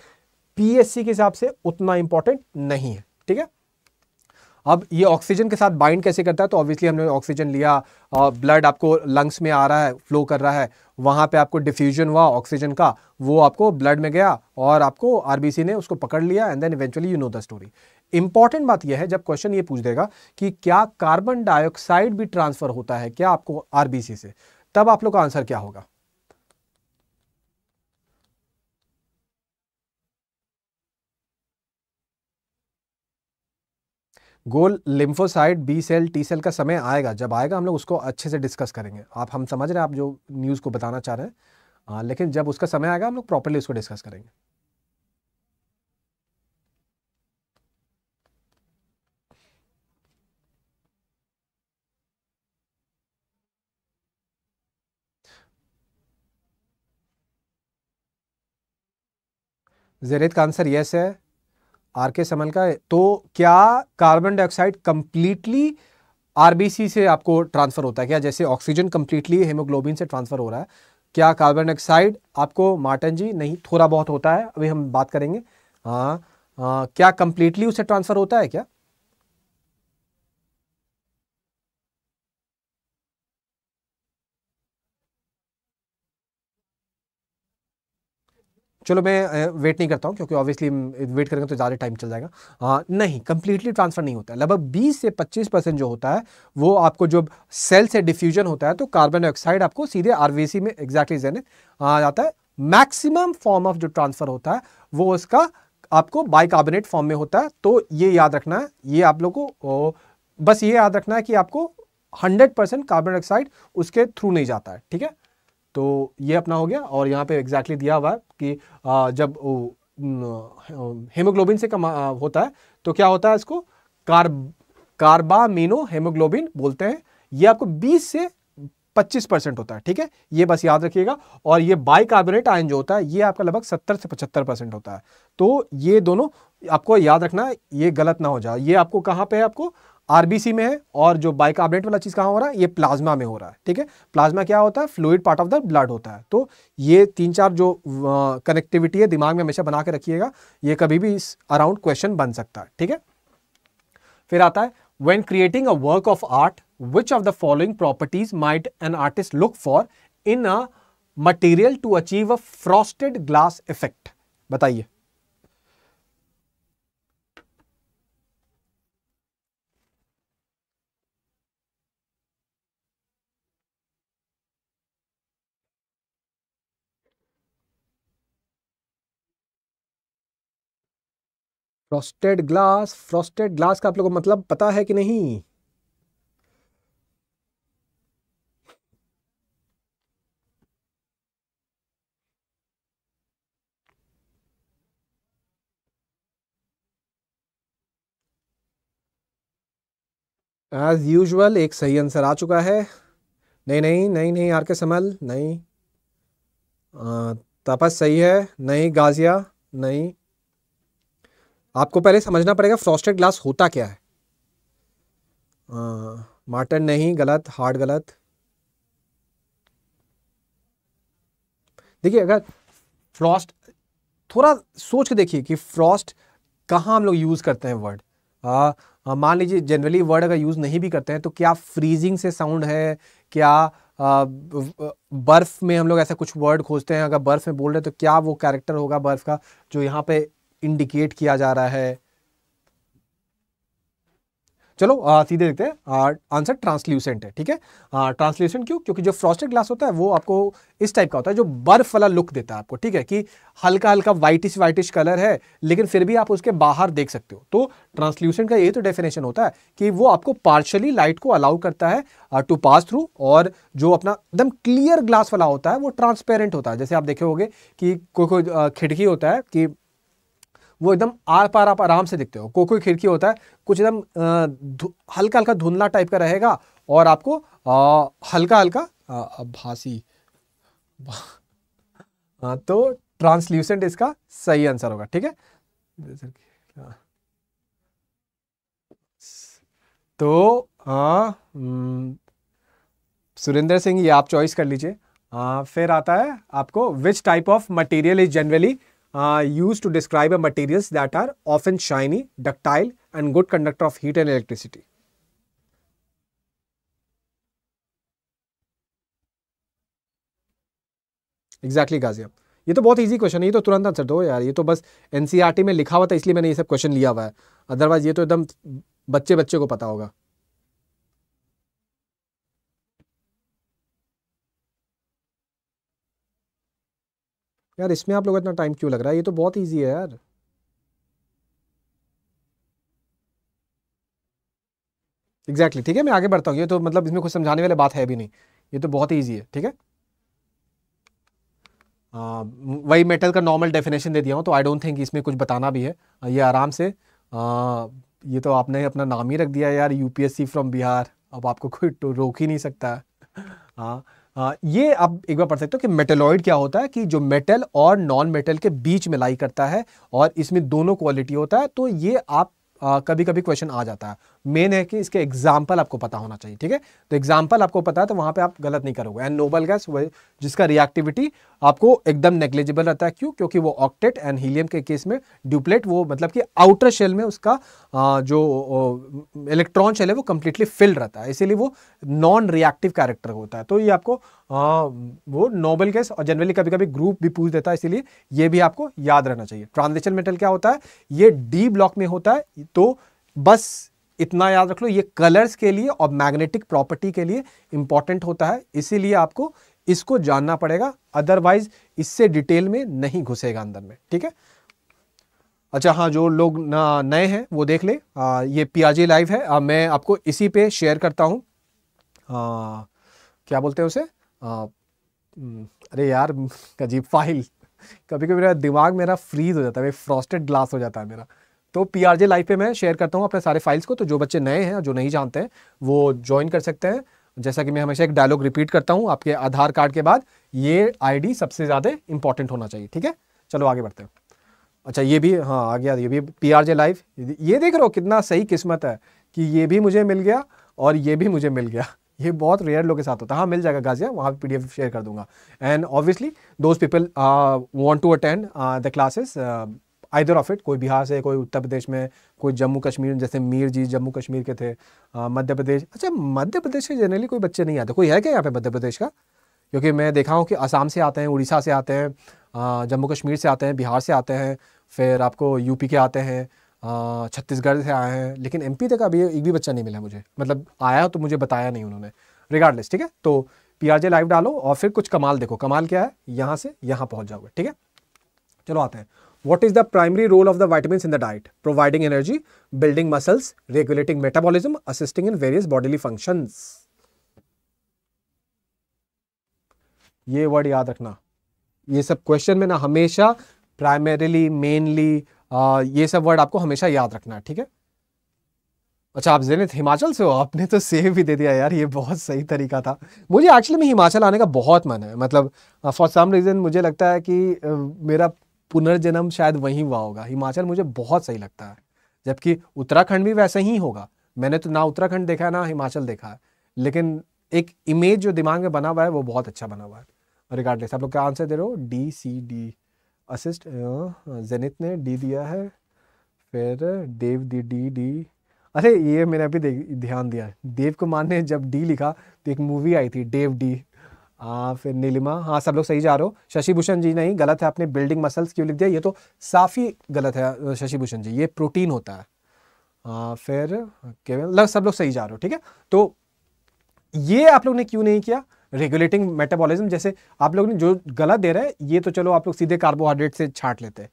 पीएससी के हिसाब से उतना इंपॉर्टेंट नहीं है ठीक है अब ये ऑक्सीजन के साथ बाइंड कैसे करता है तो ऑब्वियसली हमने ऑक्सीजन लिया ब्लड आपको लंग्स में आ रहा है फ्लो कर रहा है वहाँ पे आपको डिफ्यूजन हुआ ऑक्सीजन का वो आपको ब्लड में गया और आपको आरबीसी ने उसको पकड़ लिया and then eventually you know the story important बात यह है जब क्वेश्चन ये पूछ देगा कि क्या कार्बन डाइऑक्साइड भी ट्रांसफर होता है क्या आपको आरबीसी से तब आप लोग का आंसर क्या होगा गोल lymphocyte B cell T cell का समय आएगा जब आएगा हम लोग उसको अच्छे से डिस्कस करेंगे आप हम समझ रहे हैं आप जो न्यूज़ को बताना चाह रहे हैं लेकिन जब उसका समय आएगा हम लोग प्रॉपरली उसको डिस्कस करेंगे जेरेद का आंसर यस है आर के समल का है तो क्या कार्बन डाइऑक्साइड कंप्लीटली आरबीसी से आपको ट्रांसफ़र होता है क्या जैसे ऑक्सीजन कंप्लीटली हेमोग्लोबिन से ट्रांसफ़र हो रहा है क्या कार्बन डाइऑक्साइड आपको मार्टन जी नहीं थोड़ा बहुत होता है अभी हम बात करेंगे हाँ, हाँ क्या कंप्लीटली उसे ट्रांसफ़र होता है क्या चलो मैं वेट नहीं करता हूँ क्योंकि ऑब्वियसली वेट करेंगे तो ज़्यादा टाइम चल जाएगा आ, नहीं कंप्लीटली ट्रांसफ़र नहीं होता है लगभग 20 से 25 परसेंट जो होता है वो आपको जब सेल से डिफ्यूजन होता है तो कार्बन डाइऑक्साइड आपको सीधे आर में एग्जैक्टली जेनित आ जाता है मैक्सिमम फॉर्म ऑफ जो ट्रांसफ़र होता है वो उसका आपको बाइकार्बोनेट फॉर्म में होता है तो ये याद रखना है ये आप लोग को बस ये याद रखना है कि आपको हंड्रेड परसेंट कार्बन डाइऑक्साइड उसके थ्रू नहीं जाता है ठीक है तो ये अपना हो गया और यहाँ पे एग्जैक्टली दिया हुआ है कि आ, जब हेमोग्लोबिन से कमा आ, होता है तो क्या होता है इसको कार कार्बामिनो हेमोग्लोबिन बोलते हैं ये आपको 20 से 25 परसेंट होता है ठीक है ये बस याद रखिएगा और ये बाई कार्बोनेट आयन जो होता है ये आपका लगभग 70 से 75 परसेंट होता है तो ये दोनों आपको याद रखना है ये गलत ना हो जाए ये आपको कहाँ पे है आपको आरबीसी में है और जो बाइकार्बोनेट वाला चीज़ कहाँ हो रहा है ये प्लाज्मा में हो रहा है ठीक है प्लाज्मा क्या होता है fluid part of the blood होता है तो ये तीन चार जो कनेक्टिविटी है दिमाग में हमेशा बना के रखिएगा ये कभी भी इस अराउंड क्वेश्चन बन सकता है ठीक है फिर आता है when creating a work of art which of the following properties might an artist look for in a material to achieve a frosted glass effect बताइए फ्रॉस्टेड ग्लास फ्रॉस्टेड ग्लास का आप लोगों को मतलब पता है कि नहीं एज यूजल एक सही आंसर आ चुका है नहीं नहीं नहीं नहीं आर के समल नहीं तपस सही है नहीं गाजिया नहीं आपको पहले समझना पड़ेगा फ्रॉस्टेड ग्लास होता क्या है मार्टन नहीं गलत हार्ड गलत देखिए अगर फ्रॉस्ट थोड़ा सोच के देखिए कि फ्रॉस्ट कहाँ हम लोग यूज़ करते हैं वर्ड मान लीजिए जनरली वर्ड अगर यूज़ नहीं भी करते हैं तो क्या फ्रीजिंग से साउंड है क्या आ, बर्फ में हम लोग ऐसा कुछ वर्ड खोजते हैं अगर बर्फ में बोल रहे हैं तो क्या वो कैरेक्टर होगा बर्फ का जो यहाँ पे इंडिकेट किया जा रहा है चलो आ, सीधे देखते हैं आंसर ट्रांसल्यूसेंट है ठीक है ट्रांसल्यूसेंट क्यों क्योंकि जो फ्रॉस्टेड ग्लास होता है वो आपको इस टाइप का होता है जो बर्फ वाला लुक देता है आपको ठीक है कि हल्का हल्का वाइटिश वाइटिश कलर है लेकिन फिर भी आप उसके बाहर देख सकते हो तो ट्रांसल्यूसेंट का ये तो डेफिनेशन होता है कि वो आपको पार्शली लाइट को अलाउ करता है टू पास थ्रू और जो अपना एकदम क्लियर ग्लास वाला होता है वो ट्रांसपेरेंट होता है जैसे आप देखे होगे कि कोई कोई खिड़की होता है कि वो एकदम आर पार आप आराम से दिखते हो कोई कोई खिड़की होता है कुछ एकदम हल्का हल्का धुंधला टाइप का रहेगा और आपको आ, हल्का हल्का भासी आ, हाँ, तो ट्रांसल्यूसेंट इसका सही आंसर होगा ठीक है तो सुरेंद्र सिंह ये आप चॉइस कर लीजिए फिर आता है आपको which type of material is generally Uh, used to describe a materials that are often shiny ductile and good conductor of heat and electricity exactly exactly, गाजिया ये तो बहुत ईजी क्वेश्चन है ये तो तुरंत आंसर दो यार ये तो बस एनसीआरटी e में लिखा हुआ था इसलिए मैंने ये सब क्वेश्चन लिया हुआ है अदरवाइज ये तो एकदम बच्चे बच्चे को पता होगा यार इसमें आप लोग इतना टाइम क्यों लग रहा है ये तो बहुत ईजी है यार एग्जैक्टली exactly, ठीक है मैं आगे बढ़ता हूँ ये तो मतलब इसमें कुछ समझाने वाली बात है भी नहीं ये तो बहुत ईजी है ठीक है आ, वही मेटल का नॉर्मल डेफिनेशन दे दिया हूँ तो आई डोंट थिंक इसमें कुछ बताना भी है ये आराम से आ, ये तो आपने अपना नाम ही रख दिया यार यूपीएससी फ्रॉम बिहार अब आपको कोई तो रोक ही नहीं सकता हाँ ये आप एक बार पढ़ सकते हो कि मेटेलॉइड क्या होता है कि जो मेटल और नॉन मेटल के बीच में लाई करता है और इसमें दोनों क्वालिटी होता है तो ये आप आ, कभी कभी क्वेश्चन आ जाता है मेन है कि इसके एग्जाम्पल आपको पता होना चाहिए ठीक है तो एग्जाम्पल आपको पता है तो वहां पे आप गलत नहीं करोगे एंड नोबल गैस जिसका रिएक्टिविटी आपको एकदम नेग्लिजिबल रहता है क्यों क्योंकि वो ऑक्टेट एंड हीलियम के केस में ड्यूप्लेट वो मतलब कि आउटर शेल में उसका आ, जो इलेक्ट्रॉन शेल है वो कंप्लीटली फिल रहता है इसीलिए वो नॉन रिएक्टिव कैरेक्टर होता है तो ये आपको वो नोबल गैस और जनरली कभी कभी ग्रुप भी पूछ देता है इसीलिए ये भी आपको याद रहना चाहिए ट्रांजिशन मेटल क्या होता है ये डी ब्लॉक में होता है तो बस इतना याद रख लो ये कलर्स के लिए और मैग्नेटिक प्रॉपर्टी के लिए इंपॉर्टेंट होता है इसीलिए आपको इसको जानना पड़ेगा अदरवाइज इससे डिटेल में नहीं घुसेगा अंदर में ठीक है अच्छा हाँ जो लोग नए हैं वो देख ले आ, ये पियाजी लाइव है आ, मैं आपको इसी पे शेयर करता हूँ क्या बोलते हैं उसे हम्म, अरे यार अजीब फाइल कभी कभी मेरा दिमाग मेरा फ्रीज हो जाता है फ्रॉस्टेड ग्लास हो जाता है मेरा तो पी आर जे लाइफ पे मैं शेयर करता हूँ अपने सारे फाइल्स को तो जो बच्चे नए हैं जो नहीं जानते हैं वो ज्वाइन कर सकते हैं जैसा कि मैं हमेशा एक डायलॉग रिपीट करता हूँ आपके आधार कार्ड के बाद ये आईडी सबसे ज़्यादा इंपॉर्टेंट होना चाहिए ठीक है चलो आगे बढ़ते हैं अच्छा ये भी हाँ आ गया ये भी पी आर जे लाइफ ये देख रहे हो कितना सही किस्मत है कि ये भी मुझे मिल गया और ये भी मुझे मिल गया ये बहुत रेयर लोग के साथ होता है हाँ मिल जाएगा गाजिया वहाँ पे पीडीएफ शेयर कर दूंगा and obviously those people want to attend the classes either of it कोई बिहार से कोई उत्तर प्रदेश में कोई जम्मू कश्मीर जैसे मीर जी जम्मू कश्मीर के थे uh, मध्य प्रदेश अच्छा मध्य प्रदेश के जनरली कोई बच्चे नहीं आते कोई है क्या यहाँ पे मध्य प्रदेश का क्योंकि मैं देखा हूँ कि आसाम से आते हैं उड़ीसा से आते हैं uh, जम्मू कश्मीर से आते हैं बिहार से आते हैं फिर आपको यूपी के आते हैं छत्तीसगढ़ से आए हैं लेकिन एमपी तक अभी एक भी बच्चा नहीं मिला मुझे मतलब आया तो मुझे बताया नहीं उन्होंने रिगार्डलेस ठीक है तो पीआरजे लाइव डालो और फिर कुछ कमाल देखो कमाल क्या है यहाँ से यहाँ पहुँच जाओगे ठीक है चलो आते हैं what is the primary role of the vitamin in the diet providing energy building muscles regulating metabolism assisting in various bodily function ये वर्ड याद रखना ये सब क्वेश्चन में ना हमेशा प्राइमरीली मेनली आ, ये सब वर्ड आपको हमेशा याद रखना है ठीक है अच्छा आप जेनित हिमाचल से हो आपने तो सेव भी दे दिया यार ये बहुत सही तरीका था मुझे एक्चुअली में हिमाचल आने का बहुत मन है मतलब फॉर सम रीज़न मुझे लगता है कि मेरा पुनर्जन्म शायद वहीं हुआ होगा हिमाचल मुझे बहुत सही लगता है जबकि उत्तराखंड भी वैसे ही होगा मैंने तो ना उत्तराखंड देखा है ना हिमाचल देखा है लेकिन एक इमेज जो दिमाग में बना हुआ है वो बहुत अच्छा बना हुआ है रिगार्डलेस आप लोग क्या आंसर दे रहे हो डी सी डी असिस्ट जेनित ने डी दिया है फिर देव दी डी डी अरे ये मैंने अभी ध्यान दिया देव कुमार ने जब डी लिखा तो एक मूवी आई थी देव डी हाँ फिर नीलिमा हाँ सब लोग सही जा रहे हो शशि भूषण जी नहीं गलत है आपने बिल्डिंग मसल्स क्यों लिख दिया ये तो साफ ही गलत है शशि भूषण जी ये प्रोटीन होता है हाँ फिर केवल सब लोग सही जा रहे हो ठीक है तो ये आप लोग ने क्यों नहीं किया रेगुलेटिंग मेटाबॉलिज्म जैसे आप लोग ने जो गला दे रहा है ये तो चलो आप लोग सीधे कार्बोहाइड्रेट से छाट लेते हैं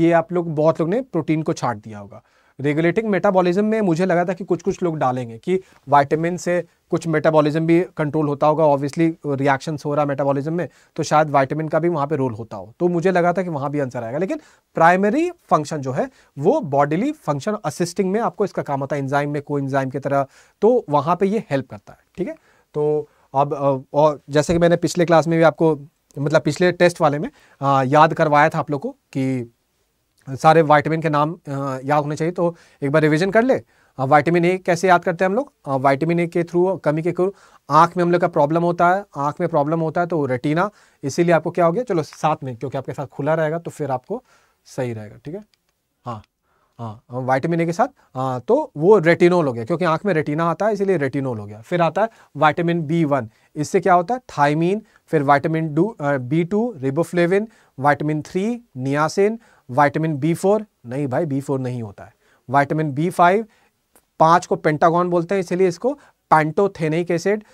ये आप लोग बहुत लोग ने प्रोटीन को छाट दिया होगा रेगुलेटिंग मेटाबॉलिज्म में मुझे लगा था कि कुछ कुछ लोग डालेंगे कि वाइटामिन से कुछ मेटाबॉलिज्म भी कंट्रोल होता होगा ऑब्वियसली रिएक्शंस हो रहा है मेटाबॉलिज्म में तो शायद वाइटामिन का भी वहाँ पे रोल होता हो तो मुझे लगा था कि वहाँ भी आंसर आएगा लेकिन प्राइमरी फंक्शन जो है वो बॉडीली फंक्शन असिस्टिंग में आपको इसका काम होता है इंजाइम में को एंजाइम की तरह तो वहाँ पर ये हेल्प करता है ठीक है तो अब और जैसे कि मैंने पिछले क्लास में भी आपको मतलब पिछले टेस्ट वाले में आ, याद करवाया था आप लोग को कि सारे वाइटामिन के नाम आ, याद होने चाहिए तो एक बार रिविज़न कर ले वाइटामिन ए कैसे याद करते हैं हम लोग वाइटामिन ए के थ्रू कमी के थ्रू आँख में हम लोग का प्रॉब्लम होता है आँख में प्रॉब्लम होता है तो रेटिना इसीलिए आपको क्या हो गया चलो साथ में क्योंकि आपके साथ खुला रहेगा तो फिर आपको सही रहेगा ठीक है हाँ हाँ वाइटामिन ए के साथ हाँ तो वो रेटिनोल हो गया क्योंकि आंख में रेटिना आता है इसीलिए रेटिनोल हो गया फिर आता है वाइटामिन बी वन इससे क्या होता है थाइमिन फिर vitamin do B two riboflavin vitamin three niacin vitamin B four नहीं भाई बी फोर नहीं होता है वाइटामिन बी फाइव पाँच को पेंटागॉन बोलते हैं इसीलिए इसको pantothenic acid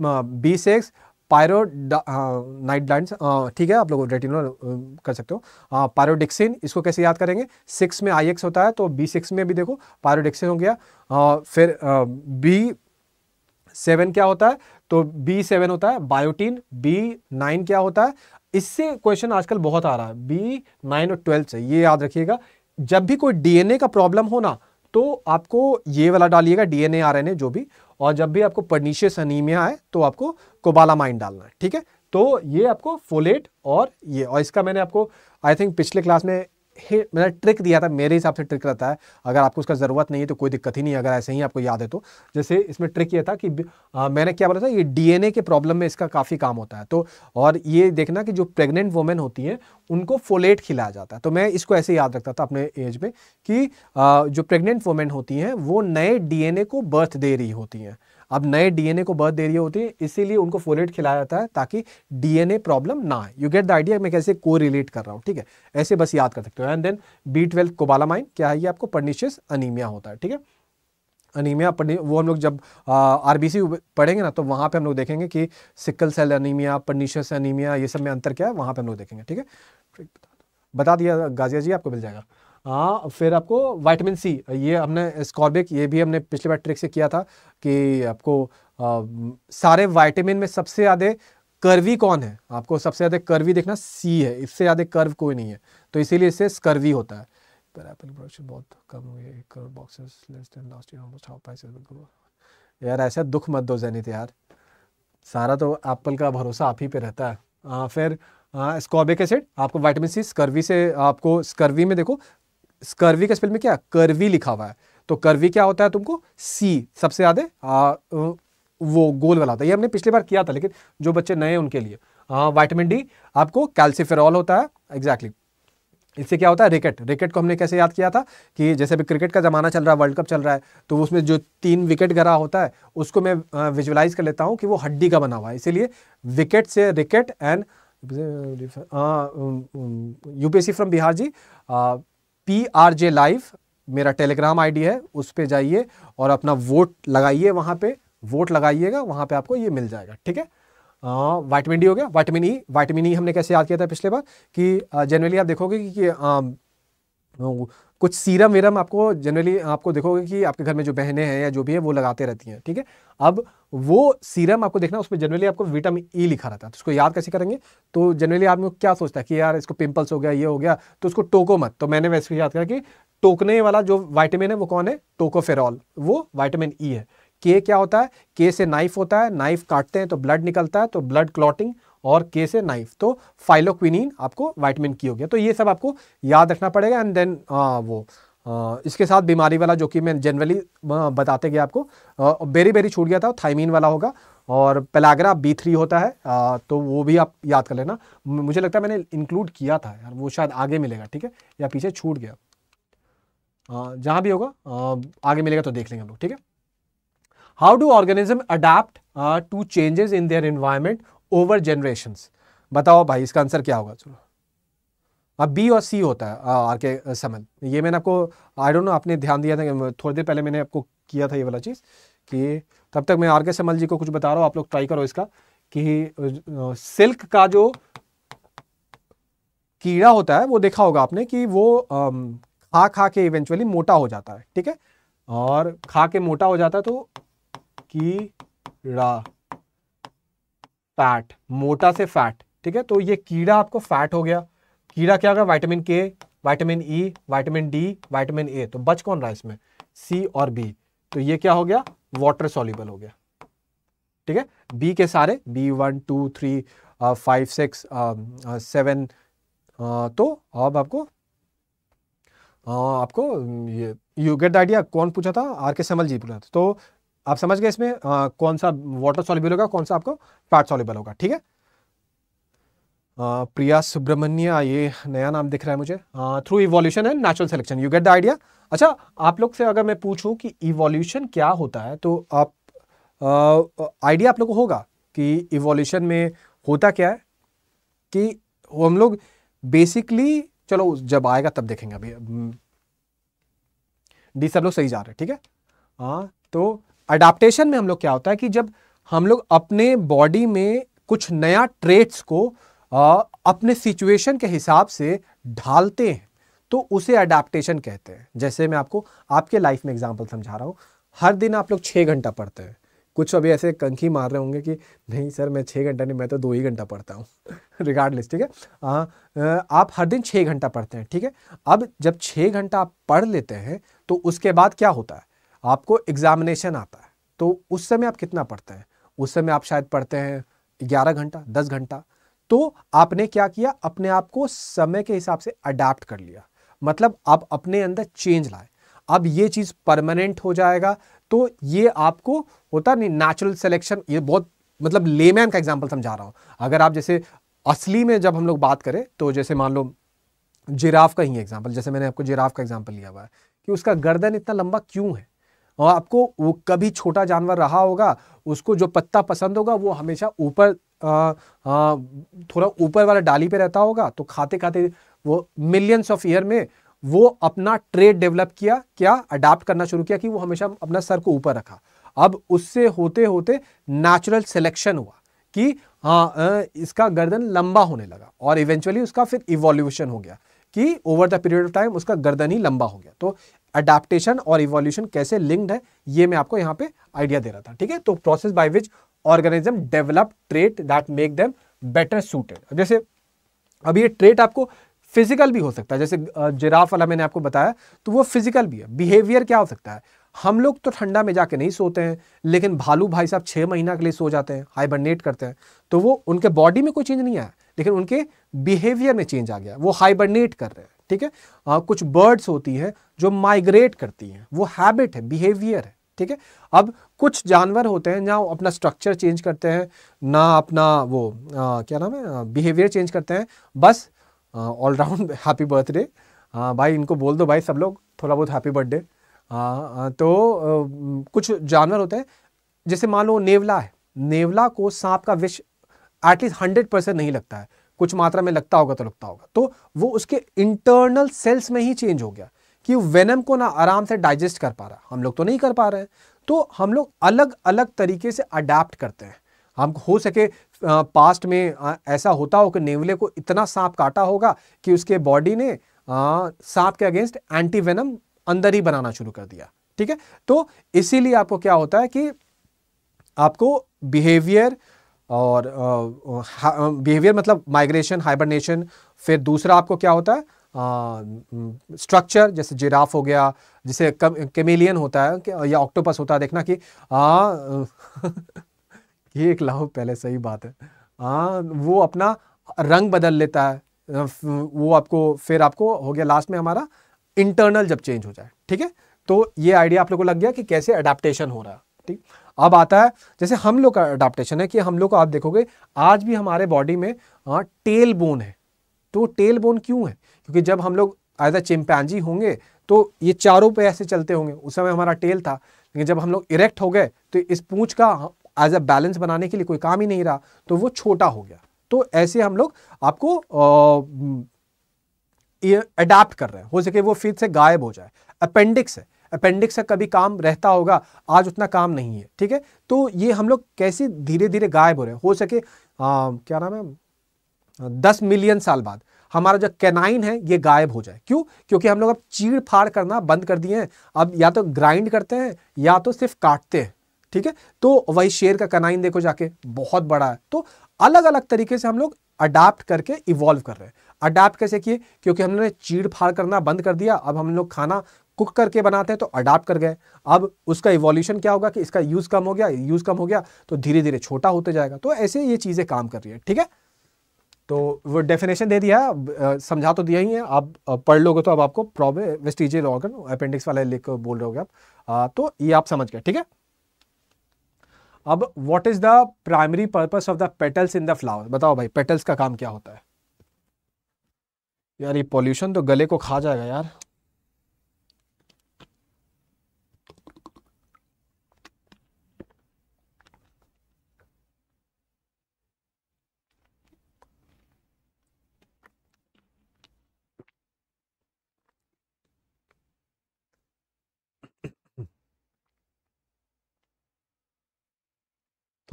B six pyro night gland ठीक है आप लोग रेटिनो uh, कर सकते हो पायरोडिक्सिन uh, इसको कैसे याद करेंगे सिक्स में आई होता है तो बी सिक्स में भी देखो पायरोडिक्सिन हो गया आ, uh, फिर बी सेवन क्या होता है तो बी सेवन होता है बायोटीन बी नाइन क्या होता है इससे क्वेश्चन आजकल बहुत आ रहा है बी नाइन और ट्वेल्थ से ये याद रखिएगा जब भी कोई डीएनए का प्रॉब्लम हो ना तो आपको ये वाला डालिएगा डीएनए आरएनए जो भी और जब भी आपको पर्नीशियस अनिमिया है तो आपको कोबाला माइंड डालना है ठीक है तो ये आपको फोलेट और ये और इसका मैंने आपको आई थिंक पिछले क्लास में मतलब ट्रिक दिया था मेरे हिसाब से ट्रिक रहता है अगर आपको उसका ज़रूरत नहीं है तो कोई दिक्कत ही नहीं अगर ऐसे ही आपको याद है तो जैसे इसमें ट्रिक ये था कि आ, मैंने क्या बोला था ये डीएनए के प्रॉब्लम में इसका काफ़ी काम होता है तो और ये देखना कि जो प्रेग्नेंट वुमेन होती हैं उनको फोलेट खिलाया जाता है तो मैं इसको ऐसे याद रखता था अपने एज में कि आ, जो प्रेग्नेंट वुमेन होती हैं वो नए डी को बर्थ दे रही होती हैं अब नए डीएनए को बर्थ दे रही होती है इसीलिए उनको फोलेट खिलाया जाता है ताकि डीएनए प्रॉब्लम ना आए यू गेट द आइडिया मैं कैसे को रिलेट कर रहा हूँ ठीक है ऐसे बस याद कर सकते हो and then B twelve cobalamin क्या है ये आपको पर्निशियस अनिमिया होता है ठीक है अनीमिया वो हम लोग जब आर बी सी पढ़ेंगे ना तो वहाँ पे हम लोग देखेंगे कि sickle cell anaemia pernicious anaemia ये सब में अंतर क्या है वहाँ पे हम लोग देखेंगे ठीक है बता दिया गाजिया जी आपको मिल जाएगा हाँ फिर आपको वाइटामिन सी ये हमने स्कॉर्बिक ये भी हमने पिछले बार ट्रिक से किया था कि आपको आ, सारे वाइटामिन में सबसे ज़्यादा कर्वी कौन है आपको सबसे ज़्यादा कर्वी देखना सी है इससे ज़्यादा कर्व कोई नहीं है तो इसीलिए इससे स्कर्वी होता है पर एप्पल प्रोडक्शन बहुत कम हुई है एक crore boxes less than last year almost half price will go यार ऐसा दुख मत दो जैनित यार सारा तो एप्पल का भरोसा आप ही पे रहता है आ, हाँ, फिर स्कॉर्बिक हाँ, एसिड आपको विटामिन सी स्कर्वी से आपको स्कर्वी में देखो स्कर्वी का स्पेल में क्या कर्वी लिखा हुआ है तो कर्वी क्या होता है तुमको सी सबसे याद है वो गोल वाला था ये हमने पिछली बार किया था लेकिन जो बच्चे नए हैं उनके लिए वाइटामिन डी आपको कैल्सिफेरॉल होता है एग्जैक्टली exactly. इससे क्या होता है रिकेट रिकेट को हमने कैसे याद किया था कि जैसे अभी क्रिकेट का ज़माना चल रहा है वर्ल्ड कप चल रहा है तो उसमें जो तीन विकेट गरा होता है उसको मैं विजुअलाइज कर लेता हूँ कि वो हड्डी का बना हुआ है इसीलिए विकेट से rickets and UPSC from Bihar जी पी आर जे लाइव मेरा टेलीग्राम आईडी है उस पर जाइए और अपना वोट लगाइए वहां पे वोट लगाइएगा वहां पे आपको ये मिल जाएगा ठीक है वाइटमिन डी हो गया वाइटमिन ई वाइटमिन ई हमने कैसे याद किया था पिछले बार कि जनरली आप देखोगे कि, कि आ, कुछ सीरम वीरम आपको जनरली आपको देखोगे कि आपके घर में जो बहनें हैं या जो भी है वो लगाते रहती हैं ठीक है अब वो सीरम आपको देखना उसमें जनरली आपको विटामिन ई e लिखा रहता है तो उसको याद कैसे करेंगे तो जनरली आप लोग क्या सोचता है कि यार इसको पिंपल्स हो गया ये हो गया तो उसको टोको मत तो मैंने वैसे याद किया कि टोकने वाला जो वाइटामिन है वो कौन है टोकोफेरॉल वो वाइटामिन ई e है के क्या होता है के से नाइफ होता है नाइफ काटते हैं तो ब्लड निकलता है तो ब्लड क्लॉटिंग और के से नाइफ तो फाइलोक्विनिन आपको वाइटमिन की हो गया तो ये सब आपको याद रखना पड़ेगा एंड देन आ, वो आ, इसके साथ बीमारी वाला जो कि मैं जनरली बताते गया आपको आ, बेरी बेरी छूट गया था थाइमिन वाला होगा और पेलाग्रा बी थ्री होता है आ, तो वो भी आप याद कर लेना मुझे लगता है मैंने इंक्लूड किया था यार वो शायद आगे मिलेगा ठीक है या पीछे छूट गया जहाँ भी होगा आगे मिलेगा तो देख लेंगे हम लोग ठीक है how do organism adapt to changes in their environment over generation बताओ भाई इसका आंसर क्या होगा चलो अब बी और सी होता है आर के समन ये मैंने आपको आई डोंट नो आपने ध्यान दिया था थोड़ी देर पहले मैंने आपको किया था ये वाला चीज़ कि तब तक मैं आर के समल जी को कुछ बता रहा हूँ आप लोग ट्राई करो इसका कि सिल्क का जो कीड़ा होता है वो देखा होगा आपने कि वो खा खा के इवेंचुअली मोटा हो जाता है ठीक है और खा के मोटा हो जाता है तो कीड़ा फैट मोटा से फैट ठीक है तो ये कीड़ा आपको फैट हो गया कीड़ा क्या होगा vitamin K vitamin E vitamin D vitamin A तो बच कौन रहा है इसमें सी और बी तो ये क्या हो गया वाटर सॉल्यूबल हो गया ठीक है बी के सारे B one two three five six seven तो अब आपको आ, uh, आपको ये यू गेट द आइडिया कौन पूछा था आर के समल जी पूछा था तो आप समझ गए इसमें आ, कौन सा वाटर सॉल्यूबल होगा कौन सा आपको फैट सॉल्यूबल होगा ठीक है आ, प्रिया सुब्रमण्य ये नया नाम दिख रहा है मुझे through evolution and natural selection you get the idea अच्छा आप लोग से अगर मैं पूछूं कि इवोल्यूशन क्या होता है तो आप आइडिया आप लोग को होगा कि इवोल्यूशन में होता क्या है कि हम लोग बेसिकली चलो जब आएगा तब देखेंगे अभी डी सब लोग सही जा रहे हैं ठीक है हाँ तो अडाप्टेशन में हम लोग क्या होता है कि जब हम लोग अपने बॉडी में कुछ नया ट्रेट्स को आ, अपने सिचुएशन के हिसाब से ढालते हैं तो उसे अडाप्टेशन कहते हैं जैसे मैं आपको आपके लाइफ में एग्जाम्पल समझा रहा हूँ हर दिन आप लोग छः घंटा पढ़ते हैं कुछ अभी ऐसे कंखी मार रहे होंगे कि नहीं सर मैं छः घंटा नहीं मैं तो दो ही घंटा पढ़ता हूँ रिगार्डलेस ठीक है आ, आप हर दिन छः घंटा पढ़ते हैं ठीक है अब जब छः घंटा आप पढ़ लेते हैं तो उसके बाद क्या होता है आपको एग्जामिनेशन आता है तो उस समय आप कितना पढ़ते हैं उस समय आप शायद पढ़ते हैं ग्यारह घंटा दस घंटा तो आपने क्या किया अपने आप को समय के हिसाब से अडेप्ट कर लिया मतलब आप अपने अंदर चेंज लाए अब ये चीज़ परमानेंट हो जाएगा तो ये आपको होता नहीं नेचुरल सिलेक्शन ये बहुत मतलब लेमैन का एग्जाम्पल समझा रहा हूँ अगर आप जैसे असली में जब हम लोग बात करें तो जैसे मान लो जिराफ का ही एग्जाम्पल जैसे मैंने आपको जिराफ का एग्जाम्पल लिया हुआ है कि उसका गर्दन इतना लंबा क्यों है आपको वो कभी छोटा जानवर रहा होगा उसको जो पत्ता पसंद होगा वो हमेशा ऊपर थोड़ा ऊपर वाला डाली पे रहता होगा तो खाते खाते वो मिलियंस ऑफ ईयर में वो अपना ट्रेड डेवलप किया क्या अडाप्ट करना शुरू किया कि वो हमेशा अपना सर को ऊपर रखा अब उससे होते होते नेचुरल सिलेक्शन हुआ कि हाँ इसका गर्दन लंबा होने लगा और इवेंचुअली उसका फिर इवोल्यूशन हो गया कि over the period of time उसका गर्दन ही लंबा हो गया तो अडेप्टेशन और इवोल्यूशन कैसे लिंक्ड है ये मैं आपको यहाँ पे आइडिया दे रहा था ठीक है तो process by which organism develop trait that make them better suited जैसे अब ये ट्रेट आपको फिजिकल भी हो सकता है जैसे जिराफ वाला मैंने आपको बताया तो वो फिजिकल भी है बिहेवियर क्या हो सकता है हम लोग तो ठंडा में जाके नहीं सोते हैं लेकिन भालू भाई साहब छः महीना के लिए सो जाते हैं हाइबरनेट करते हैं तो वो उनके बॉडी में कोई चेंज नहीं आया लेकिन उनके बिहेवियर में चेंज आ गया वो हाइबरनेट कर रहे हैं ठीक है आ, कुछ बर्ड्स होती हैं जो माइग्रेट करती हैं वो हैबिट है बिहेवियर है ठीक है अब कुछ जानवर होते हैं ना अपना स्ट्रक्चर चेंज करते हैं ना अपना वो आ, क्या नाम है बिहेवियर चेंज करते हैं बस ऑलराउंड हैप्पी बर्थडे भाई इनको बोल दो भाई सब लोग थोड़ा बहुत हैप्पी बर्थडे तो आ, कुछ जानवर होते हैं जैसे मान लो नेवला है नेवला को सांप का विष एटलीस्ट हंड्रेड परसेंट नहीं लगता है कुछ मात्रा में लगता होगा तो लगता होगा तो वो उसके इंटरनल सेल्स में ही चेंज हो गया कि वेनम को ना आराम से डाइजेस्ट कर पा रहा हम लोग तो नहीं कर पा रहे हैं तो हम लोग अलग अलग तरीके से अडेप्ट करते हैं हम हो सके पास्ट में ऐसा होता हो कि नेवले को इतना सांप काटा होगा कि उसके बॉडी ने सांप के अगेंस्ट एंटी वेनम अंदर ही बनाना शुरू कर दिया ठीक है तो इसीलिए आपको क्या होता है कि आपको बिहेवियर और बिहेवियर मतलब माइग्रेशन हाइबरनेशन फिर दूसरा आपको क्या होता है स्ट्रक्चर जैसे जिराफ हो गया जिसे केमेलियन होता है या ऑक्टोपस होता है देखना कि आ, ये एक लाभ पहले सही बात है आ, वो अपना रंग बदल लेता है वो आपको फिर आपको हो गया लास्ट में हमारा इंटरनल जब चेंज हो जाए ठीक है तो ये आइडिया आप लोगों को लग गया कि कैसे अडेप्टेशन हो रहा है ठीक अब आता है जैसे हम लोग का अडाप्टेशन है कि हम लोग को आप देखोगे आज भी हमारे बॉडी में हाँ टेल बोन है तो टेल बोन क्यों है क्योंकि जब हम लोग एज अ चिमपैनजी होंगे तो ये चारों पे ऐसे चलते होंगे उस समय हमारा टेल था लेकिन जब हम लोग इरेक्ट हो गए तो इस पूंछ का एज अ बैलेंस बनाने के लिए कोई काम ही नहीं रहा तो वो छोटा हो गया तो ऐसे हम लोग आपको अडाप्ट कर रहे हैं हो सके वो फिर से गायब हो जाए अपेंडिक्स है अपेंडिक्स का कभी काम रहता होगा आज उतना काम नहीं है ठीक है तो ये हम लोग कैसे धीरे धीरे गायब हो रहे हैं हो सके आ, क्या नाम है दस मिलियन साल बाद हमारा जो कैनाइन है ये गायब हो जाए क्यों क्योंकि हम लोग अब चीड़ फाड़ करना बंद कर दिए हैं अब या तो ग्राइंड करते हैं या तो सिर्फ काटते हैं ठीक है तो वही शेर का कनाइन देखो जाके बहुत बड़ा है तो अलग अलग तरीके से हम लोग अडाप्ट करके इवॉल्व कर रहे हैं अडाप्ट कैसे किए क्योंकि हमने चीड़ फाड़ करना बंद कर दिया अब हम लोग खाना कुक करके बनाते हैं तो अडाप्ट कर गए अब उसका इवोल्यूशन क्या होगा कि इसका यूज़ कम हो गया यूज़ कम हो गया तो धीरे धीरे छोटा होते जाएगा तो ऐसे ये चीज़ें काम कर रही है ठीक है तो वो डेफिनेशन दे दिया समझा तो दिया ही है आप पढ़ लोगे तो अब आपको प्रॉब्लम वेस्टिजियल ऑर्गन अपेंडिक्स वाले लिख बोल रहे हो आप आ, तो ये आप समझ गए ठीक है अब what is the primary purpose of the petals in the flower बताओ भाई पेटल्स का काम क्या होता है यार ये पॉल्यूशन तो गले को खा जाएगा यार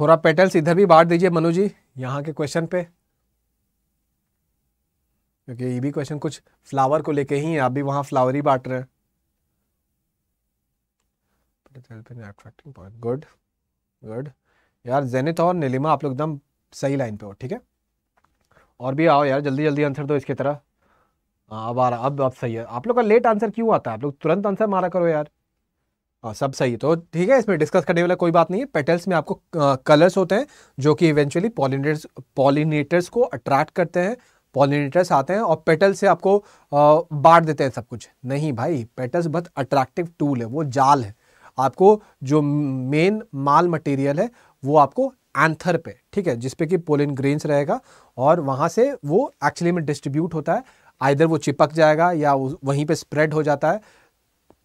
थोड़ा पेटल्स इधर भी बांट दीजिए मनु जी यहाँ के क्वेश्चन पे क्योंकि ये भी क्वेश्चन कुछ फ्लावर को लेके ही है आप भी वहां फ्लावर ही बांट रहे हैं गुड गुड यार जेनित और नीलिमा आप लोग एकदम सही लाइन पे हो ठीक है और भी आओ यार जल्दी जल्दी आंसर दो इसकी तरह हाँ, अब आ रहा अब अब सही है आप लोग का लेट आंसर क्यों आता है आप लोग तुरंत आंसर मारा करो यार हाँ, सब सही है तो ठीक है इसमें डिस्कस करने वाला कोई बात नहीं है पेटल्स में आपको कलर्स होते हैं जो कि इवेंचुअली पॉलिनेटर्स पॉलिनेटर्स को अट्रैक्ट करते हैं पॉलिनेटर्स आते हैं और पेटल से आपको बांट देते हैं सब कुछ नहीं भाई पेटल्स बहुत अट्रैक्टिव टूल है वो जाल है आपको जो मेन माल मटेरियल है वो आपको एंथर पे ठीक है जिसपे कि पोलिन ग्रेन्स रहेगा और वहाँ से वो एक्चुअली में डिस्ट्रीब्यूट होता है आइधर वो चिपक जाएगा या वहीं पे स्प्रेड हो जाता है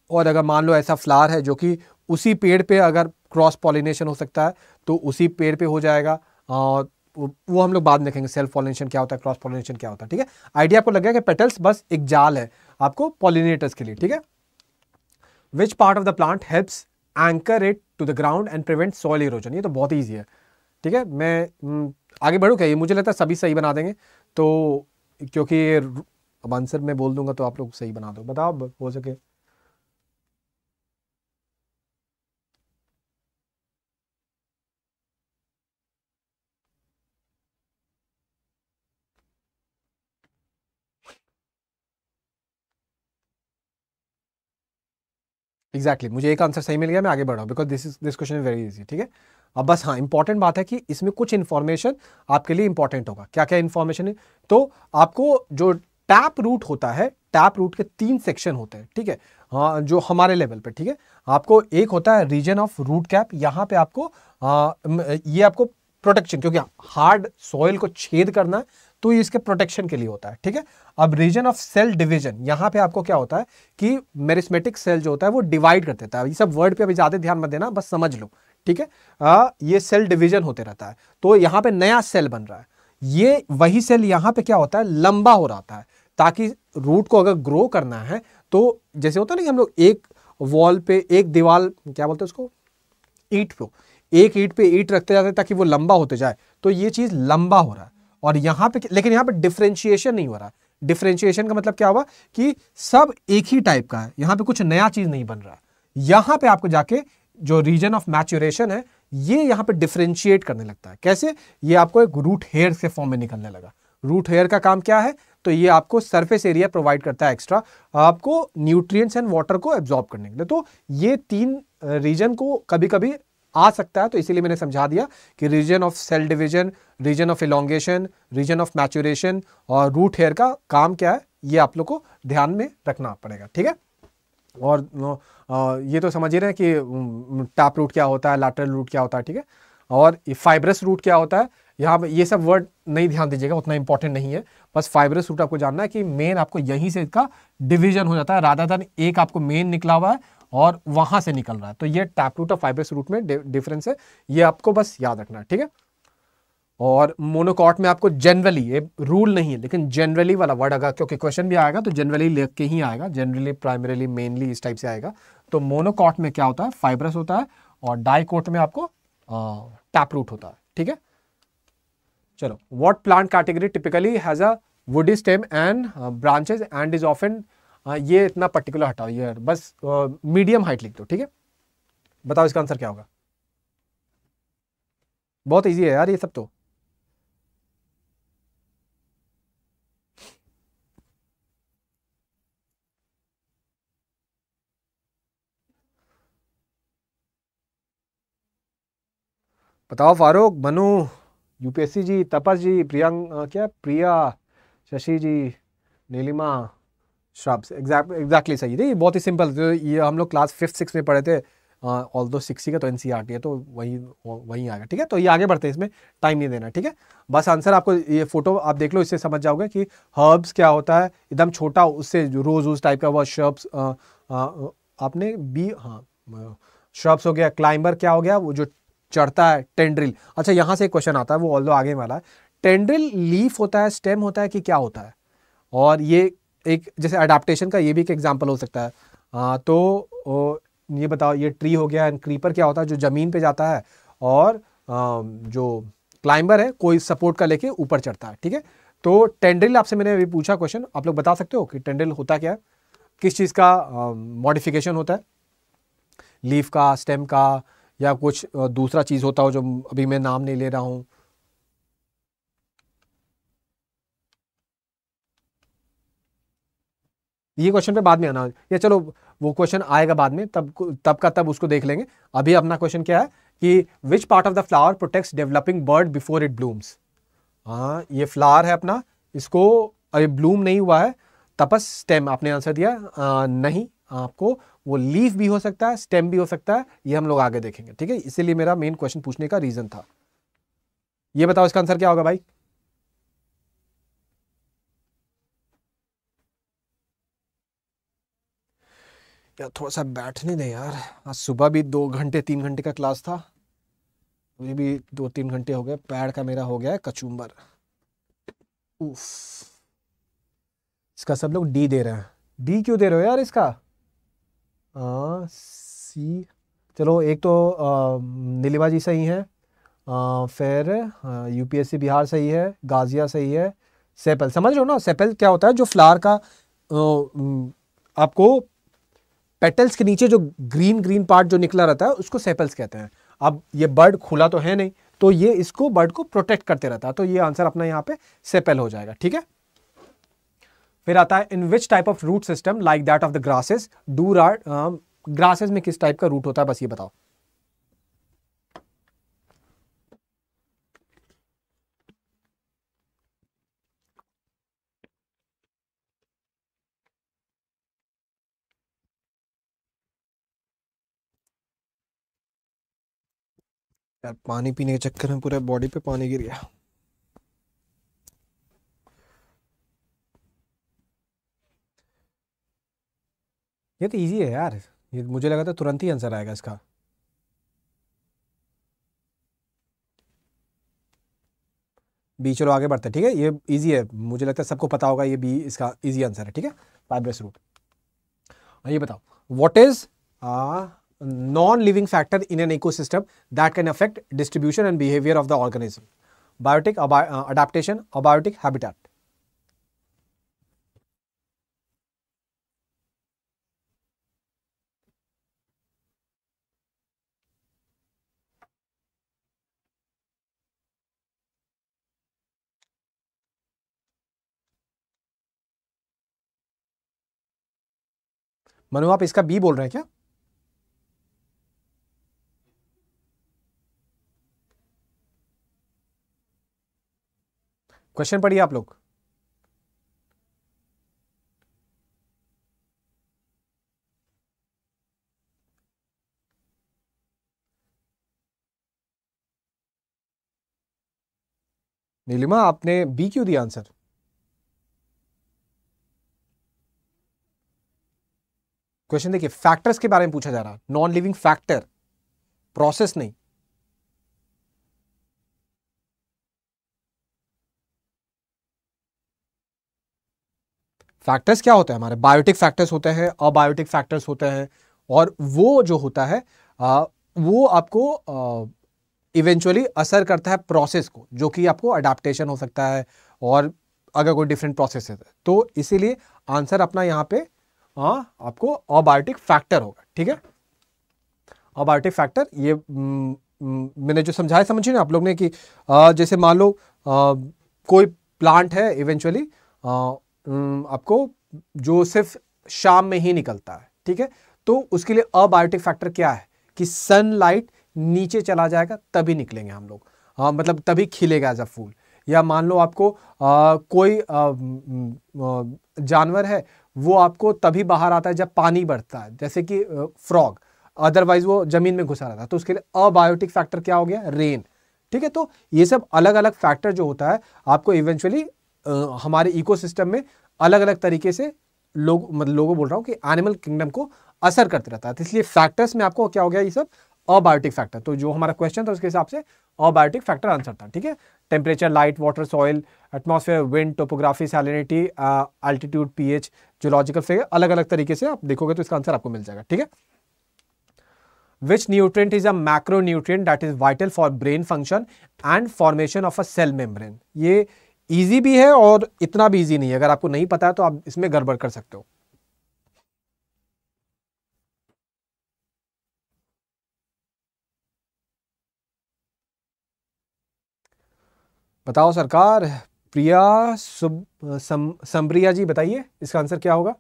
और अगर मान लो ऐसा फ्लावर है जो कि उसी पेड़ पे अगर क्रॉस पॉलिनेशन हो सकता है तो उसी पेड़ पे हो जाएगा और वो हम लोग बाद में देखेंगे सेल्फ पॉलिनेशन क्या होता है क्रॉस पॉलिनेशन क्या होता है ठीक है आइडिया आपको गया कि पेटल्स बस एक जाल है आपको पॉलिनेटर्स के लिए ठीक है which part of the plant helps anchor it to the ground and prevent soil erosion ये तो बहुत ईजी है ठीक है मैं हम्म, आगे बढ़ू क्या ये मुझे लगता है सभी सही बना देंगे तो क्योंकि अब आंसर मैं बोल दूंगा तो आप लोग सही बना दो बताओ हो सके एग्जैक्टली मुझे एक आंसर सही मिल गया मैं आगे बढ़ रहा हूँ because this is this question very easy ठीक है अब बस हाँ इंपॉर्टेंट बात है कि इसमें कुछ इन्फॉर्मेशन आपके लिए इंपॉर्टेंट होगा क्या क्या इन्फॉर्मेशन है तो आपको जो टैप रूट होता है टैप रूट के तीन सेक्शन होते हैं ठीक है हाँ जो हमारे लेवल पर ठीक है आपको एक होता है रीजन ऑफ रूट कैप यहाँ पे आपको आ, हाँ, ये आपको प्रोटेक्शन क्योंकि हार्ड सॉइल को छेद करना है तो ये इसके प्रोटेक्शन के लिए होता है ठीक है अब रीजन ऑफ सेल डिवीजन यहां पे आपको क्या होता है कि मेरिस्मेटिक सेल जो होता है वो डिवाइड कर देता है ये सब वर्ड पे अभी ज़्यादा ध्यान मत देना बस समझ लो ठीक है आ, ये सेल डिवीजन होते रहता है तो यहां पे नया सेल बन रहा है ये वही सेल यहां पे क्या होता है लंबा हो रहा है ताकि रूट को अगर ग्रो करना है तो जैसे होता है ना कि हम लोग एक वॉल पे एक दीवार क्या बोलते हैं उसको ईट पे एक ईट पे ईट रखते जाते ताकि वो लंबा होते जाए तो ये चीज़ लंबा हो रहा है और यहां पे लेकिन यहां पे डिफ्रेंशिएशन नहीं हो रहा डिफ्रेंशिएशन का मतलब क्या हुआ कि सब एक ही टाइप का है यहां पे कुछ नया चीज़ नहीं बन रहा यहां पे आपको जाके जो रीजन ऑफ मैच्योरेशन है ये यहां पे डिफ्रेंशिएट करने लगता है कैसे ये आपको एक रूट हेयर से फॉर्म में निकलने लगा रूट हेयर का काम क्या है तो ये आपको सरफेस एरिया प्रोवाइड करता है एक्स्ट्रा आपको न्यूट्रिएंट्स एंड वाटर को एब्जॉर्ब करने के लिए तो ये तीन रीजन को कभी कभी आ सकता है तो इसीलिए मैंने समझा दिया कि region of cell division region of elongation region of maturation और रूट हेयर का काम क्या है ये आप लोग को ध्यान में रखना पड़ेगा ठीक है और ये तो समझ ही रहे हैं कि टैप रूट क्या होता है लैटरल रूट क्या होता है ठीक है और फाइब्रस रूट क्या होता है यहाँ ये सब वर्ड नहीं ध्यान दीजिएगा उतना इंपॉर्टेंट नहीं है बस फाइब्रस रूट आपको जानना है कि मेन आपको यहीं से इसका डिवीजन हो जाता है राधा धन एक आपको मेन निकला हुआ है और वहां से निकल रहा है तो ये टैप रूट और फाइब्रस रूट में डिफरेंस है ये आपको बस याद रखना है ठीक है और मोनोकॉट में आपको जनरली ये रूल नहीं है लेकिन जनरली वाला वर्ड अगर क्योंकि क्वेश्चन भी आएगा तो जनरली ले के ही आएगा जनरली प्राइमरीली मेनली इस टाइप से आएगा तो मोनोकॉट में क्या होता है फाइब्रस होता है और डाइकोट में आपको टैप रूट होता है ठीक है चलो what plant category typically has a woody stem and branches and is off and हाँ ये इतना पर्टिकुलर हटाओ ये बस मीडियम हाइट लिख दो ठीक है बताओ इसका आंसर क्या होगा बहुत इजी है यार ये सब तो बताओ फारूक मनु यूपीएससी जी तपस जी प्रियंक क्या Priya Shashi ji Neelima shrubs exact exactly सही थी बहुत ही सिंपल तो ये हम लोग क्लास फिफ्थ सिक्स में पढ़े थे ऑल दो सिक्स का तो एन सी आर टी है तो वही वहीं आएगा ठीक है तो ये आगे बढ़ते हैं इसमें टाइम नहीं देना ठीक है बस आंसर आपको ये फोटो आप देख लो इससे समझ जाओगे कि हर्ब्स क्या होता है एकदम छोटा उससे जो रोज उस टाइप का वह श्रब्स आपने बी हाँ श्रब्स हो गया क्लाइंबर क्या हो गया वो जो चढ़ता है टेंड्रिल अच्छा यहाँ से एक क्वेश्चन आता है वो ऑल आगे वाला है टेंड्रिल लीफ होता है स्टेम होता है कि क्या होता है और ये एक जैसे अडाप्टेशन का ये भी एक एग्जाम्पल हो सकता है आ, हाँ, तो ओ, ये बताओ ये ट्री हो गया एंड क्रीपर क्या होता है जो ज़मीन पे जाता है और आ, जो क्लाइंबर है कोई सपोर्ट का लेके ऊपर चढ़ता है ठीक है तो टेंड्रिल आपसे मैंने अभी पूछा क्वेश्चन आप लोग बता सकते हो कि टेंड्रिल होता क्या है किस चीज़ का मॉडिफिकेशन होता है लीफ का स्टेम का या कुछ दूसरा चीज़ होता हो जो अभी मैं नाम नहीं ले रहा हूँ ये क्वेश्चन पे बाद में आना या चलो वो क्वेश्चन आएगा बाद में तब तब का तब उसको देख लेंगे अभी अपना क्वेश्चन क्या है कि which part of the flower protects developing bird before it blooms हाँ ये फ्लावर है अपना इसको अभी ब्लूम नहीं हुआ है तपस स्टेम आपने आंसर दिया आ, नहीं आपको वो लीफ भी हो सकता है स्टेम भी हो सकता है ये हम लोग आगे देखेंगे ठीक है इसीलिए मेरा मेन क्वेश्चन पूछने का रीज़न था ये बताओ इसका आंसर क्या होगा भाई यार थोड़ा सा बैठने दें यार आज सुबह भी दो घंटे तीन घंटे का क्लास था अभी भी दो तीन घंटे हो गए पैर का मेरा हो गया है कचूम्बर उफ इसका सब लोग डी दे रहे हैं डी क्यों दे रहे हो यार इसका आ, सी चलो एक तो नीलिमा जी सही है आ, फिर यूपीएससी बिहार सही है गाजिया सही है सेपल समझ रहे हो ना सेपल क्या होता है जो फ्लार का आ, आपको पेटल्स के नीचे जो ग्रीन ग्रीन पार्ट जो निकला रहता है उसको सेपल्स कहते हैं अब ये बर्ड खुला तो है नहीं तो ये इसको बर्ड को प्रोटेक्ट करते रहता है तो ये आंसर अपना यहाँ पे सेपेल हो जाएगा ठीक है फिर आता है in which type of root system like that of the grasses डू राट ग्रासेस में किस टाइप का रूट होता है बस ये बताओ यार पानी पीने के चक्कर में पूरे बॉडी पे पानी गिर गया ये तो इजी है यार ये मुझे लगा था तुरंत ही आंसर आएगा इसका बी चलो आगे बढ़ते ठीक है ये इजी है मुझे लगता है सबको पता होगा ये बी इसका इजी आंसर है ठीक है फाइब्रस रूट ये बताओ what is non-living factor in an ecosystem that can affect distribution and behavior of the organism. Biotic abi uh, adaptation, abiotic habitat. Manu आप इसका बी बोल रहे हैं क्या क्वेश्चन पढ़िए आप लोग नीलिमा आपने बी क्यों दिया आंसर क्वेश्चन देखिए फैक्टर्स के बारे में पूछा जा रहा नॉन लिविंग फैक्टर प्रोसेस नहीं फैक्टर्स क्या होते हैं हमारे बायोटिक फैक्टर्स होते हैं अबायोटिक फैक्टर्स होते हैं और वो जो होता है आ, वो आपको इवेंचुअली असर करता है प्रोसेस को जो कि आपको अडाप्टेशन हो सकता है और अगर कोई डिफरेंट प्रोसेस है तो इसीलिए आंसर अपना यहाँ पे आ, आपको अबायोटिक फैक्टर होगा ठीक है अबायोटिक फैक्टर ये मैंने जो समझाया समझिए ना आप लोग ने कि आ, जैसे मान लो कोई प्लांट है इवेंचुअली आपको जो सिर्फ शाम में ही निकलता है ठीक है तो उसके लिए अबायोटिक फैक्टर क्या है कि सनलाइट नीचे चला जाएगा तभी निकलेंगे हम लोग हाँ, मतलब तभी खिलेगा एज अ फूल या मान लो आपको आ, कोई आ, जानवर है वो आपको तभी बाहर आता है जब पानी बढ़ता है जैसे कि फ्रॉग अदरवाइज वो ज़मीन में घुसा रहता है तो उसके लिए अबायोटिक फैक्टर क्या हो गया रेन ठीक है तो ये सब अलग अलग फैक्टर जो होता है आपको इवेंचुअली हमारे इकोसिस्टम में अलग अलग तरीके से लोग मतलब लोगों बोल रहा हूँ कि एनिमल किंगडम को असर करते रहता है तो इसलिए फैक्टर्स में आपको क्या हो गया ये सब अबायोटिक फैक्टर तो जो हमारा क्वेश्चन था उसके हिसाब से अबायोटिक फैक्टर आंसर था ठीक है temperature light water soil atmosphere wind topography salinity altitude P H zoological figure अलग अलग तरीके से आप देखोगे तो इसका आंसर आपको मिल जाएगा ठीक है which which is a macro macronutrient that is vital for brain function and formation of a cell membrane ये ईजी भी है और इतना भी ईजी नहीं है अगर आपको नहीं पता है तो आप इसमें गड़बड़ कर सकते हो बताओ सरकार प्रिया सुब सम, सम्रिया जी बताइए इसका आंसर क्या होगा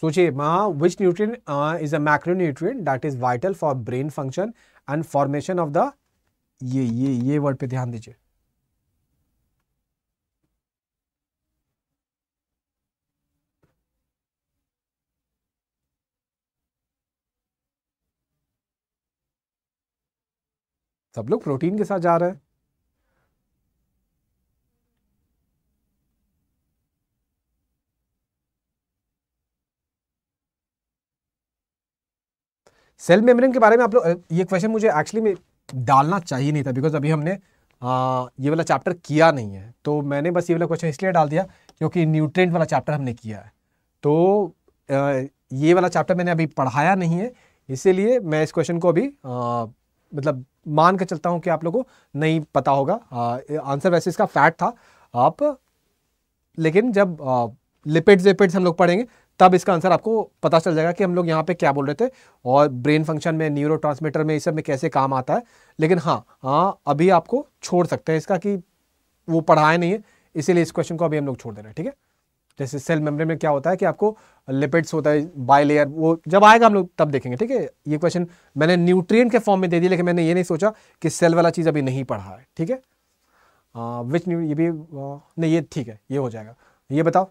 सोचिए माँ which nutrient is a macronutrient that is vital for brain function and formation of the ये ये ये वर्ड पे ध्यान दीजिए सब लोग प्रोटीन के साथ जा रहे हैं सेल मेम्ब्रेन के बारे में आप लोग ये क्वेश्चन मुझे एक्चुअली में डालना चाहिए नहीं था बिकॉज अभी हमने आ, ये वाला चैप्टर किया नहीं है तो मैंने बस ये वाला क्वेश्चन इसलिए डाल दिया क्योंकि न्यूट्रेंट वाला चैप्टर हमने किया है तो आ, ये वाला चैप्टर मैंने अभी पढ़ाया नहीं है इसीलिए मैं इस क्वेश्चन को अभी आ, मतलब मान कर चलता हूँ कि आप लोग को नहीं पता होगा आंसर वैसे इसका फैट था आप लेकिन जब लिपिड्स विपिड्स हम लोग पढ़ेंगे तब इसका आंसर आपको पता चल जाएगा कि हम लोग यहाँ पे क्या बोल रहे थे और ब्रेन फंक्शन में न्यूरो में इस सब में कैसे काम आता है लेकिन हाँ हाँ अभी आपको छोड़ सकते हैं इसका कि वो पढ़ाए नहीं है इसीलिए इस क्वेश्चन को अभी हम लोग छोड़ दे रहे हैं ठीक है जैसे सेल मेमरी में क्या होता है कि आपको लिपिड्स होता है बाई लेयर वो जब आएगा हम लोग तब देखेंगे ठीक है ये क्वेश्चन मैंने न्यूट्रिएंट के फॉर्म में दे दिया लेकिन मैंने ये नहीं सोचा कि सेल वाला चीज़ अभी नहीं पढ़ा है ठीक है विच न्यू ये भी आ, नहीं ये ठीक है ये हो जाएगा ये बताओ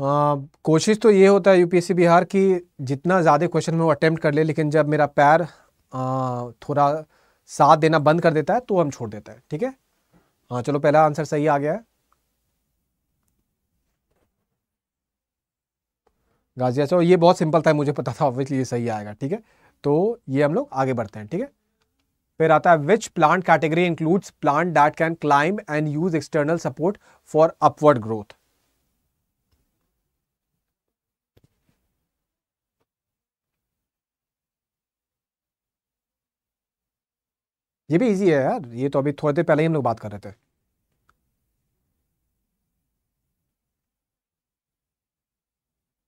कोशिश तो ये होता है यूपीएससी बिहार की जितना ज़्यादा क्वेश्चन में वो अटैम्प्ट कर ले लेकिन जब मेरा पैर थोड़ा साथ देना बंद कर देता है तो हम छोड़ देते हैं ठीक है हाँ चलो पहला आंसर सही आ गया है गाजिया चलो ये बहुत सिंपल था मुझे पता था ऑब्वियसली ये सही आएगा ठीक है तो ये हम लोग आगे बढ़ते हैं ठीक है फिर आता है which plant category includes plant that can climb and use external support for upward growth ये भी इजी है यार ये तो अभी थोड़ी देर पहले ही हम लोग बात कर रहे थे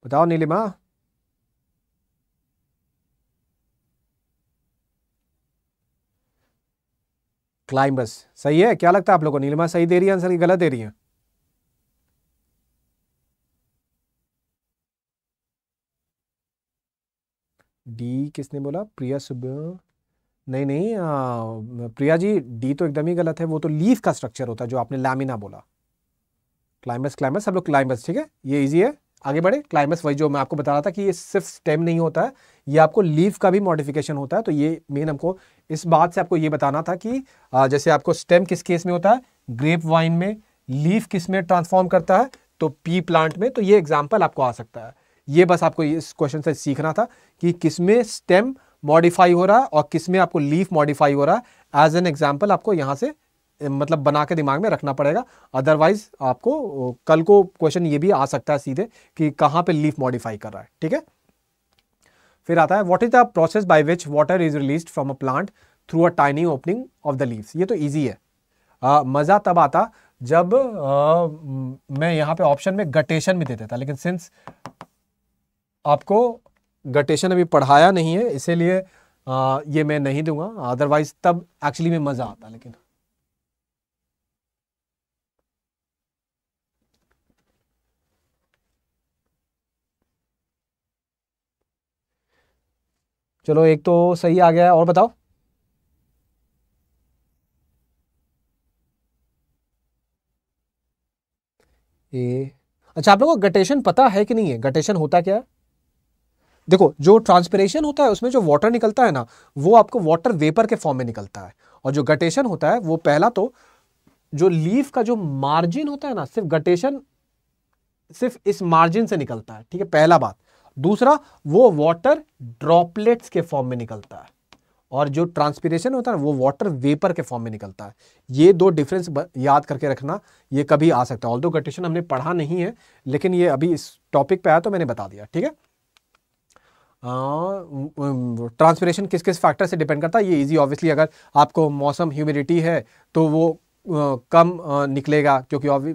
बताओ नीलिमा क्लाइंबस सही है क्या लगता है आप लोगों को नीलिमा सही दे रही है आंसर की गलत दे रही है डी किसने बोला प्रिया सुब्बा नहीं नहीं आ, प्रिया जी डी तो एकदम ही गलत है वो तो लीफ का स्ट्रक्चर होता है जो आपने लैमिना बोला क्लाइम्बस क्लाइम्बस सब लोग क्लाइम्बस ठीक है ये इजी है आगे बढ़े क्लाइम्बस वही जो मैं आपको बता रहा था कि ये सिर्फ स्टेम नहीं होता है ये आपको लीव का भी मॉडिफिकेशन होता है तो ये मेन हमको इस बात से आपको ये बताना था कि आ, जैसे आपको स्टेम किस केस में होता है ग्रेप वाइन में लीव किस में ट्रांसफॉर्म करता है तो पी प्लांट में तो ये एग्जाम्पल आपको आ सकता है ये बस आपको इस क्वेश्चन से सीखना था कि किसमें स्टेम मॉडिफाई हो रहा है और किस में आपको लीफ मॉडिफाई हो रहा है एज एन एग्जाम्पल आपको यहाँ से मतलब बना के दिमाग में रखना पड़ेगा अदरवाइज आपको कल को क्वेश्चन ये भी आ सकता है सीधे कि कहाँ पे लीफ मॉडिफाई कर रहा है ठीक है फिर आता है what is the process by which water is release from a plant through a tiny opening of the leaves ये तो ईजी है आ, मज़ा तब आता जब आ, मैं यहाँ पे ऑप्शन में गटेशन भी देता था लेकिन सिंस आपको गटेशन अभी पढ़ाया नहीं है इसीलिए ये मैं नहीं दूंगा अदरवाइज तब एक्चुअली में मज़ा आता लेकिन चलो एक तो सही आ गया और बताओ ए अच्छा आप लोगों को गटेशन पता है कि नहीं है गटेशन होता क्या है देखो जो ट्रांसपरेशन होता है उसमें जो वाटर निकलता है ना वो आपको वाटर वेपर के फॉर्म में निकलता है और जो गटेशन होता है वो पहला तो जो लीफ का जो मार्जिन होता है ना सिर्फ गटेशन सिर्फ इस मार्जिन से निकलता है ठीक है पहला बात दूसरा वो वाटर ड्रॉपलेट्स के फॉर्म में निकलता है और जो ट्रांसपीरेशन होता है वो वाटर वेपर के फॉर्म में निकलता है ये दो डिफरेंस याद करके रखना ये कभी आ सकता है ऑल दो गटेशन हमने पढ़ा नहीं है लेकिन ये अभी इस टॉपिक पे आया तो मैंने बता दिया ठीक है ट्रांसपोरेशन किस किस फैक्टर से डिपेंड करता है ये इजी ऑब्वियसली अगर आपको मौसम ह्यूमिडिटी है तो वो कम निकलेगा क्योंकि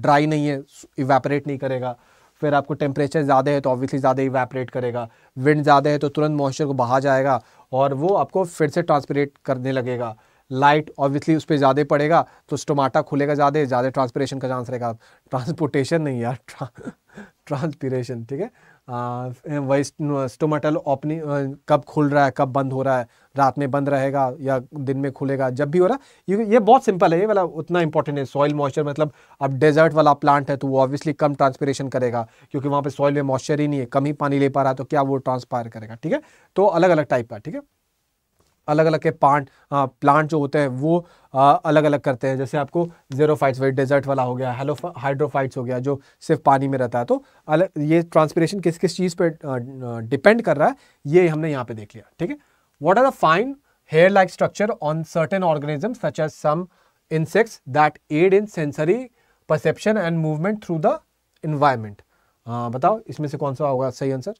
ड्राई नहीं है इवेपरेट नहीं करेगा फिर आपको टेम्परेचर ज़्यादा है तो ऑब्वियसली ज़्यादा इवेपरेट करेगा विंड ज़्यादा है तो तुरंत मॉइस्चर को बहा जाएगा और वो आपको फिर से ट्रांसपरेट करने लगेगा लाइट ऑब्वियसली उस पर ज़्यादा पड़ेगा तो स्टोमाटा खुलेगा ज़्यादा ज़्यादा ट्रांसपरेशन का चांस रहेगा ट्रांसपोर्टेशन नहीं यार ट्रांसपरेशन ठीक है वही स्टोमेटल ओपनिंग कब खुल रहा है कब बंद हो रहा है रात में बंद रहेगा या दिन में खुलेगा जब भी हो रहा है ये बहुत सिंपल है ये वाला उतना इंपॉर्टेंट है सॉइल मॉइस्चर मतलब अब डेजर्ट वाला प्लांट है तो वो ऑब्वियसली कम ट्रांसपेरेशन करेगा क्योंकि वहाँ पर सॉइल में मॉइस्चर ही नहीं है कम ही पानी ले पा रहा है तो क्या वो ट्रांसपायर करेगा ठीक है तो अलग अलग टाइप का ठीक है अलग अलग के पार्ट प्लांट जो होते हैं वो आ, अलग अलग करते हैं जैसे आपको फाइट्स वही डेजर्ट वाला हो गया हेलो हाइड्रोफाइट्स हो गया जो सिर्फ पानी में रहता है तो अलग ये ट्रांसपीरेशन किस किस चीज़ पर डिपेंड कर रहा है ये हमने यहाँ पे देख लिया ठीक है what are the fine hair like structure on certain organism such as some insects that aid in sensory perception and movement through the environment बताओ इसमें से कौन सा होगा सही आंसर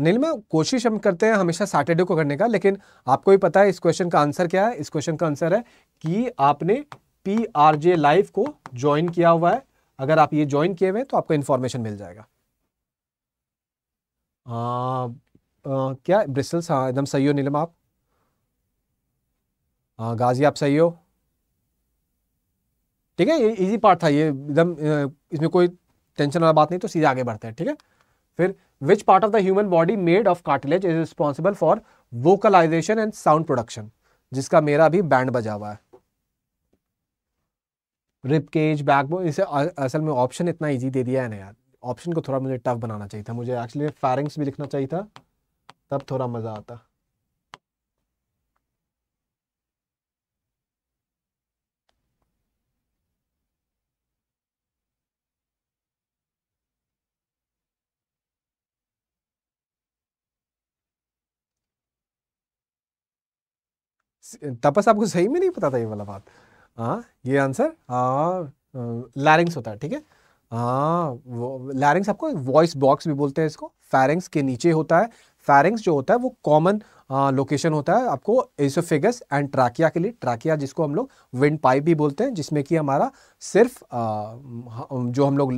मैं कोशिश हम करते हैं हमेशा सैटरडे को करने का लेकिन आपको भी पता है इस क्वेश्चन का आंसर क्या है इस क्वेश्चन का आंसर है कि आपने पी आर जे लाइव को ज्वाइन किया हुआ है अगर आप ये ज्वाइन किए हुए हैं तो आपको इन्फॉर्मेशन मिल जाएगा आ, आ, क्या ब्रिसल्स हाँ एकदम सही हो नीलम आप आ, गाजी आप सही हो ठीक है ये इजी पार्ट था ये एकदम इसमें कोई टेंशन वाला बात नहीं तो सीधे आगे बढ़ते हैं ठीक है फिर which part of the human body made of cartilage is responsible for vocalization and sound production जिसका मेरा अभी बैंड बजा हुआ है रिप केज बैकबोन इसे असल में ऑप्शन इतना इजी दे दिया है ना यार ऑप्शन को थोड़ा मुझे टफ बनाना चाहिए था मुझे एक्चुअली फैरिंग्स भी लिखना चाहिए था तब थोड़ा मज़ा आता तपस आपको सही में नहीं पता था ये वाला बात हाँ ये आंसर लैरिंग्स हाँ, होता है ठीक है हाँ लैरिंग्स आपको वॉइस बॉक्स भी बोलते हैं इसको फैरिंग्स के नीचे होता है फैरिंग्स जो होता है वो कॉमन लोकेशन होता है आपको एसोफेगस एंड ट्राकिया के लिए ट्राकिया जिसको हम लोग विंड पाइप भी बोलते हैं जिसमें कि हमारा सिर्फ आ, जो हम लोग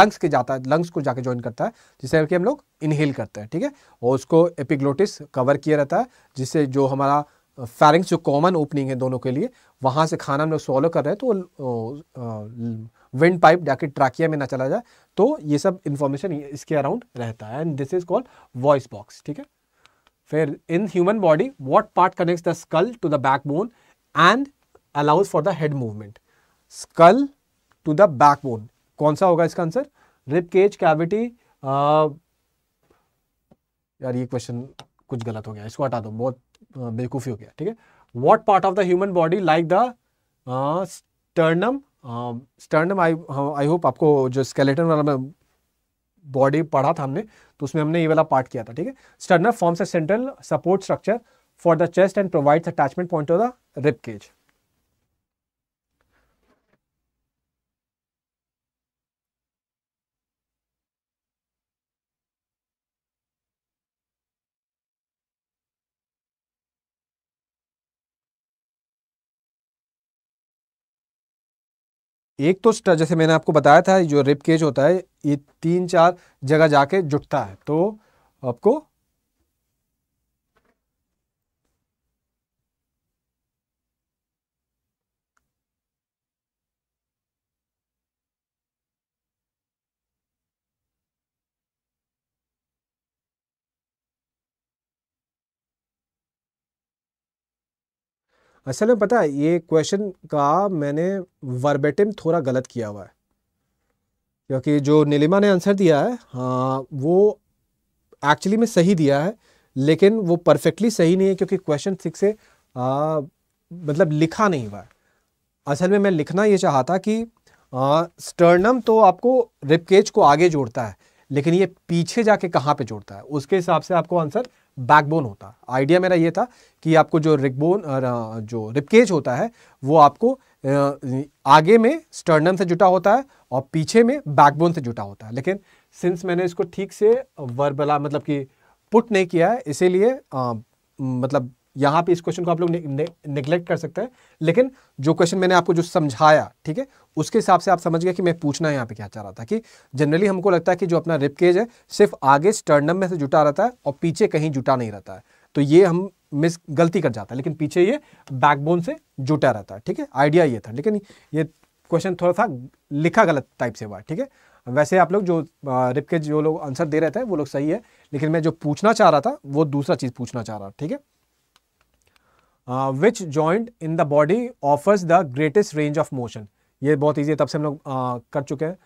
लंग्स के जाता है लंग्स को जाके ज्वाइन करता है जिससे कि हम लोग इनहेल करते हैं ठीक है और उसको एपिग्लोटिस कवर किया रहता है जिससे जो हमारा फैरिंग जो कॉमन ओपनिंग है दोनों के लिए वहाँ से खाना हम लोग सॉलो कर रहे हैं तो विंड पाइप जाके ट्राकिया में ना चला जाए तो ये सब इन्फॉर्मेशन इसके अराउंड रहता है and this is called voice box ठीक है फिर in human body what part connect the skull to the backbone and allows for the head movement skull to the backbone कौन सा होगा इसका आंसर रिप केज कैविटी यार ये question कुछ गलत हो गया इसको हटा दो बहुत बेवकूफ़ी हो गया ठीक है what part of the human body like the sternum sternum I I hope आपको जो स्केलेटन वाला बॉडी पढ़ा था हमने तो उसमें हमने ये वाला पार्ट किया था ठीक है sternum forms a central support structure for the chest and provides attachment point of the rib cage एक तो जैसे मैंने आपको बताया था जो रिप केज होता है ये तीन चार जगह जाके जुटता है तो आपको असल में पता है ये क्वेश्चन का मैंने वर्बेटिम थोड़ा गलत किया हुआ है क्योंकि जो नीलिमा ने आंसर दिया है हाँ वो एक्चुअली में सही दिया है लेकिन वो परफेक्टली सही नहीं है क्योंकि क्वेश्चन सिक्स से आ, मतलब लिखा नहीं हुआ है असल में मैं लिखना ये चाहता कि आ, स्टर्नम तो आपको रिपकेज को आगे जोड़ता है लेकिन ये पीछे जाके कहाँ पे जोड़ता है उसके हिसाब से आपको आंसर बैकबोन होता आइडिया मेरा ये था कि आपको जो रिकबोन जो रिपकेज होता है वो आपको आगे में स्टर्नम से जुटा होता है और पीछे में बैकबोन से जुटा होता है लेकिन सिंस मैंने इसको ठीक से वर्बला मतलब कि पुट नहीं किया है इसीलिए मतलब यहाँ पे इस क्वेश्चन को आप लोग निगलेक्ट कर सकते हैं लेकिन जो क्वेश्चन मैंने आपको जो समझाया ठीक है उसके हिसाब से आप समझ गए कि मैं पूछना यहाँ पे क्या चाह रहा था कि जनरली हमको लगता है कि जो अपना रिपकेज है सिर्फ आगे स्टर्नम में से जुटा रहता है और पीछे कहीं जुटा नहीं रहता है तो ये हम मिस गलती कर जाता है लेकिन पीछे ये बैकबोन से जुटा रहता है ठीक है आइडिया ये था लेकिन ये क्वेश्चन थोड़ा सा लिखा गलत टाइप से हुआ ठीक है वैसे आप लोग जो रिप के जो लोग आंसर दे रहे थे वो लोग सही है लेकिन मैं जो पूछना चाह रहा था वो दूसरा चीज़ पूछना चाह रहा ठीक है which joint in the body offers the greatest range of motion ये बहुत ईजी है तब से हम लोग uh, कर चुके हैं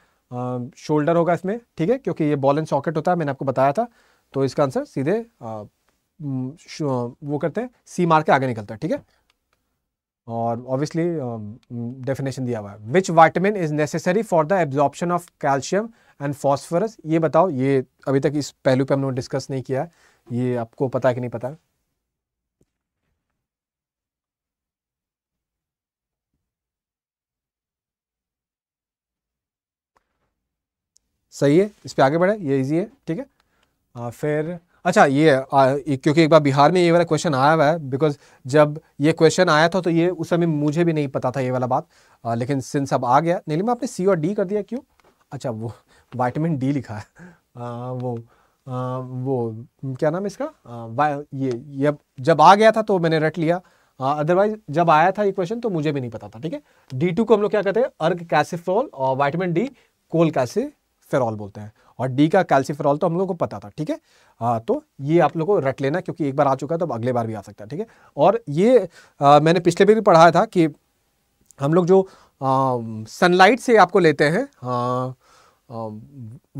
शोल्डर uh, होगा इसमें ठीक है क्योंकि ये बॉल एंड सॉकेट होता है मैंने आपको बताया था तो इसका आंसर सीधे uh, mm, uh, वो करते हैं सी मार के आगे निकलता है ठीक है और ऑब्वियसली डेफिनेशन um, दिया हुआ है which vitamin is necessary for the absorption of calcium and phosphorus ये बताओ ये अभी तक इस पहलू पे हम लोग डिस्कस नहीं किया है ये आपको पता है कि नहीं पता है सही है इस पर आगे बढ़े ये ईजी है ठीक है आ, फिर अच्छा ये आ, क्योंकि एक बार बिहार में ये वाला क्वेश्चन आया हुआ है बिकॉज जब ये क्वेश्चन आया था तो ये उस समय मुझे भी नहीं पता था ये वाला बात आ, लेकिन सिंस अब आ गया मैं आपने सी और डी कर दिया क्यों अच्छा वो वाइटामिन डी लिखा है आ, वो आ, वो क्या नाम इसका आ, वा, ये ये जब आ गया था तो मैंने रट लिया अदरवाइज जब आया था ये क्वेश्चन तो मुझे भी नहीं पता था ठीक है डी टू को हम लोग क्या कहते हैं अर्ग कैसिफोल और वाइटामिन डी कोल कैसे फेरॉल बोलते हैं और डी का कैल्सीफेरॉल तो हम लोगों को पता था ठीक है तो ये आप लोगों को रट लेना क्योंकि एक बार आ चुका है तो अगले बार भी आ सकता है ठीक है और ये आ, मैंने पिछले भी, पढ़ाया था कि हम लोग जो सनलाइट से आपको लेते हैं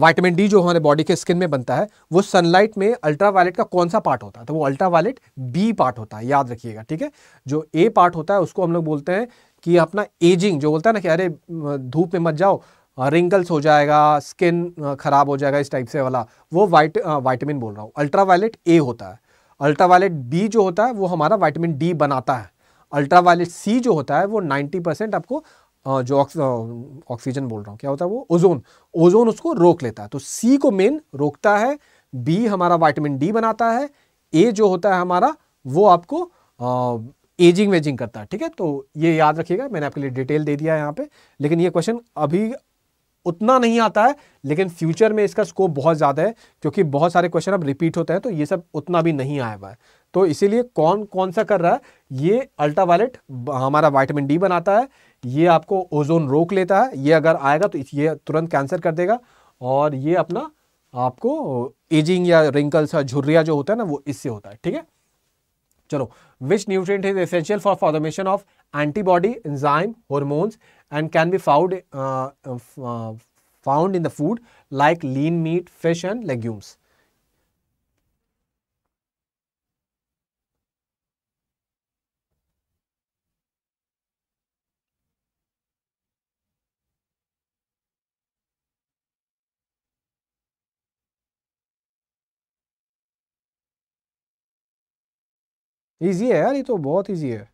वाइटामिन डी जो हमारे बॉडी के स्किन में बनता है वो सनलाइट में अल्ट्रावायलेट का कौन सा पार्ट होता है तो वो अल्ट्रावायलेट बी पार्ट होता है याद रखिएगा ठीक है जो ए पार्ट होता है उसको हम लोग बोलते हैं कि अपना एजिंग जो बोलता है ना कि अरे धूप में मत जाओ रिंकल्स हो जाएगा स्किन ख़राब हो जाएगा इस टाइप से वाला वो वाइट वाइटामिन बोल रहा हूँ अल्ट्रा वायलेट ए होता है अल्ट्रा वायलेट बी जो होता है वो हमारा वाइटामिन डी बनाता है अल्ट्रा वायलेट सी जो होता है वो 90 परसेंट आपको जो ऑक्सीजन बोल रहा हूँ क्या होता है वो ओजोन ओजोन उसको रोक लेता है तो सी को मेन रोकता है बी हमारा वाइटामिन डी बनाता है ए जो होता है हमारा वो आपको आ, एजिंग वेजिंग करता है ठीक है तो ये याद रखिएगा मैंने आपके लिए डिटेल दे दिया है यहाँ पे लेकिन ये क्वेश्चन अभी उतना नहीं आता है लेकिन फ्यूचर में इसका स्कोप बहुत ज़्यादा है क्योंकि बहुत सारे क्वेश्चन अब रिपीट होते हैं तो ये सब उतना भी नहीं आया हुआ है तो इसीलिए कौन कौन सा कर रहा है ये अल्ट्रावायलेट हमारा वाइटामिन डी बनाता है ये आपको ओजोन रोक लेता है ये अगर आएगा तो ये तुरंत कैंसर कर देगा और ये अपना आपको एजिंग या रिंकल्स या झुर्रिया जो होता है ना वो इससे होता है ठीक है चलो which nutrient is essential for formation of antibody enzyme hormones and can be found, uh, uh, uh, found in the food like lean meat, fish and legumes. Easy, है यार ये तो बहुत है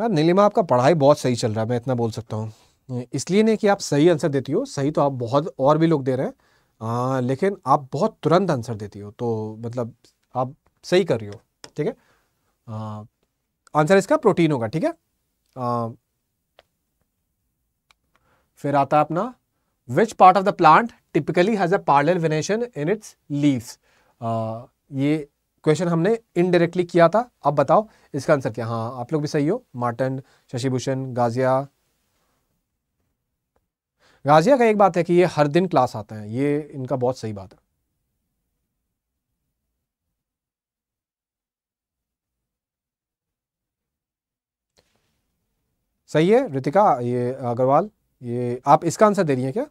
यार नीलिमा आपका पढ़ाई बहुत सही चल रहा है मैं इतना बोल सकता हूँ इसलिए नहीं कि आप सही आंसर देती हो सही तो आप बहुत और भी लोग दे रहे हैं आ, हाँ, लेकिन आप बहुत तुरंत आंसर देती हो तो मतलब आप सही कर रही हो ठीक है आंसर इसका प्रोटीन होगा ठीक है फिर आता है अपना which part of the plant typically has a parallel venation in its leaves ये क्वेश्चन हमने इनडायरेक्टली किया था अब बताओ इसका आंसर क्या हाँ आप लोग भी सही हो मार्टन शशिभूषण गाजिया गाजिया का एक बात है कि ये हर दिन क्लास आते हैं ये इनका बहुत सही बात है सही है रितिका ये अग्रवाल ये आप इसका आंसर दे रही हैं क्या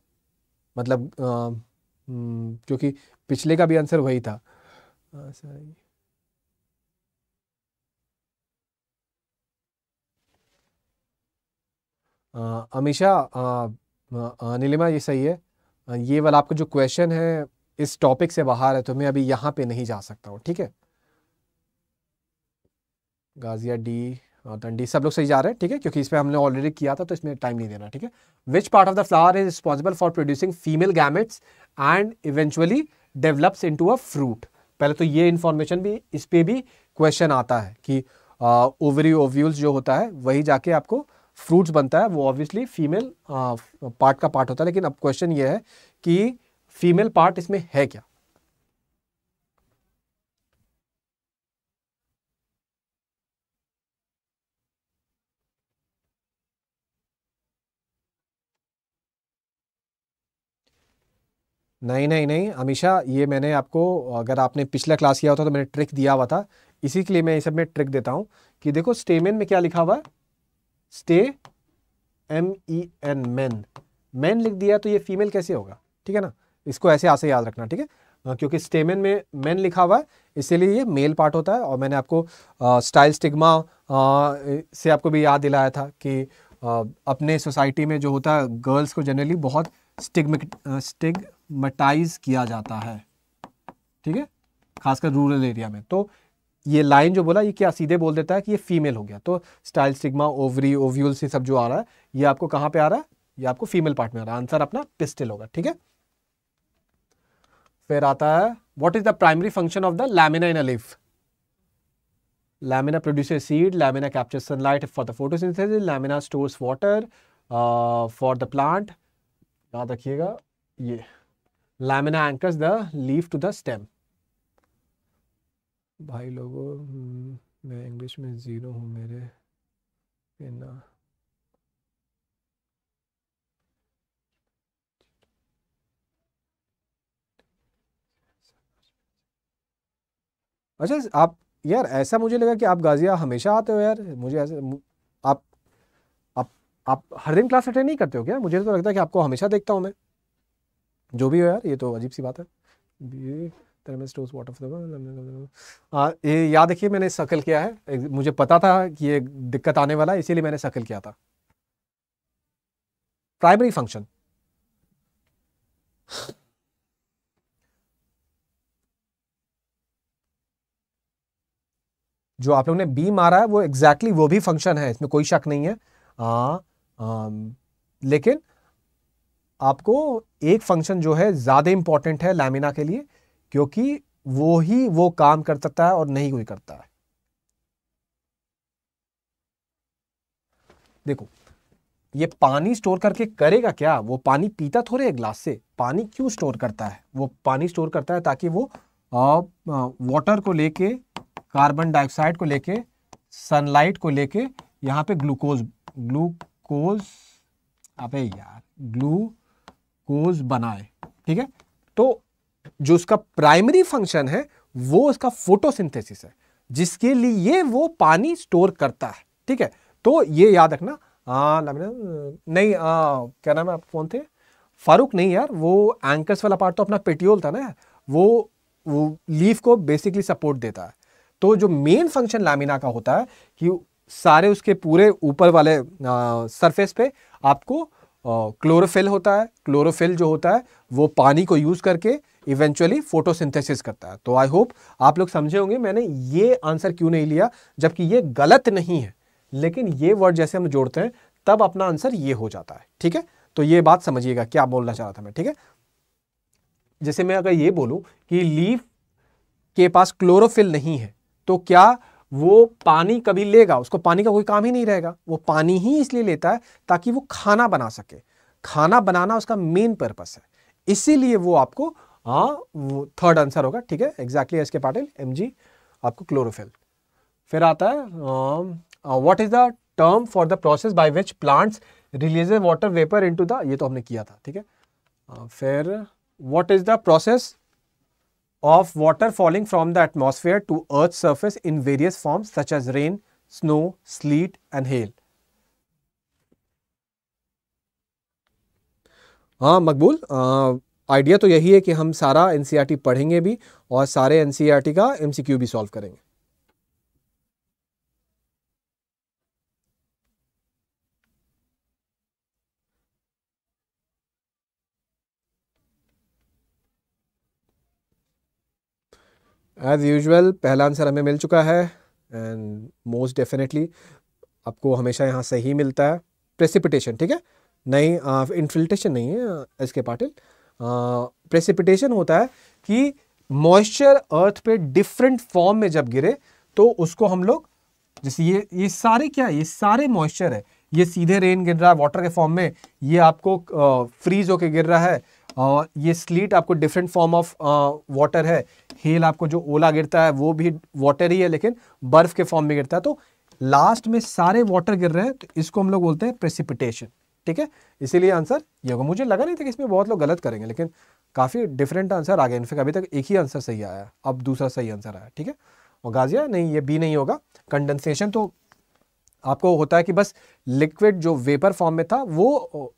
मतलब हम्म, क्योंकि पिछले का भी आंसर वही था ऐसा अमीशा नीलिमा ये सही है ये वाला आपका जो क्वेश्चन है इस टॉपिक से बाहर है तो मैं अभी यहाँ पे नहीं जा सकता हूँ ठीक है गाजिया डी डंडी सब लोग सही जा रहे हैं ठीक है क्योंकि इसमें हमने ऑलरेडी किया था तो इसमें टाइम नहीं देना ठीक है which part of the flower is responsible for producing female gametes and eventually develops into a fruit पहले तो ये इन्फॉर्मेशन भी इस पर भी क्वेश्चन आता है कि ओवरी ओव्यूल्स जो होता है वही जाके आपको फ्रूट्स बनता है वो ऑब्वियसली फीमेल पार्ट का पार्ट होता है लेकिन अब क्वेश्चन ये है कि फीमेल पार्ट इसमें है क्या नहीं नहीं नहीं अमीशा ये मैंने आपको अगर आपने पिछला क्लास किया होता तो मैंने ट्रिक दिया हुआ था इसी के लिए मैं ये सब में ट्रिक देता हूँ कि देखो स्टेमेन में क्या लिखा हुआ है stay M E N man man लिख दिया तो ये फीमेल कैसे होगा ठीक है ना इसको ऐसे आसे याद रखना ठीक है क्योंकि स्टेमेन में मैन लिखा हुआ है इसीलिए ये मेल पार्ट होता है और मैंने आपको स्टाइल स्टिग्मा से आपको भी याद दिलाया था कि आ, अपने सोसाइटी में जो होता है गर्ल्स को जनरली बहुत स्टिग्मिक स्टिग मटाइज किया जाता है ठीक है खासकर रूरल एरिया में तो ये लाइन जो बोला ये क्या सीधे बोल देता है कि ये फीमेल हो गया तो स्टाइल स्टिग्मा ओवरी ओव्यूल से सब जो आ रहा है ये आपको कहां पे आ रहा है ये आपको फीमेल पार्ट में आ रहा है आंसर अपना पिस्टल होगा ठीक है फिर आता है what is the primary function of the lamina in a leaf Lamina produces seed, lamina captures sunlight for the photosynthesis, lamina stores water uh, for the याद रखिएगा ये lamina anchors the leaf to the stem भाई लोगों मैं हम्म, English में zero हूँ मेरे ना अच्छा आप यार ऐसा मुझे लगा कि आप गाजिया हमेशा आते हो यार मुझे ऐसे आप आप आप हर दिन क्लास अटेंड नहीं करते हो क्या मुझे तो लगता है कि आपको हमेशा देखता हूँ मैं जो भी हो यार ये तो अजीब सी बात है ये याद देखिए मैंने सकल किया है मुझे पता था कि ये दिक्कत आने वाला है इसीलिए मैंने सकल किया था प्राइमरी फंक्शन जो आप लोग ने बी मारा है वो एग्जैक्टली exactly वो भी फंक्शन है इसमें कोई शक नहीं है आ, आ, लेकिन आपको एक फंक्शन जो है ज़्यादा इंपॉर्टेंट है लैमिना के लिए क्योंकि वो ही वो काम कर सकता है और नहीं कोई करता है देखो ये पानी स्टोर करके करेगा क्या वो पानी पीता थोड़े है ग्लास से पानी क्यों स्टोर करता है वो पानी स्टोर करता है ताकि वो वाटर को लेके कार्बन डाइऑक्साइड को लेके सनलाइट को लेके यहाँ पे ग्लूकोज ग्लूकोज अबे यार ग्लू ग्लूकोज बनाए ठीक है तो जो उसका प्राइमरी फंक्शन है वो उसका फोटोसिंथेसिस है जिसके लिए वो पानी स्टोर करता है ठीक है तो ये याद रखना हाँ, नहीं आ, हाँ, क्या नाम है आप कौन थे फारूक नहीं यार वो एंकर्स वाला पार्ट तो अपना पेटियोल था ना वो वो लीफ को बेसिकली सपोर्ट देता है तो जो मेन फंक्शन लामिना का होता है कि सारे उसके पूरे ऊपर वाले सरफेस हाँ, पे आपको क्लोरोफिल होता है क्लोरोफिल जो होता है वो पानी को यूज़ करके इवेंचुअली फोटोसिंथेसिस करता है तो आई होप आप लोग समझे होंगे मैंने ये आंसर क्यों नहीं लिया जबकि ये गलत नहीं है लेकिन ये वर्ड जैसे हम जोड़ते हैं तब अपना आंसर ये हो जाता है ठीक है तो ये बात समझिएगा क्या बोलना चाह रहा था मैं ठीक है जैसे मैं अगर ये बोलूँ कि लीफ के पास क्लोरोफिल नहीं है तो क्या वो पानी कभी लेगा उसको पानी का कोई काम ही नहीं रहेगा वो पानी ही इसलिए लेता है ताकि वो खाना बना सके खाना बनाना उसका मेन पर्पस है इसीलिए वो आपको हाँ वो थर्ड आंसर होगा ठीक है एग्जैक्टली एस के पाटिल एम जी आपको क्लोरोफिल फिर आता है what is the term for the process by which plants release water vapor into the ये तो हमने किया था ठीक है uh, फिर what is the process of water falling from the atmosphere to Earth's surface in various forms such as rain, snow, sleet and hail. हाँ मकबूल आइडिया तो यही है कि हम सारा एन पढ़ेंगे भी और सारे एन का एम भी सॉल्व करेंगे एज़ यूजल पहला आंसर हमें मिल चुका है एंड मोस्ट डेफिनेटली आपको हमेशा यहाँ सही मिलता है प्रेसिपिटेशन ठीक है नहीं इनफिल्ट्रेशन नहीं है एस के पाटिल प्रेसिपिटेशन होता है कि मॉइस्चर अर्थ पे डिफरेंट फॉर्म में जब गिरे तो उसको हम लोग जैसे ये ये सारे क्या है ये सारे मॉइस्चर है ये सीधे रेन गिर रहा है वाटर के फॉर्म में ये आपको फ्रीज होके गिर रहा है और ये स्लीट आपको डिफरेंट फॉर्म ऑफ वाटर है हेल आपको जो ओला गिरता है वो भी वाटर ही है लेकिन बर्फ के फॉर्म में गिरता है तो लास्ट में सारे वाटर गिर रहे हैं तो इसको हम लोग बोलते हैं प्रेसिपिटेशन ठीक है इसीलिए आंसर ये होगा मुझे लगा नहीं था कि इसमें बहुत लोग गलत करेंगे लेकिन काफ़ी डिफरेंट आंसर आ गया इनफेक्ट अभी तक एक ही आंसर सही आया अब दूसरा सही आंसर आया ठीक है और गाजिया नहीं ये बी नहीं होगा कंडेंसेशन तो आपको होता है कि बस लिक्विड जो वेपर फॉर्म में था वो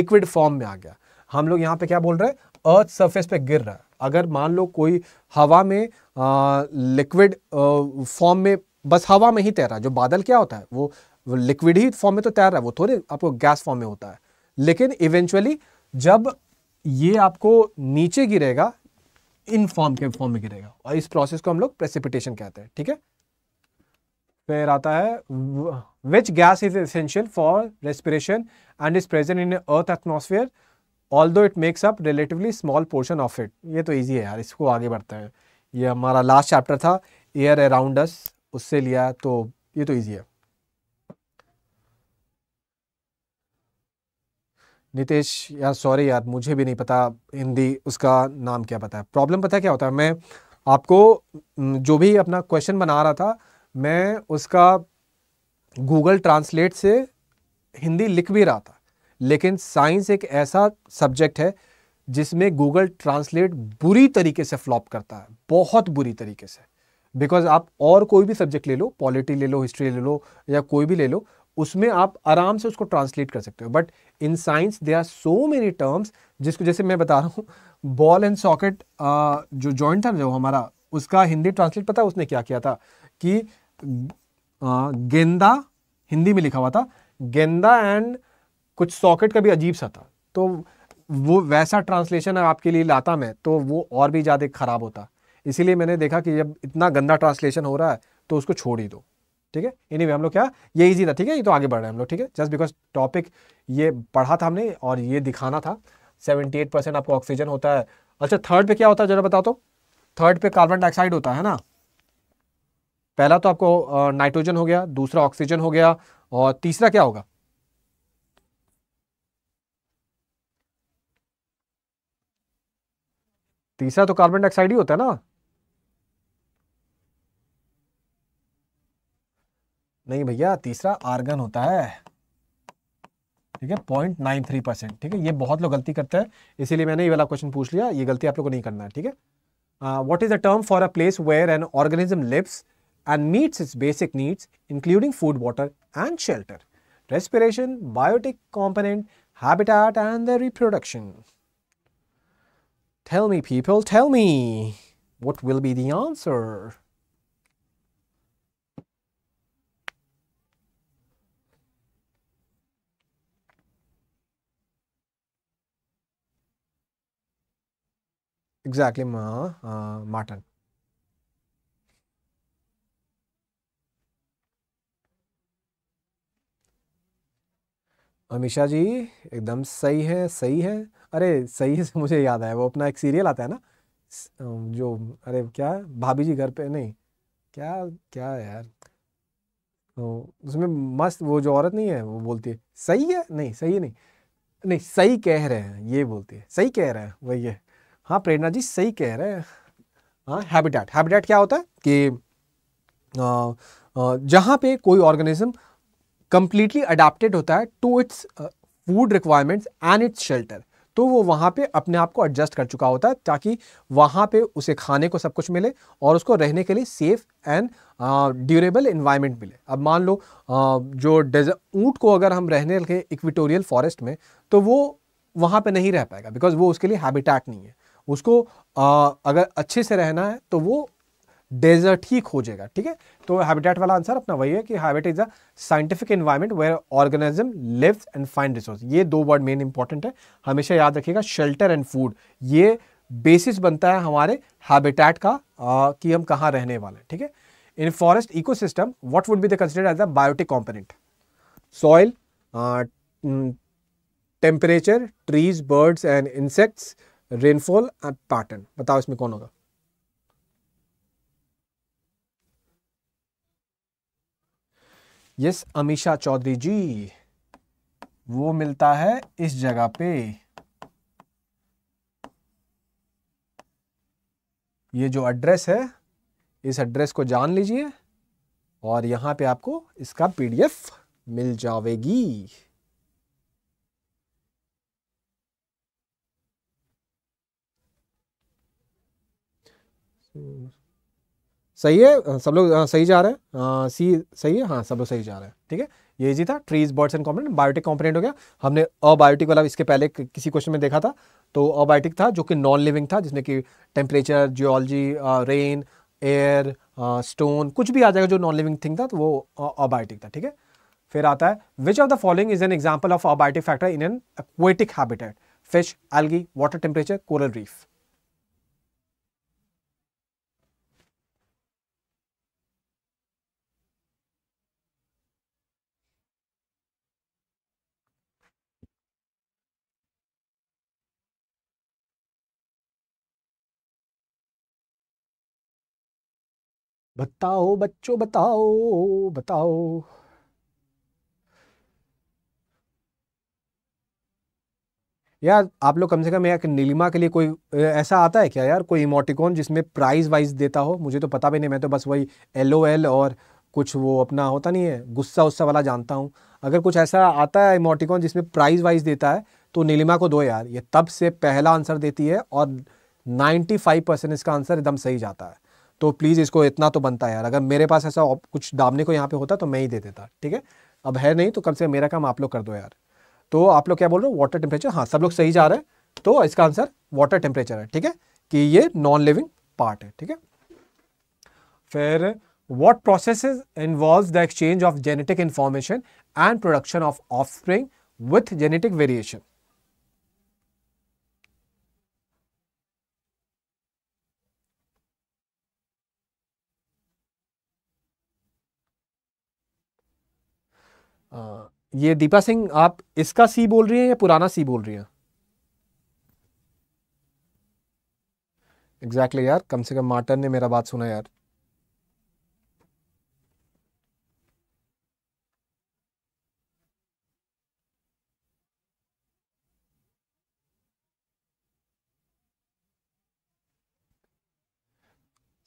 लिक्विड फॉर्म में आ गया हम लोग यहाँ पे क्या बोल रहे हैं अर्थ सरफेस पे गिर रहा है अगर मान लो कोई हवा में लिक्विड फॉर्म में बस हवा में ही तैर रहा है जो बादल क्या होता है वो, लिक्विड ही फॉर्म में तो तैर रहा है वो थोड़े आपको गैस फॉर्म में होता है लेकिन इवेंचुअली जब ये आपको नीचे गिरेगा इन फॉर्म के फॉर्म में गिरेगा और इस प्रोसेस को हम लोग प्रेसिपिटेशन कहते हैं ठीक है फिर आता है which gas is essential for respiration and is present in earth atmosphere although it makes up relatively small portion of it ये तो ईजी है यार इसको आगे बढ़ते हैं ये हमारा लास्ट चैप्टर था एयर अराउंड अस उससे लिया तो ये तो ईजी है नितेश यार सॉरी यार मुझे भी नहीं पता हिंदी उसका नाम क्या पता है प्रॉब्लम पता क्या होता है मैं आपको जो भी अपना क्वेश्चन बना रहा था मैं उसका गूगल ट्रांसलेट से हिंदी लिख भी रहा था लेकिन साइंस एक ऐसा सब्जेक्ट है जिसमें गूगल ट्रांसलेट बुरी तरीके से फ्लॉप करता है बहुत बुरी तरीके से बिकॉज आप और कोई भी सब्जेक्ट ले लो पॉलिटी ले लो हिस्ट्री ले लो या कोई भी ले लो उसमें आप आराम से उसको ट्रांसलेट कर सकते हो but in science they are so many terms जिसको जैसे मैं बता रहा हूँ बॉल एंड सॉकेट जो जॉइंट था जो हमारा उसका हिंदी ट्रांसलेट पता है उसने क्या किया था कि गेंदा हिंदी में लिखा हुआ था गेंदा एंड कुछ सॉकेट का भी अजीब सा था तो वो वैसा ट्रांसलेशन आपके लिए लाता मैं तो वो और भी ज़्यादा ख़राब होता इसीलिए मैंने देखा कि जब इतना गंदा ट्रांसलेशन हो रहा है तो उसको छोड़ ही दो ठीक है एनी हम लोग क्या ये इजी था ठीक है ये तो आगे बढ़ रहे हैं हम लोग ठीक है जस्ट बिकॉज टॉपिक ये पढ़ा था हमने और ये दिखाना था सेवेंटी परसेंट आपको ऑक्सीजन होता है अच्छा थर्ड पर क्या होता है जरा बता दो थर्ड पे कार्बन डाइऑक्साइड होता है ना पहला तो आपको नाइट्रोजन हो गया दूसरा ऑक्सीजन हो गया और तीसरा क्या होगा तीसरा तो कार्बन डाइऑक्साइड ही होता है ना नहीं भैया तीसरा आर्गन होता है ठीक है पॉइंट नाइन थ्री परसेंट ठीक है ये बहुत लोग गलती करते हैं इसीलिए मैंने ये वाला क्वेश्चन पूछ लिया ये गलती आप लोगों को नहीं करना है ठीक है what is the term for a place where an organism lives and meets its basic needs including food water and shelter respiration biotic component habitat and the reproduction Tell me, people, tell me what will be the answer? Exactly, Ma, uh, Martin. Amisha ji एकदम सही hai, सही hai. अरे सही से मुझे याद आया वो अपना एक सीरियल आता है ना जो अरे क्या भाभी जी घर पे नहीं क्या क्या यार तो उसमें मस्त वो जो औरत नहीं है वो बोलती है सही है नहीं सही है नहीं नहीं सही कह रहे हैं ये बोलती है सही कह रहे हैं वही है हाँ प्रेरणा जी सही कह रहे हैं हाँ हैबिटेट हैबिटेट क्या होता है कि जहाँ पे कोई ऑर्गेनिज्म कंप्लीटली अडेप्टेड होता है to its food requirements and its shelter तो वो वहाँ पे अपने आप को एडजस्ट कर चुका होता है ताकि वहाँ पे उसे खाने को सब कुछ मिले और उसको रहने के लिए सेफ़ एंड ड्यूरेबल इन्वायरमेंट मिले अब मान लो आ, जो ऊँट को अगर हम रहने लगे इक्विटोरियल फॉरेस्ट में तो वो वहाँ पर नहीं रह पाएगा बिकॉज वो उसके लिए हैबिटैट नहीं है उसको आ, अगर अच्छे से रहना है तो वो डेजर्ट ही खोजेगा ठीक है तो हैबिटेट वाला आंसर अपना वही है कि habit is a scientific environment where organism lives and find resource ये दो वर्ड मेन इंपॉर्टेंट है हमेशा याद रखिएगा शेल्टर एंड फूड ये बेसिस बनता है हमारे हैबिटेट का आ, कि हम कहाँ रहने वाले ठीक है in forest ecosystem what would be the considered as a biotic component soil temperature trees birds and insects rainfall and pattern बताओ इसमें कौन होगा यस अमीशा चौधरी जी वो मिलता है इस जगह पे ये जो एड्रेस है इस एड्रेस को जान लीजिए और यहां पे आपको इसका पीडीएफ मिल जाएगी सही है सब लोग सही जा रहे हैं सी सही है हाँ सब लोग सही जा रहे हैं ठीक है ये जी था trees birds and component biotic component हो गया हमने अबायोटिक वाला इसके पहले किसी क्वेश्चन में देखा था तो अबायोटिक था जो कि नॉन लिविंग था जिसमें कि temperature geology rain air stone कुछ भी आ जाएगा जो नॉन लिविंग थिंग था तो वो अबायोटिक था ठीक है फिर आता है which of the following is an example of abiotic factor in an aquatic habitat fish algae water temperature coral reef बताओ बच्चों बताओ बताओ यार आप लोग कम से कम यार नीलिमा के लिए कोई ऐसा आता है क्या यार कोई इमोटिकॉन जिसमें प्राइज वाइज देता हो मुझे तो पता भी नहीं मैं तो बस वही एल ओ एल और कुछ वो अपना होता नहीं है गुस्सा उस्सा वाला जानता हूँ अगर कुछ ऐसा आता है इमोटिकॉन जिसमें प्राइज वाइज देता है तो नीलिमा को दो यार ये तब से पहला आंसर देती है और फाइव परसेंट इसका आंसर एकदम सही जाता है तो प्लीज़ इसको इतना तो बनता है यार अगर मेरे पास ऐसा कुछ दामने को यहाँ पे होता तो मैं ही दे देता ठीक है अब है नहीं तो कम से कम मेरा काम आप लोग कर दो यार तो आप लोग क्या बोल रहे हो वाटर टेम्परेचर हाँ सब लोग सही जा रहे हैं तो इसका आंसर वाटर टेम्परेचर है ठीक है कि ये नॉन लिविंग पार्ट है ठीक है फिर what process involve the exchange of genetic information and production of offspring with genetic variation ये दीपा सिंह आप इसका सी बोल रही हैं या पुराना सी बोल रही हैं एग्जैक्टली exactly यार कम से कम मार्टन ने मेरा बात सुना यार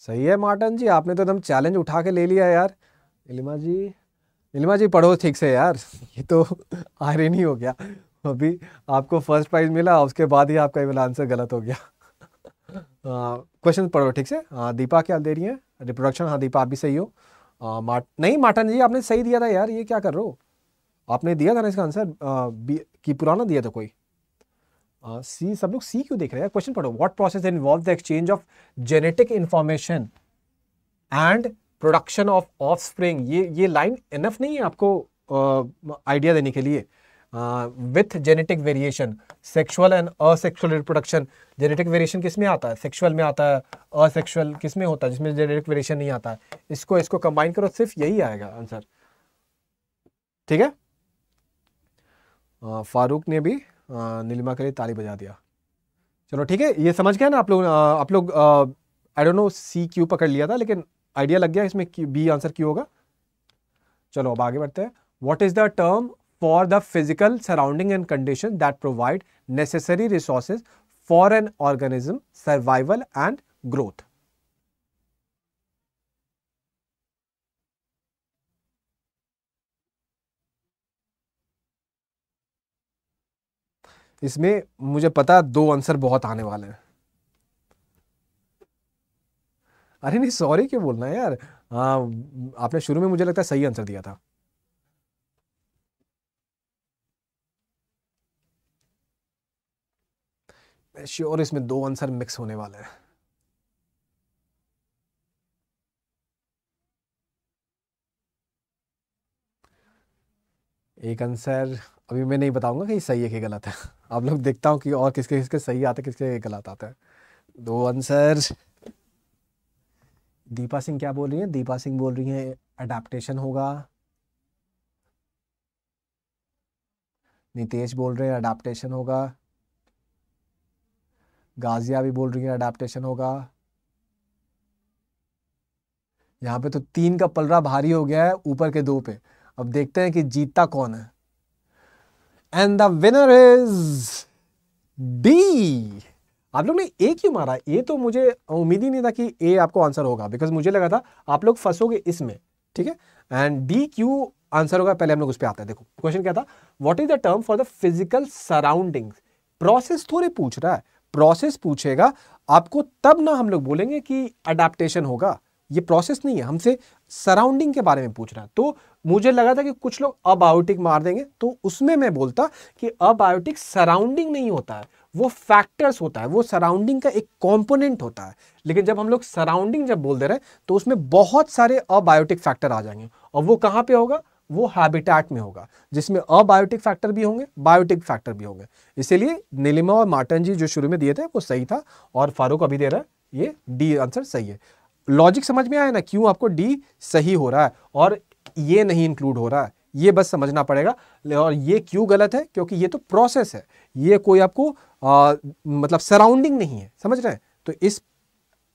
सही है मार्टन जी आपने तो एकदम चैलेंज उठा के ले लिया यार इलिमा जी नीलिमा जी पढ़ो ठीक से यार ये तो आयरन ही हो गया अभी आपको फर्स्ट प्राइज मिला उसके बाद ही आपका ये आंसर गलत हो गया क्वेश्चन पढ़ो ठीक से हाँ दीपा क्या दे रही है रिप्रोडक्शन हाँ दीपा आप भी सही हो आ, माट नहीं माटन जी आपने सही दिया था यार ये क्या कर रहे हो आपने दिया था ना इसका आंसर कि पुराना दिया था कोई आ, सी सब लोग सी क्यों देख रहे हैं क्वेश्चन पढ़ो what process involve the exchange of genetic information and production of offspring ये ये लाइन इनफ नहीं है आपको आइडिया देने के लिए with genetic variation sexual and asexual reproduction genetic variation किस में आता है सेक्शुअल में आता है असेक्सुअल किस में होता है जिसमें जेनेटिक वेरिएशन नहीं आता है इसको इसको कंबाइन करो सिर्फ यही आएगा आंसर ठीक है फारूक ने भी नीलिमा के लिए ताली बजा दिया चलो ठीक है ये समझ गया ना आप लोग आप लोग I don't know C Q पकड़ लिया था लेकिन आइडिया लग गया इसमें बी आंसर क्यों होगा चलो अब आगे बढ़ते हैं what is the term for the physical surrounding and condition that provide necessary resources for an organism survival and growth इसमें मुझे पता दो आंसर बहुत आने वाले हैं अरे नहीं सॉरी क्यों बोलना है यार आ, हाँ, आपने शुरू में मुझे लगता है सही आंसर दिया था श्योर इसमें दो आंसर मिक्स होने वाले हैं एक आंसर अभी मैं नहीं बताऊंगा कि सही है कि गलत है आप लोग देखता हूँ कि और किसके किसके सही आते किसके गलत आता है दो आंसर दीपा सिंह क्या बोल रही हैं दीपा सिंह बोल रही हैं अडाप्टेशन होगा नितेश बोल रहे हैं अडेप्टेशन होगा गाजिया भी बोल रही हैं अडाप्टेशन होगा यहाँ पे तो तीन का पलरा भारी हो गया है ऊपर के दो पे अब देखते हैं कि जीतता कौन है and the winner is D आप लोग ने ए क्यों मारा ये तो मुझे उम्मीद ही नहीं था कि ए आपको आंसर होगा बिकॉज मुझे लगा था आप लोग फंसोगे इसमें ठीक है एंड डी क्यू आंसर होगा पहले हम लोग उस पर आते हैं देखो क्वेश्चन क्या था what is the term for the physical surrounding process थोड़े पूछ रहा है प्रोसेस पूछेगा आपको तब ना हम लोग बोलेंगे कि अडेप्टेशन होगा ये प्रोसेस नहीं है हमसे सराउंडिंग के बारे में पूछ रहा है तो मुझे लगा था कि कुछ लोग अबायोटिक मार देंगे तो उसमें मैं बोलता कि अबायोटिक सराउंडिंग नहीं होता है वो फैक्टर्स होता है वो सराउंडिंग का एक कॉम्पोनेंट होता है लेकिन जब हम लोग सराउंडिंग जब बोल दे रहे हैं तो उसमें बहुत सारे अबायोटिक फैक्टर आ जाएंगे और वो कहाँ पे होगा वो हैबिटेट में होगा जिसमें अबायोटिक फैक्टर भी होंगे बायोटिक फैक्टर भी होंगे इसीलिए नीलिमा और मार्टन जी जो शुरू में दिए थे वो सही था और फारूक अभी दे रहा है ये डी आंसर सही है लॉजिक समझ में आया ना क्यों आपको डी सही हो रहा है और ये नहीं इंक्लूड हो रहा है ये बस समझना पड़ेगा और ये क्यों गलत है क्योंकि ये तो प्रोसेस है ये कोई आपको आ, मतलब सराउंडिंग नहीं है समझ रहे हैं तो इस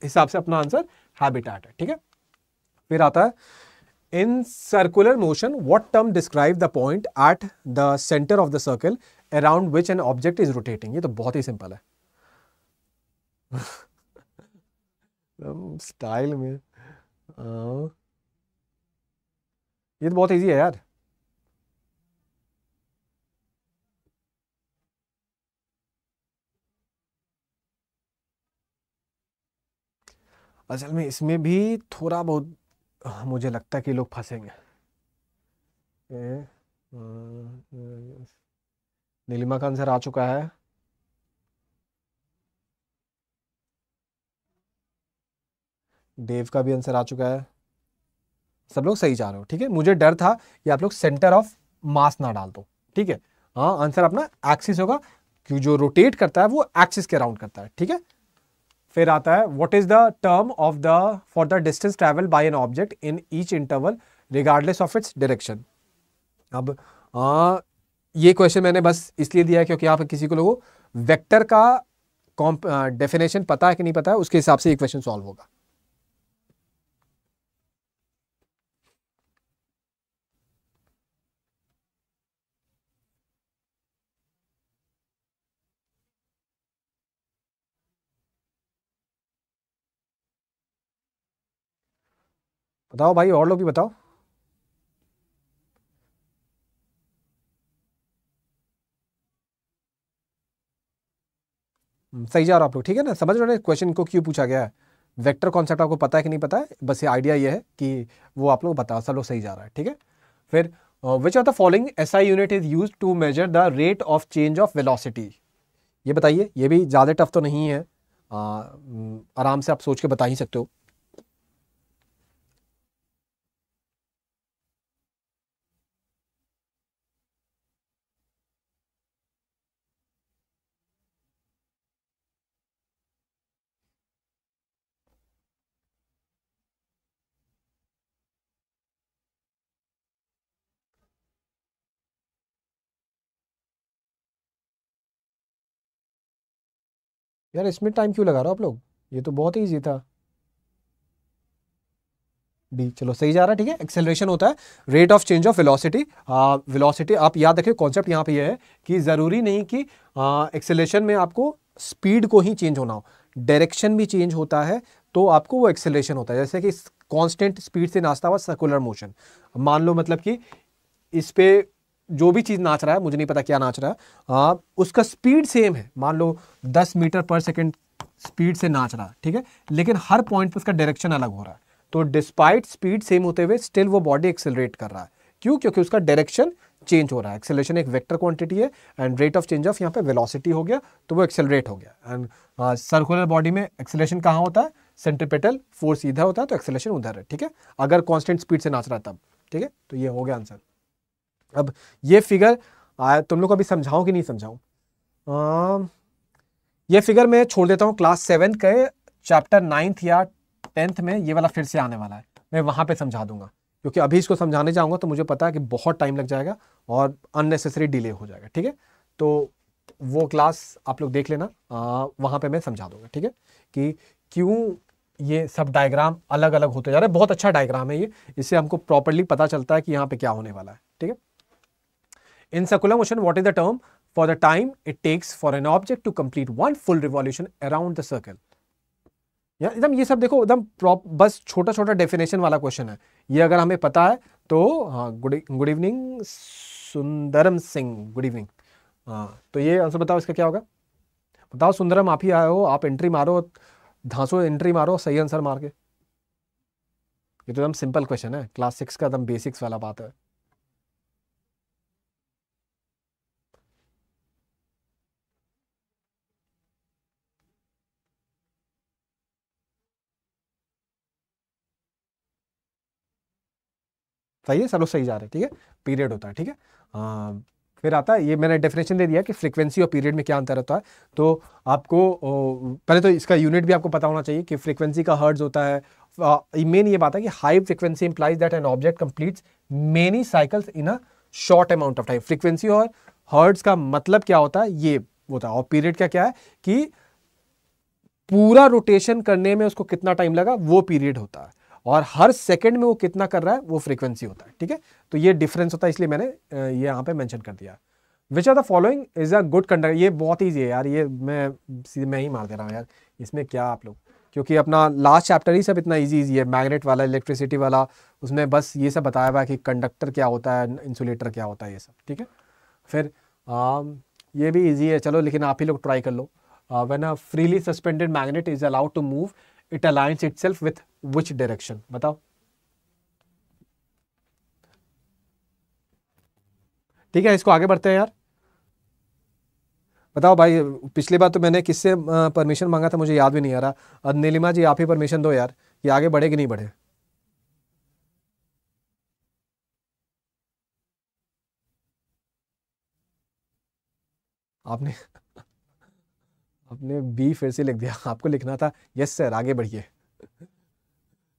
हिसाब से अपना आंसर हैबिटाट है ठीक है फिर आता है in circular motion what term describe the point at the center of the circle around which an object is rotating ये तो बहुत ही सिंपल है स्टाइल में ये तो बहुत ईजी है यार असल में इसमें भी थोड़ा बहुत हाँ, मुझे लगता है कि लोग फंसेंगे नीलिमा का आंसर आ चुका है देव का भी आंसर आ चुका है सब लोग सही जा रहे हो ठीक है मुझे डर था कि आप लोग सेंटर ऑफ मास ना डाल दो ठीक है हाँ आंसर अपना एक्सिस होगा क्योंकि जो रोटेट करता है वो एक्सिस के अराउंड करता है ठीक है फिर आता है what is the term of the for the distance travel by an object in each interval regardless of its direction अब आ, हाँ, ये क्वेश्चन मैंने बस इसलिए दिया है क्योंकि यहाँ पर किसी को लोगों वेक्टर का डेफिनेशन पता है कि नहीं पता है उसके हिसाब से ये क्वेश्चन सॉल्व होगा बताओ भाई और लोग भी बताओ हम्म, सही जा रहा आप लोग ठीक है ना समझ रहे क्वेश्चन को क्यों पूछा गया है वेक्टर कॉन्सेप्ट आपको पता है कि नहीं पता है बस ये आइडिया ये है कि वो आप लोग बताओ सब लोग सही जा रहा है ठीक है फिर which of the following S I unit is use to measure the rate of change of velocity ये बताइए ये भी ज़्यादा टफ तो नहीं है आ, हम्म, आराम से आप सोच के बता ही सकते हो यार इसमें टाइम क्यों लगा रहा हो आप लोग ये तो बहुत ईजी था डी चलो सही जा रहा है ठीक है एक्सेलरेशन होता है rate of change of velocity velocity आप याद रखिए कॉन्सेप्ट यहाँ पे ये यह है कि ज़रूरी नहीं कि एक्सेलरेशन में आपको स्पीड को ही चेंज होना हो डायरेक्शन भी चेंज होता है तो आपको वो एक्सेलरेशन होता है जैसे कि कांस्टेंट स्पीड से नाचता हुआ सर्कुलर मोशन मान लो मतलब कि इस पर जो भी चीज़ नाच रहा है मुझे नहीं पता क्या नाच रहा है आ, उसका स्पीड सेम है मान लो दस मीटर पर सेकेंड स्पीड से नाच रहा है ठीक है लेकिन हर पॉइंट पे उसका डायरेक्शन अलग हो रहा है तो डिस्पाइट स्पीड सेम होते हुए स्टिल वो बॉडी एक्सेलरेट कर रहा है क्यों क्योंकि उसका डायरेक्शन चेंज हो रहा है एक्सेलेशन एक वेक्टर क्वांटिटी है and rate of change of यहाँ पे वेलोसिटी हो गया तो वो एक्सेलरेट हो गया एंड सर्कुलर बॉडी में एक्सेलेशन कहाँ होता है सेंट्रिपेटल फोर्स इधर होता है तो एक्सेलेशन उधर है ठीक है अगर कॉन्स्टेंट स्पीड से नाच रहा तब ठीक है तो ये हो गया आंसर अब ये फिगर आ, तुम लोग को अभी समझाओ कि नहीं समझाऊँ ये फिगर मैं छोड़ देता हूँ क्लास सेवेंथ के चैप्टर नाइन्थ या टेंथ में ये वाला फिर से आने वाला है मैं वहाँ पे समझा दूंगा क्योंकि अभी इसको समझाने जाऊँगा तो मुझे पता है कि बहुत टाइम लग जाएगा और अननेसेसरी डिले हो जाएगा ठीक है तो वो क्लास आप लोग देख लेना आ, वहाँ पे मैं समझा दूंगा ठीक है कि क्यों ये सब डायग्राम अलग अलग होते जा रहे हैं बहुत अच्छा डायग्राम है ये इससे हमको प्रॉपरली पता चलता है कि यहाँ पे क्या होने वाला है ठीक है In circular motion, what is the term? For the time it takes for an object to complete one full revolution around the circle. यार एकदम ये सब देखो एकदम प्रॉप बस छोटा छोटा डेफिनेशन वाला क्वेश्चन है ये अगर हमें पता है तो हाँ good good evening Sundaram Singh good evening हाँ तो ये आंसर बताओ इसका क्या होगा बताओ सुंदरम आप ही आए हो आप एंट्री मारो धांसो एंट्री मारो सही आंसर मार के ये तो एकदम सिंपल क्वेश्चन है क्लास सिक्स का एकदम बेसिक्स वाला बात है सही है सब लोग सही जा रहे हैं ठीक है पीरियड होता है ठीक है फिर आता है ये मैंने डेफिनेशन दे दिया कि फ्रीक्वेंसी और पीरियड में क्या अंतर होता है तो आपको पहले तो इसका यूनिट भी आपको पता होना चाहिए कि फ्रीक्वेंसी का हर्ज होता है मेन ये बात है कि high frequency implies that an object completes many cycles in a short amount of time frequency और हर्ड्स का मतलब क्या होता है ये होता है और पीरियड का क्या है कि पूरा रोटेशन करने में उसको कितना टाइम लगा वो पीरियड होता है और हर सेकंड में वो कितना कर रहा है वो फ्रीक्वेंसी होता है ठीक है तो ये डिफरेंस होता है इसलिए मैंने ये यहाँ पे मेंशन कर दिया which are the following is a good conductor ये बहुत ईजी है यार ये मैं मैं ही मार दे रहा हूँ यार इसमें क्या आप लोग क्योंकि अपना लास्ट चैप्टर ही सब इतना ईजी ईजी है मैग्नेट वाला इलेक्ट्रिसिटी वाला उसमें बस ये सब बताया हुआ है कि कंडक्टर क्या होता है इंसुलेटर क्या होता है ये सब ठीक है फिर आ, ये भी ईजी है चलो लेकिन आप ही लोग ट्राई कर लो when a freely suspended magnet is allowed to move it aligns itself with which direction बताओ ठीक है इसको आगे बढ़ते हैं यार बताओ भाई पिछली बार तो मैंने किससे परमिशन मांगा था मुझे याद भी नहीं आ रहा नीलिमा जी आप ही परमिशन दो यार ये आगे बढ़े कि नहीं बढ़े आपने आपने बी फिर से लिख दिया आपको लिखना था यस सर आगे बढ़िए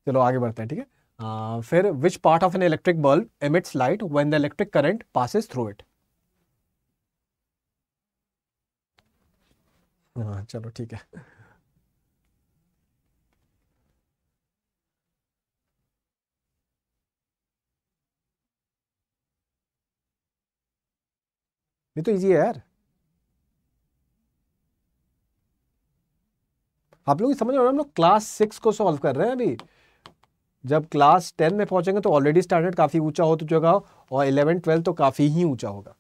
चलो आगे बढ़ते हैं ठीक है आ, फिर which part of an electric bulb emits light when the electric current passes through it हाँ चलो ठीक है ये तो इजी है यार आप लोग समझ रहे हम लोग क्लास सिक्स को सॉल्व कर रहे हैं अभी जब क्लास टेन में पहुंचेंगे तो ऑलरेडी स्टैंडर्ड काफ़ी ऊंचा हो तो हो और इलेवन ट्वेल्व तो काफ़ी ही ऊंचा होगा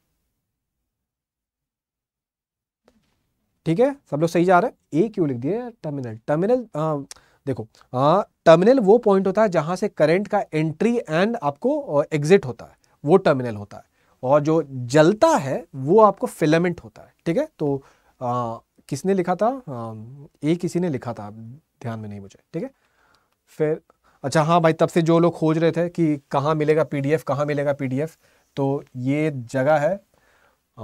ठीक है सब लोग सही जा रहे हैं ए क्यों लिख दिए टर्मिनल टर्मिनल आ, देखो आ, टर्मिनल वो पॉइंट होता है जहां से करंट का एंट्री एंड आपको एग्जिट होता है वो टर्मिनल होता है और जो जलता है वो आपको फिलामेंट होता है ठीक है तो किसने लिखा था ए किसी ने लिखा था ध्यान में नहीं मुझे ठीक है फिर अच्छा हाँ भाई तब से जो लोग खोज रहे थे कि कहाँ मिलेगा पीडीएफ कहाँ मिलेगा पीडीएफ तो ये जगह है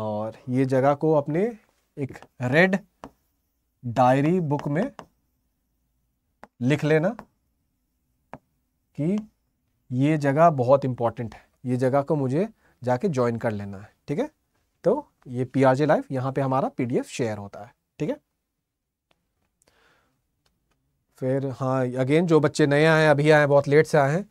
और ये जगह को अपने एक रेड डायरी बुक में लिख लेना कि ये जगह बहुत इंपॉर्टेंट है ये जगह को मुझे जाके ज्वाइन कर लेना है ठीक है तो ये पी आर जे लाइव यहाँ पे हमारा पीडीएफ शेयर होता है ठीक है फिर हाँ अगेन जो बच्चे नए आए हैं अभी आए हैं बहुत लेट से आए हैं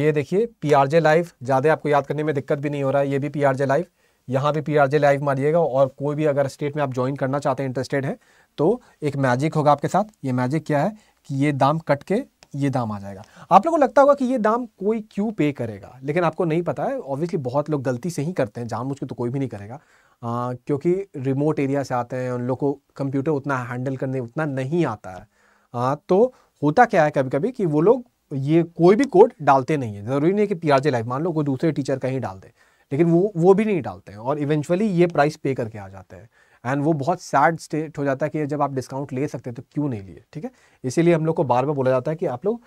ये देखिए पी आर जे लाइव ज़्यादा आपको याद करने में दिक्कत भी नहीं हो रहा है ये भी पी आर जे लाइव यहाँ भी पी आर जे लाइव मारिएगा और कोई भी अगर स्टेट में आप ज्वाइन करना चाहते हैं इंटरेस्टेड हैं तो एक मैजिक होगा आपके साथ ये मैजिक क्या है कि ये दाम कट के ये दाम आ जाएगा आप लोगों को लगता होगा कि ये दाम कोई क्यों पे करेगा लेकिन आपको नहीं पता है ऑब्वियसली बहुत लोग गलती से ही करते हैं जानबूझ के तो कोई भी नहीं करेगा आ, क्योंकि रिमोट एरिया से आते हैं उन लोग को कंप्यूटर उतना हैंडल करने उतना नहीं आता है आ, तो होता क्या है कभी कभी कि वो लोग ये कोई भी कोड डालते नहीं है ज़रूरी नहीं है कि पी आर जे मान लो कोई दूसरे टीचर कहीं डाल दे लेकिन वो वो भी नहीं डालते हैं और इवेंचुअली ये प्राइस पे करके आ जाते हैं एंड वो बहुत सैड स्टेट हो जाता है कि जब आप डिस्काउंट ले सकते हैं तो क्यों नहीं लिए ठीक है इसीलिए हम लोग को बार बार बोला जाता है कि आप लोग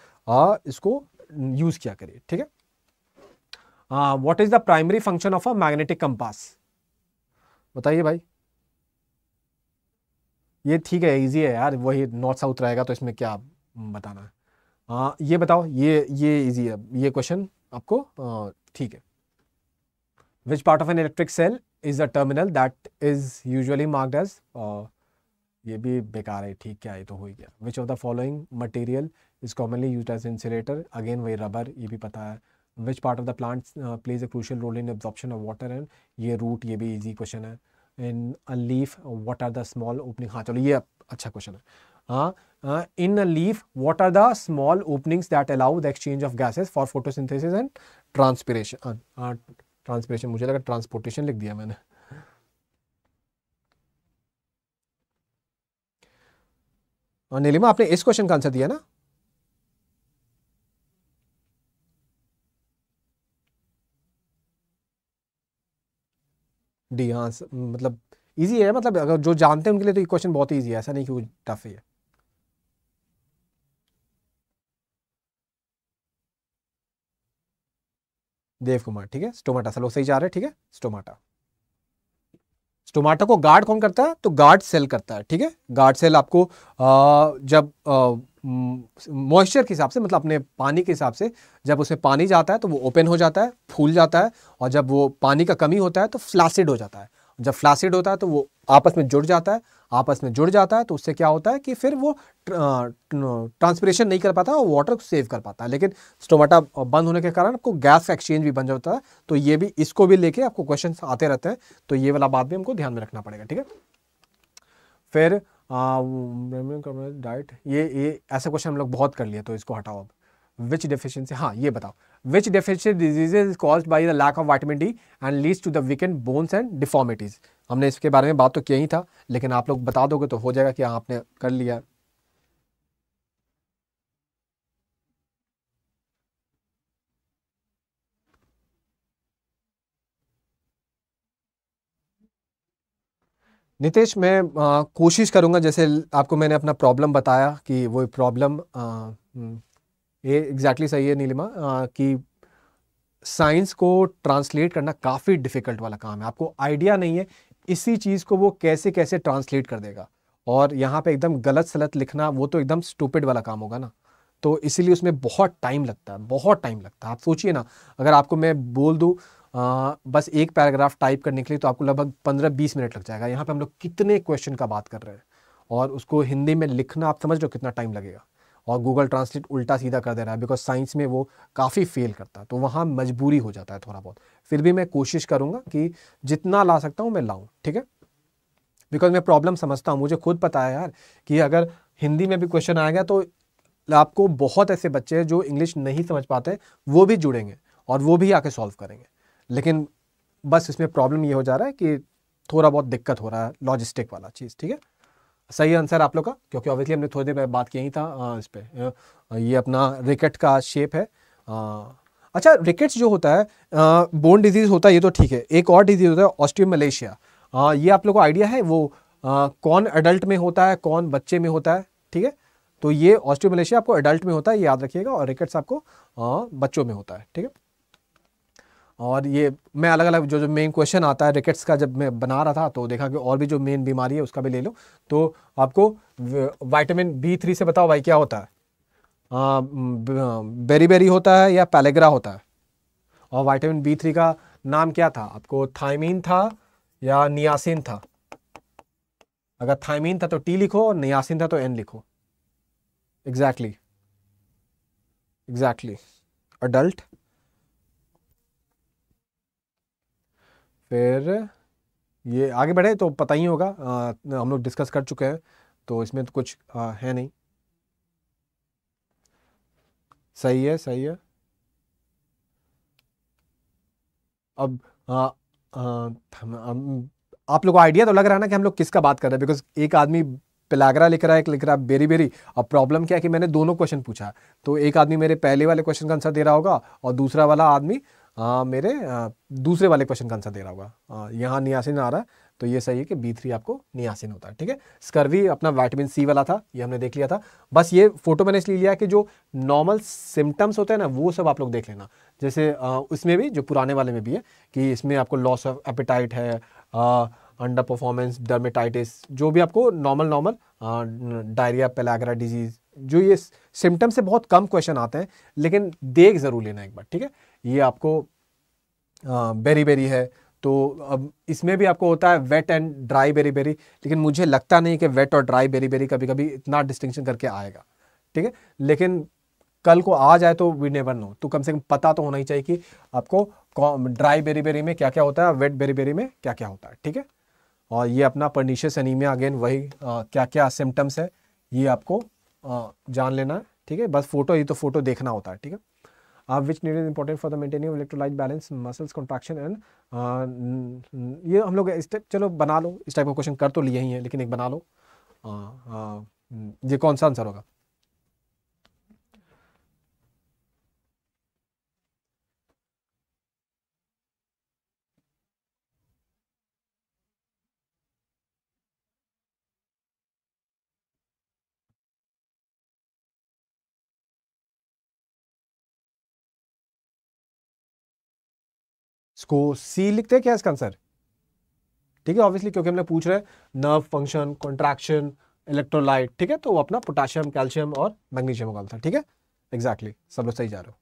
इसको यूज़ किया करिए ठीक है what is the primary function of a magnetic compass बताइए भाई ये ठीक है इजी है यार वही नॉर्थ साउथ रहेगा तो इसमें क्या बताना है आ, ये बताओ ये ये इजी है ये क्वेश्चन आपको ठीक है which part of an electric cell is a terminal that is usually marked as ये भी बेकार है ठीक क्या है तो हो ही गया which of the following material is commonly use as insulator again वही रबर ये भी पता है which part of the plant plays a crucial role in absorption of water and ये रूट ये भी इजी क्वेश्चन है in a leaf what are the small opening हाँ चलो ये अच्छा क्वेश्चन है हाँ in a leaf what are the small openings that allow the exchange of gases for photosynthesis and transpiration transmission मुझे लगा ट्रांसपोर्टेशन लिख दिया मैंने और हाँ, नीलिमा आपने इस क्वेश्चन का आंसर दिया ना डी हाँ मतलब इजी है मतलब अगर जो जानते हैं उनके लिए तो ये क्वेश्चन बहुत ईजी है ऐसा नहीं कि वो टफ है देव कुमार ठीक है स्टोमाटा सलो सही जा रहे ठीक है स्टोमाटा स्टोमाटा को गार्ड कौन करता है तो गार्ड सेल करता है ठीक है गार्ड सेल आपको आ, जब मॉइस्चर के हिसाब से मतलब अपने पानी के हिसाब से जब उसमें पानी जाता है तो वो ओपन हो जाता है फूल जाता है और जब वो पानी का कमी होता है तो फ्लासिड हो जाता है जब फ्लासिड होता है तो वो आपस में जुड़ जाता है आपस में जुड़ जाता है तो उससे क्या होता है कि फिर वो ट्रांसपरेशन नहीं कर पाता और वाटर सेव कर पाता है लेकिन स्टोमाटा बंद होने के कारण आपको गैस का एक्सचेंज भी बन जाता है तो ये भी इसको भी लेके आपको क्वेश्चन आते रहते हैं तो ये वाला बात भी हमको ध्यान में रखना पड़ेगा ठीक है फिर डाइट ये ये ऐसा क्वेश्चन हम लोग बहुत कर लिए तो इसको हटाओ अब विच डेफिशिएंसी हाँ ये बताओ which deficiency diseases is cause by the lack of vitamin D and leads to the weakened bones and deformities हमने इसके बारे में बात तो किया ही था लेकिन आप लोग बता दोगे तो हो जाएगा कि हाँ, आपने कर लिया नितेश मैं आ, कोशिश करूंगा जैसे आपको मैंने अपना प्रॉब्लम बताया कि वो प्रॉब्लम हम्म, ये एग्जैक्टली सही है नीलिमा आ, कि साइंस को ट्रांसलेट करना काफ़ी डिफ़िकल्ट वाला काम है आपको आइडिया नहीं है इसी चीज़ को वो कैसे कैसे ट्रांसलेट कर देगा और यहाँ पे एकदम गलत सलत लिखना वो तो एकदम स्टूपिड वाला काम होगा ना तो इसीलिए उसमें बहुत टाइम लगता है बहुत टाइम लगता है आप सोचिए ना अगर आपको मैं बोल दूँ बस एक पैराग्राफ टाइप करने के लिए तो आपको लगभग पंद्रह बीस मिनट लग जाएगा यहाँ पर हम लोग कितने क्वेश्चन का बात कर रहे हैं और उसको हिंदी में लिखना आप समझ लो कितना टाइम लगेगा और गूगल ट्रांसलेट उल्टा सीधा कर दे रहा है बिकॉज साइंस में वो काफ़ी फेल करता है तो वहाँ मजबूरी हो जाता है थोड़ा बहुत फिर भी मैं कोशिश करूँगा कि जितना ला सकता हूँ मैं लाऊँ ठीक है बिकॉज मैं प्रॉब्लम समझता हूँ मुझे खुद पता है यार कि अगर हिंदी में भी क्वेश्चन आएगा तो आपको बहुत ऐसे बच्चे हैं जो इंग्लिश नहीं समझ पाते वो भी जुड़ेंगे और वो भी आके सॉल्व करेंगे लेकिन बस इसमें प्रॉब्लम ये हो जा रहा है कि थोड़ा बहुत दिक्कत हो रहा है लॉजिस्टिक वाला चीज़ ठीक है सही आंसर आप लोग का क्योंकि ऑब्वियसली हमने थोड़ी देर में बात किया ही था आ, इस पर ये अपना रिकेट का शेप है आ, अच्छा रिकेट्स जो होता है बोन डिजीज़ होता है ये तो ठीक है एक और डिजीज़ होता है ऑस्ट्रियो मलेशिया ये आप लोग को आइडिया है वो आ, कौन एडल्ट में होता है कौन बच्चे में होता है ठीक है तो ये ऑस्ट्रियो मलेशिया आपको एडल्ट में होता है याद रखिएगा और रिकेट्स आपको आ, बच्चों में होता है ठीक है और ये मैं अलग अलग जो जो मेन क्वेश्चन आता है रिकेट्स का जब मैं बना रहा था तो देखा कि और भी जो मेन बीमारी है उसका भी ले लो तो आपको वाइटामिन बी थ्री से बताओ भाई क्या होता है आ, बेरी बेरी होता है या पैलेग्रा होता है और वाइटामिन बी थ्री का नाम क्या था आपको थाइमिन था या नियासिन था अगर थाइमिन था तो टी लिखो और नियासिन था तो एन लिखो एग्जैक्टली एग्जैक्टली अडल्ट फिर ये आगे बढ़े तो पता ही होगा आ, हम लोग डिस्कस कर चुके हैं तो इसमें तो कुछ आ, है नहीं सही है सही है अब आ, आ, आप लोग को आइडिया तो लग रहा है ना कि हम लोग किसका बात कर रहे हैं बिकॉज एक आदमी पिलागरा लिख रहा है एक लिख रहा है बेरी बेरी अब प्रॉब्लम क्या है कि मैंने दोनों क्वेश्चन पूछा तो एक आदमी मेरे पहले वाले क्वेश्चन का आंसर दे रहा होगा और दूसरा वाला आदमी आ, मेरे आ, दूसरे वाले क्वेश्चन का आंसर दे रहा होगा यहाँ नियासिन आ रहा है तो ये सही है कि बी थ्री आपको नियासिन होता है ठीक है स्कर्वी अपना वाइटमिन सी वाला था ये हमने देख लिया था बस ये फोटो मैंने इसलिए लिया कि जो नॉर्मल सिम्टम्स होते हैं ना वो सब आप लोग देख लेना जैसे उसमें भी जो पुराने वाले में भी है कि इसमें आपको लॉस ऑफ एपिटाइट है अंडर परफॉर्मेंस डर्मेटाइटिस जो भी आपको normal normal diarrhoea pellagra disease जो ये सिम्टम से बहुत कम क्वेश्चन आते हैं लेकिन देख ज़रूर लेना एक बार ठीक है ये आपको बेरी बेरी है तो अब इसमें भी आपको होता है wet and dry beriberi लेकिन मुझे लगता नहीं कि वेट और ड्राई बेरी बेरी कभी कभी इतना डिस्टिंक्शन करके आएगा ठीक है लेकिन कल को आ जाए तो वी नेवर नो तो कम से कम पता तो होना ही चाहिए कि आपको ड्राई बेरी बेरी में क्या क्या होता है वेट बेरी बेरी में क्या क्या होता है ठीक है और ये अपना पर्निशियस एनीमिया अगेन वही आ, क्या क्या सिम्टम्स है ये आपको जान लेना है ठीक है बस फोटो ही तो फोटो देखना होता है ठीक है आप which need is important for the maintaining electrolyte balance muscles contraction and ये हम लोग इस टाइप चलो बना लो इस टाइप का क्वेश्चन कर तो लिए ही है लेकिन एक बना लो आ, आ, ये कौन सा आंसर होगा इसको सी लिखते हैं क्या इसका आंसर ठीक है ऑब्वियसली क्योंकि हम लोग पूछ रहे हैं नर्व फंक्शन कॉन्ट्रैक्शन इलेक्ट्रोलाइट ठीक है तो वो अपना पोटाशियम कैल्शियम और मैग्नीशियम होगा आंसर ठीक है एग्जैक्टली सब लोग सही जा रहे हो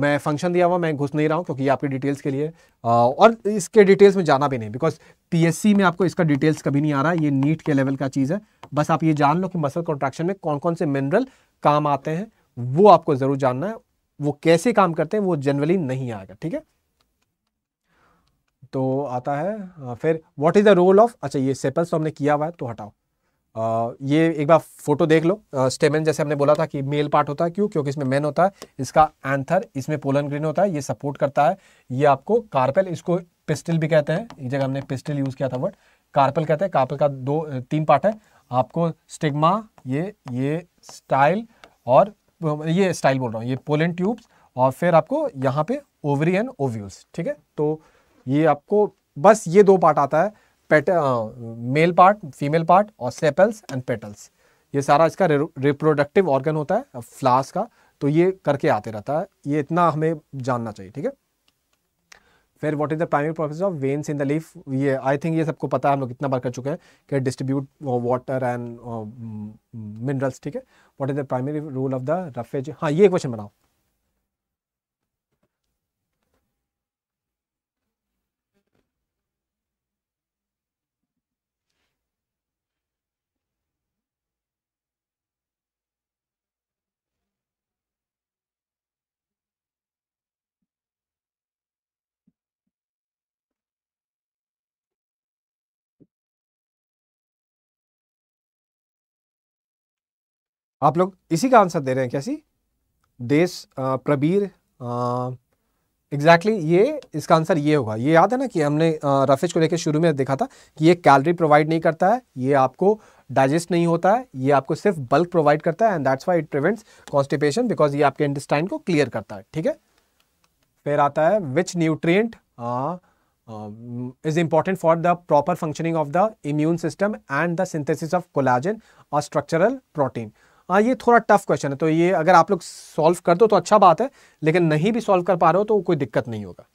मैं फंक्शन दिया हुआ मैं घुस नहीं रहा हूँ क्योंकि ये आपकी डिटेल्स के लिए आ, और इसके डिटेल्स में जाना भी नहीं बिकॉज पीएससी में आपको इसका डिटेल्स कभी नहीं आ रहा ये नीट के लेवल का चीज़ है बस आप ये जान लो कि मसल कॉन्ट्रैक्शन में कौन कौन से मिनरल काम आते हैं वो आपको ज़रूर जानना है वो कैसे काम करते हैं वो जनरली नहीं आएगा ठीक है तो आता है फिर what is the role of अच्छा ये सेपल्स तो हमने किया हुआ है तो हटाओ आ, ये एक बार फोटो देख लो स्टेमेन जैसे हमने बोला था कि मेल पार्ट होता है क्यों क्योंकि इसमें मेन होता है इसका एंथर इसमें पोलन ग्रीन होता है ये सपोर्ट करता है ये आपको कार्पेल इसको पिस्टल भी कहते हैं एक जगह हमने पिस्टल यूज़ किया था वर्ड कार्पल कहते हैं कार्पल का दो तीन पार्ट है आपको स्टिग्मा ये ये स्टाइल और ये स्टाइल बोल रहा हूँ ये पोलन ट्यूब्स और फिर आपको यहाँ पे ओवरी एंड ओव्यूल्स ठीक है तो ये आपको बस ये दो पार्ट आता है पेट मेल पार्ट फीमेल पार्ट और सेपल्स एंड पेटल्स ये सारा इसका रिप्रोडक्टिव ऑर्गन होता है फ्लास का तो ये करके आते रहता है ये इतना हमें जानना चाहिए ठीक है फिर what is the primary process of veins in the leaf ये आई थिंक ये सबको पता है हम लोग इतना बार कर चुके हैं कि डिस्ट्रीब्यूट वाटर एंड मिनरल्स ठीक है what is the primary rule of the roughage हाँ ये क्वेश्चन बनाओ आप लोग इसी का आंसर दे रहे हैं कैसी देश प्रबीर एग्जैक्टली exactly ये इसका आंसर ये होगा ये याद है ना कि हमने रफेज को लेकर शुरू में देखा था कि ये कैलरी प्रोवाइड नहीं करता है ये आपको डाइजेस्ट नहीं होता है ये आपको सिर्फ बल्क प्रोवाइड करता है and that's why it prevents constipation because ये आपके इंटेस्टाइन को क्लियर करता है ठीक है फिर आता है which nutrient is important for the proper functioning of the immune system and the synthesis of collagen और स्ट्रक्चरल प्रोटीन हाँ ये थोड़ा टफ क्वेश्चन है तो ये अगर आप लोग सॉल्व कर दो तो अच्छा बात है लेकिन नहीं भी सॉल्व कर पा रहे हो तो कोई दिक्कत नहीं होगा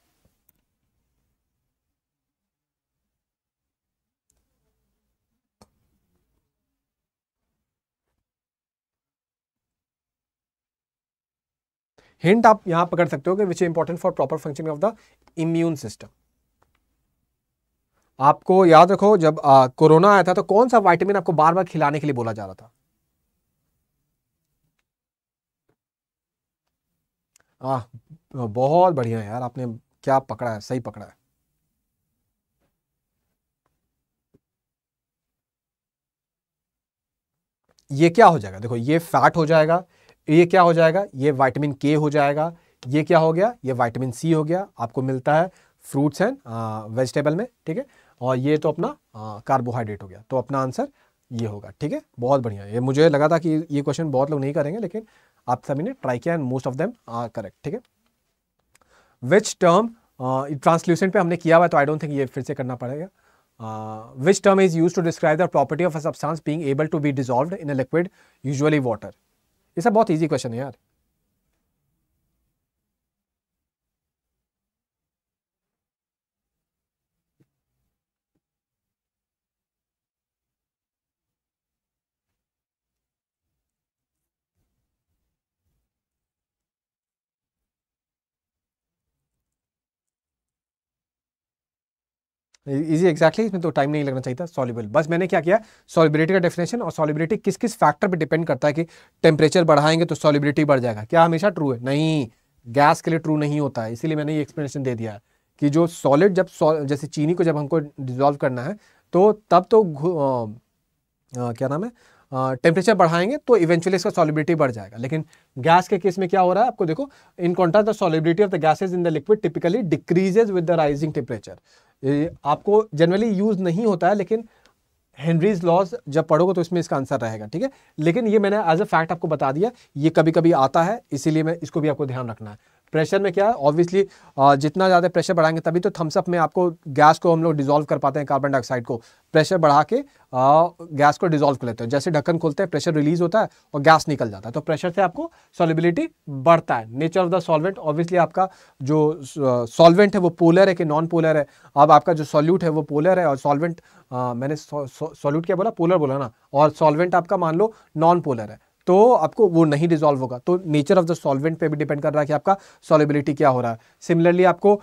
हिंट आप यहां पकड़ सकते हो कि which important for proper functioning of the immune system आपको याद रखो जब कोरोना आया था तो कौन सा वाइटामिन आपको बार बार खिलाने के लिए बोला जा रहा था हाँ बहुत बढ़िया यार आपने क्या पकड़ा है सही पकड़ा है ये क्या हो जाएगा देखो ये फैट हो जाएगा ये क्या हो जाएगा ये वाइटामिन के हो जाएगा ये क्या हो गया ये वाइटामिन सी हो गया आपको मिलता है फ्रूट्स एंड वेजिटेबल में ठीक है और ये तो अपना कार्बोहाइड्रेट हो गया तो अपना आंसर ये होगा ठीक है बहुत बढ़िया ये मुझे लगा था कि ये क्वेश्चन बहुत लोग नहीं करेंगे लेकिन आप सभी ने ट्राई किया and most of them are correct ठीक है विच टर्म ट्रांसल्यूशन पे हमने किया हुआ तो आई डोंट थिंक ये फिर से करना पड़ेगा which term is use to describe the property of a substance being able to be dissolve in a liquid usually water ये सब बहुत ईजी क्वेश्चन है यार इजी एक्जैक्टली इसमें तो टाइम नहीं लगना चाहिए था सॉलिबल बस मैंने क्या किया सॉलिबिलिटी का डेफिनेशन और सॉलिबिलिटी किस किस फैक्टर पे डिपेंड करता है कि टेम्परेचर बढ़ाएंगे तो सॉलिबिलिटी बढ़ जाएगा क्या हमेशा ट्रू है नहीं गैस के लिए ट्रू नहीं होता है इसीलिए मैंने ये एक्सप्लेनेशन दे दिया कि जो सॉलिड जब जैसे चीनी को जब हमको डिजोल्व करना है तो तब तो आ, आ, क्या नाम है टेम्परेचर बढ़ाएंगे तो इवेंचुअली इसका सॉलिबिलिटी बढ़ जाएगा लेकिन गैस के केस में क्या हो रहा है आपको देखो in contrast the solubility of the gases in the liquid typically decreases with the rising temperature आपको जनरली यूज़ नहीं होता है लेकिन हेनरीज लॉज जब पढ़ोगे तो इसमें इसका आंसर रहेगा ठीक है लेकिन ये मैंने एज अ फैक्ट आपको बता दिया ये कभी कभी आता है इसीलिए मैं इसको भी आपको ध्यान रखना है प्रेशर में क्या है ऑब्वियसली जितना ज़्यादा प्रेशर बढ़ाएंगे तभी तो थम्सअप में आपको गैस को हम लोग डिजोल्व कर पाते हैं कार्बन डाइऑक्साइड को प्रेशर बढ़ा के गैस को डिजोल्व कर लेते हैं जैसे ढक्कन खोलते हैं प्रेशर रिलीज होता है और गैस निकल जाता है तो प्रेशर से आपको सॉलिबिलिटी बढ़ता है nature of the solvent obviously आपका जो सॉल्वेंट है वो पोलर है कि नॉन पोलर है अब आपका जो सॉल्यूट है वो पोलर है और सॉल्वेंट मैंने सॉल्यूट क्या बोला पोलर बोला ना और सॉल्वेंट आपका मान लो नॉन पोलर है तो आपको वो नहीं डिजॉल्व होगा तो नेचर ऑफ द सॉल्वेंट पे भी डिपेंड कर रहा है कि आपका सॉलिबिलिटी क्या हो रहा है सिमिलरली आपको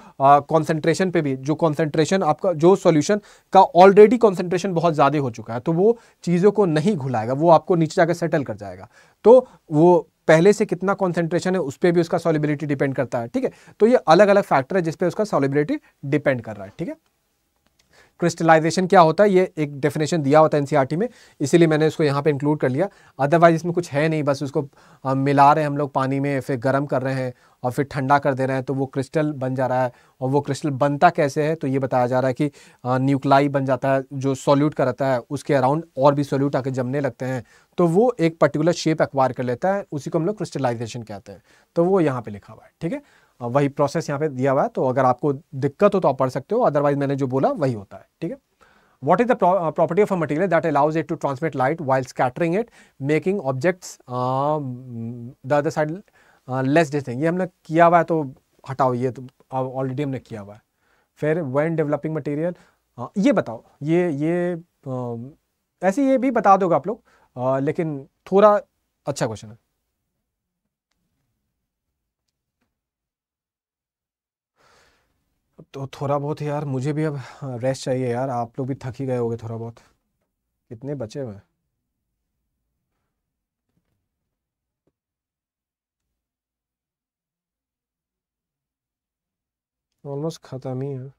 कॉन्सेंट्रेशन uh, पे भी जो कॉन्सेंट्रेशन आपका जो सॉल्यूशन का ऑलरेडी कॉन्सेंट्रेशन बहुत ज़्यादा हो चुका है तो वो चीज़ों को नहीं घुलाएगा वो आपको नीचे जाकर सेटल कर जाएगा तो वो पहले से कितना कॉन्सेंट्रेशन है उस पर भी उसका सॉलिबिलिटी डिपेंड करता है ठीक है तो ये अलग अलग फैक्टर है जिसपे उसका सॉलिबिलिटी डिपेंड कर रहा है ठीक है क्रिस्टलाइजेशन क्या होता है ये एक डेफिनेशन दिया होता है एनसीईआरटी e में इसीलिए मैंने इसको यहाँ पे इंक्लूड कर लिया अदरवाइज इसमें कुछ है नहीं बस उसको मिला रहे हैं हम लोग पानी में फिर गर्म कर रहे हैं और फिर ठंडा कर दे रहे हैं तो वो क्रिस्टल बन जा रहा है और वो क्रिस्टल बनता कैसे है तो ये बताया जा रहा है कि न्यूक्लाई बन जाता है जो सोल्यूट का रहता है उसके अराउंड और भी सोल्यूट आके जमने लगते हैं तो वो एक पर्टिकुलर शेप एक्वायर कर लेता है उसी को हम लोग क्रिस्टलाइजेशन कहते हैं तो वो यहाँ पर लिखा हुआ है ठीक है हाँ, वही प्रोसेस यहाँ पे दिया हुआ है तो अगर आपको दिक्कत हो तो आप पढ़ सकते हो अदरवाइज मैंने जो बोला वही होता है ठीक है what is the property of a material that allows it to transmit light while scattering it making objects the other side less distinct ये हमने किया हुआ है तो हटाओ ये तो ऑलरेडी हमने किया हुआ है फिर वैन डेवलपिंग मटीरियल ये बताओ ये ये um, ऐसे ये भी बता दोगे आप लोग uh, लेकिन थोड़ा अच्छा क्वेश्चन है तो थोड़ा बहुत यार मुझे भी अब रेस्ट हाँ, चाहिए यार आप लोग भी थक ही गए होगे थोड़ा बहुत कितने बचे हुए ऑलमोस्ट ख़त्म ही है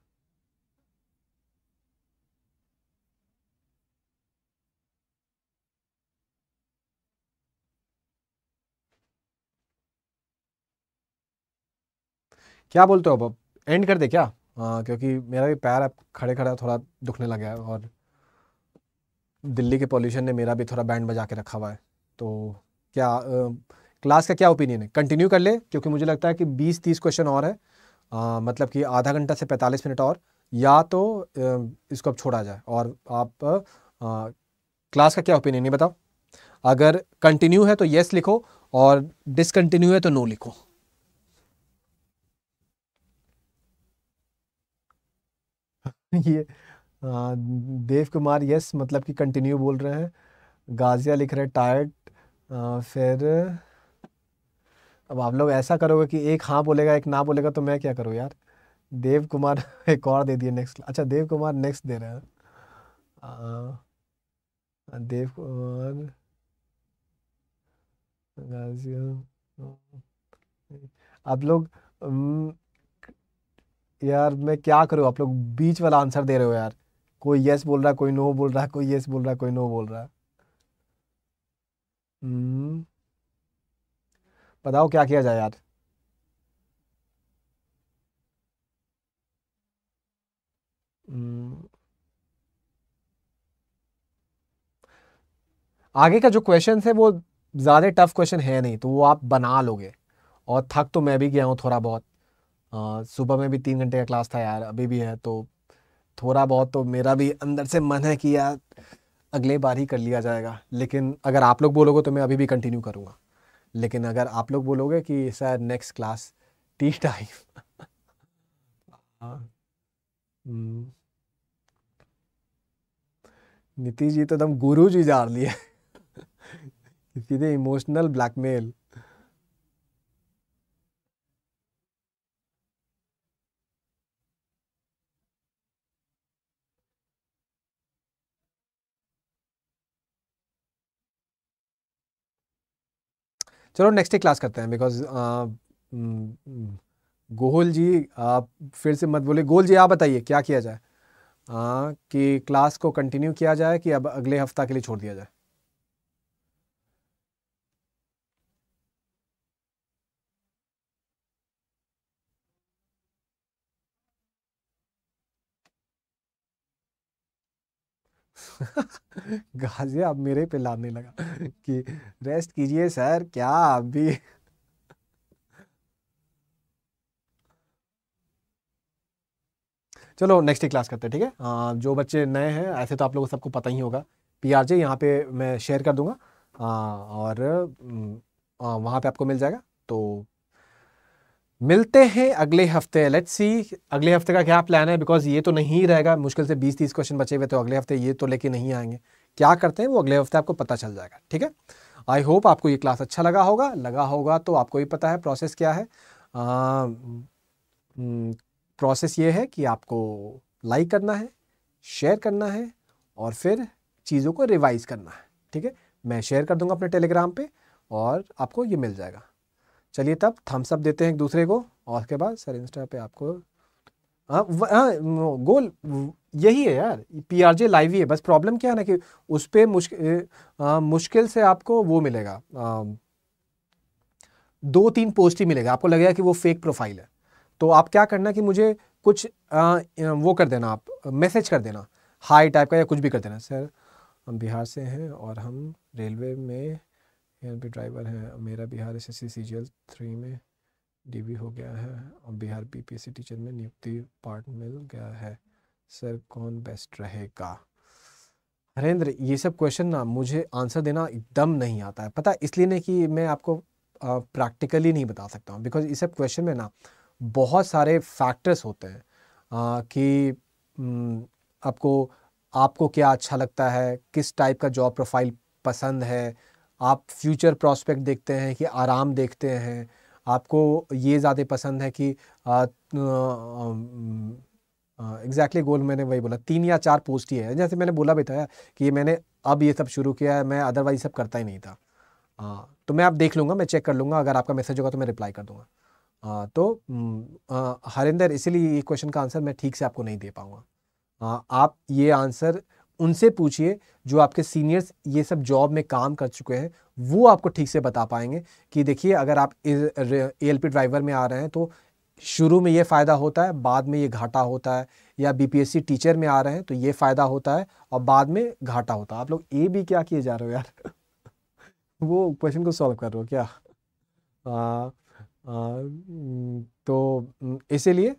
क्या बोलते हो अब एंड कर दे क्या आ, हाँ, क्योंकि मेरा भी पैर अब खड़े खड़ा थोड़ा दुखने लगा है और दिल्ली के पॉल्यूशन ने मेरा भी थोड़ा बैंड बजा के रखा हुआ है तो क्या आ, क्लास का क्या ओपिनियन है कंटिन्यू कर ले क्योंकि मुझे लगता है कि बीस तीस क्वेश्चन और है आ, मतलब कि आधा घंटा से पैंतालीस मिनट और या तो इसको अब छोड़ा जाए और आप आ, क्लास का क्या ओपिनियन है बताओ अगर कंटिन्यू है तो येस लिखो और डिसकंटिन्यू है तो नो लिखो ये देव कुमार यस मतलब कि कंटिन्यू बोल रहे हैं गाजिया लिख रहे टायर्ड फिर अब आप लोग ऐसा करोगे कि एक हाँ बोलेगा एक ना बोलेगा तो मैं क्या करूँ यार देव कुमार एक और दे दिए नेक्स्ट अच्छा देव कुमार नेक्स्ट दे रहे हैं देव कुमार गाजिया आप लोग यार मैं क्या करूँ आप लोग बीच वाला आंसर दे रहे हो यार कोई यस बोल रहा है कोई नो बोल रहा है कोई यस बोल रहा है कोई नो बोल रहा है हम्म। बताओ क्या किया जाए यार हम्म। आगे का जो क्वेश्चन है वो ज़्यादा टफ क्वेश्चन है नहीं तो वो आप बना लोगे और थक तो मैं भी गया हूं थोड़ा बहुत सुबह में भी तीन घंटे का क्लास था यार अभी भी है तो थोड़ा बहुत तो मेरा भी अंदर से मन है कि यार अगले बार ही कर लिया जाएगा लेकिन अगर आप लोग बोलोगे तो मैं अभी भी कंटिन्यू करूँगा लेकिन अगर आप लोग बोलोगे कि सर नेक्स्ट क्लास टी टाइम नीतीश जी तो एकदम गुरु जी जा लिए सीधे इमोशनल ब्लैकमेल चलो नेक्स्ट क्लास करते हैं because uh, mm, Gohal ji आप फिर से मत बोले गोल जी आप बताइए क्या किया जाए आ, कि क्लास को कंटिन्यू किया जाए कि अब अगले हफ्ता के लिए छोड़ दिया जाए गाजिया अब मेरे पे लाने लगा कि रेस्ट कीजिए सर क्या आप भी चलो नेक्स्ट क्लास करते हैं ठीक है आ, जो बच्चे नए हैं ऐसे तो आप लोगों सबको पता ही होगा पी आर जे यहाँ पे मैं शेयर कर दूंगा आ, और हम्म, आ, वहाँ पे आपको मिल जाएगा तो मिलते हैं अगले हफ्ते लेट्स सी अगले हफ्ते का क्या प्लान है बिकॉज ये तो नहीं रहेगा मुश्किल से बीस तीस क्वेश्चन बचे हुए तो अगले हफ्ते ये तो लेके नहीं आएंगे क्या करते हैं वो अगले हफ्ते आपको पता चल जाएगा ठीक है आई होप आपको ये क्लास अच्छा लगा होगा लगा होगा तो आपको ही पता है प्रोसेस क्या है आ, प्रोसेस हम्म, ये है कि आपको लाइक करना है शेयर करना है और फिर चीज़ों को रिवाइज़ करना है ठीक है मैं शेयर कर दूंगा अपने टेलीग्राम पे और आपको ये मिल जाएगा चलिए तब थम्सअप देते हैं एक दूसरे को और उसके बाद सर इंस्टा पे आपको हाँ हाँ गोल यही है यार पी आर जे लाइव ही है बस प्रॉब्लम क्या है ना कि उस पर मुश्किल मुश्किल से आपको वो मिलेगा आ, दो तीन पोस्ट ही मिलेगा आपको लगेगा कि वो फेक प्रोफाइल है तो आप क्या करना कि मुझे कुछ आ, वो कर देना आप मैसेज कर देना हाई टाइप का या कुछ भी कर देना सर हम बिहार से हैं और हम रेलवे में यहाँ पे ड्राइवर हैं मेरा Bihar S S C C G L three में डी बी हो गया है और Bihar P P S C teacher में नियुक्ति पार्ट मिल गया है सर कौन बेस्ट रहेगा हरेंद्र ये सब क्वेश्चन ना मुझे आंसर देना एकदम नहीं आता है पता इसलिए नहीं कि मैं आपको प्रैक्टिकली नहीं बता सकता हूँ बिकॉज इस सब क्वेश्चन में ना बहुत सारे फैक्टर्स होते हैं आ, कि आपको आपको क्या अच्छा लगता है किस टाइप का जॉब प्रोफाइल पसंद है आप फ्यूचर प्रॉस्पेक्ट देखते हैं कि आराम देखते हैं आपको ये ज़्यादा पसंद है कि एग्जैक्टली गोल मैंने वही बोला तीन या चार पोस्ट ही है जैसे मैंने बोला भी था कि मैंने अब ये सब शुरू किया है मैं अदरवाइज सब करता ही नहीं था आ, तो मैं आप देख लूँगा मैं चेक कर लूँगा अगर आपका मैसेज होगा तो मैं रिप्लाई कर दूँगा तो हरिंदर इसीलिए ये क्वेश्चन का आंसर मैं ठीक से आपको नहीं दे पाऊँगा आप ये आंसर उनसे पूछिए जो आपके सीनियर्स ये सब जॉब में काम कर चुके हैं वो आपको ठीक से बता पाएंगे कि देखिए अगर आप ए एल ड्राइवर में आ रहे हैं तो शुरू में ये फ़ायदा होता है बाद में ये घाटा होता है या बीपीएससी टीचर में आ रहे हैं तो ये फ़ायदा होता है और बाद में घाटा होता है आप लोग ए भी क्या किए जा रहे हो यार वो क्वेश्चन को सॉल्व कर रहे हो क्या आ, आ, तो इसीलिए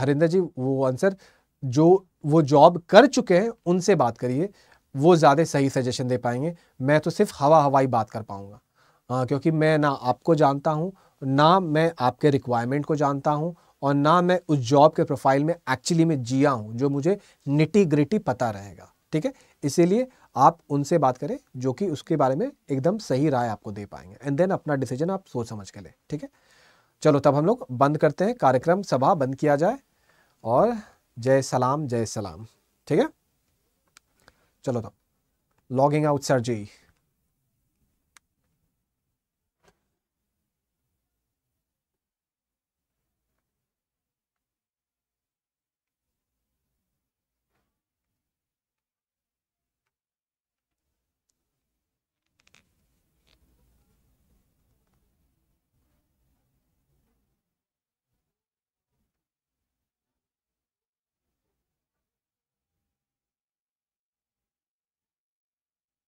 हरिंदर जी वो आंसर जो वो जॉब कर चुके हैं उनसे बात करिए वो ज़्यादा सही सजेशन दे पाएंगे मैं तो सिर्फ हवा हवाई बात कर पाऊँगा क्योंकि मैं ना आपको जानता हूँ ना मैं आपके रिक्वायरमेंट को जानता हूँ और ना मैं उस जॉब के प्रोफाइल में एक्चुअली में जिया हूँ जो मुझे निटी ग्रिटी पता रहेगा ठीक है इसीलिए आप उनसे बात करें जो कि उसके बारे में एकदम सही राय आपको दे पाएंगे एंड देन अपना डिसीजन आप सोच समझ के लें ठीक है चलो तब हम लोग बंद करते हैं कार्यक्रम सभा बंद किया जाए और जय सलाम जय सलाम ठीक है चलो तब लॉगिंग आउट सर जी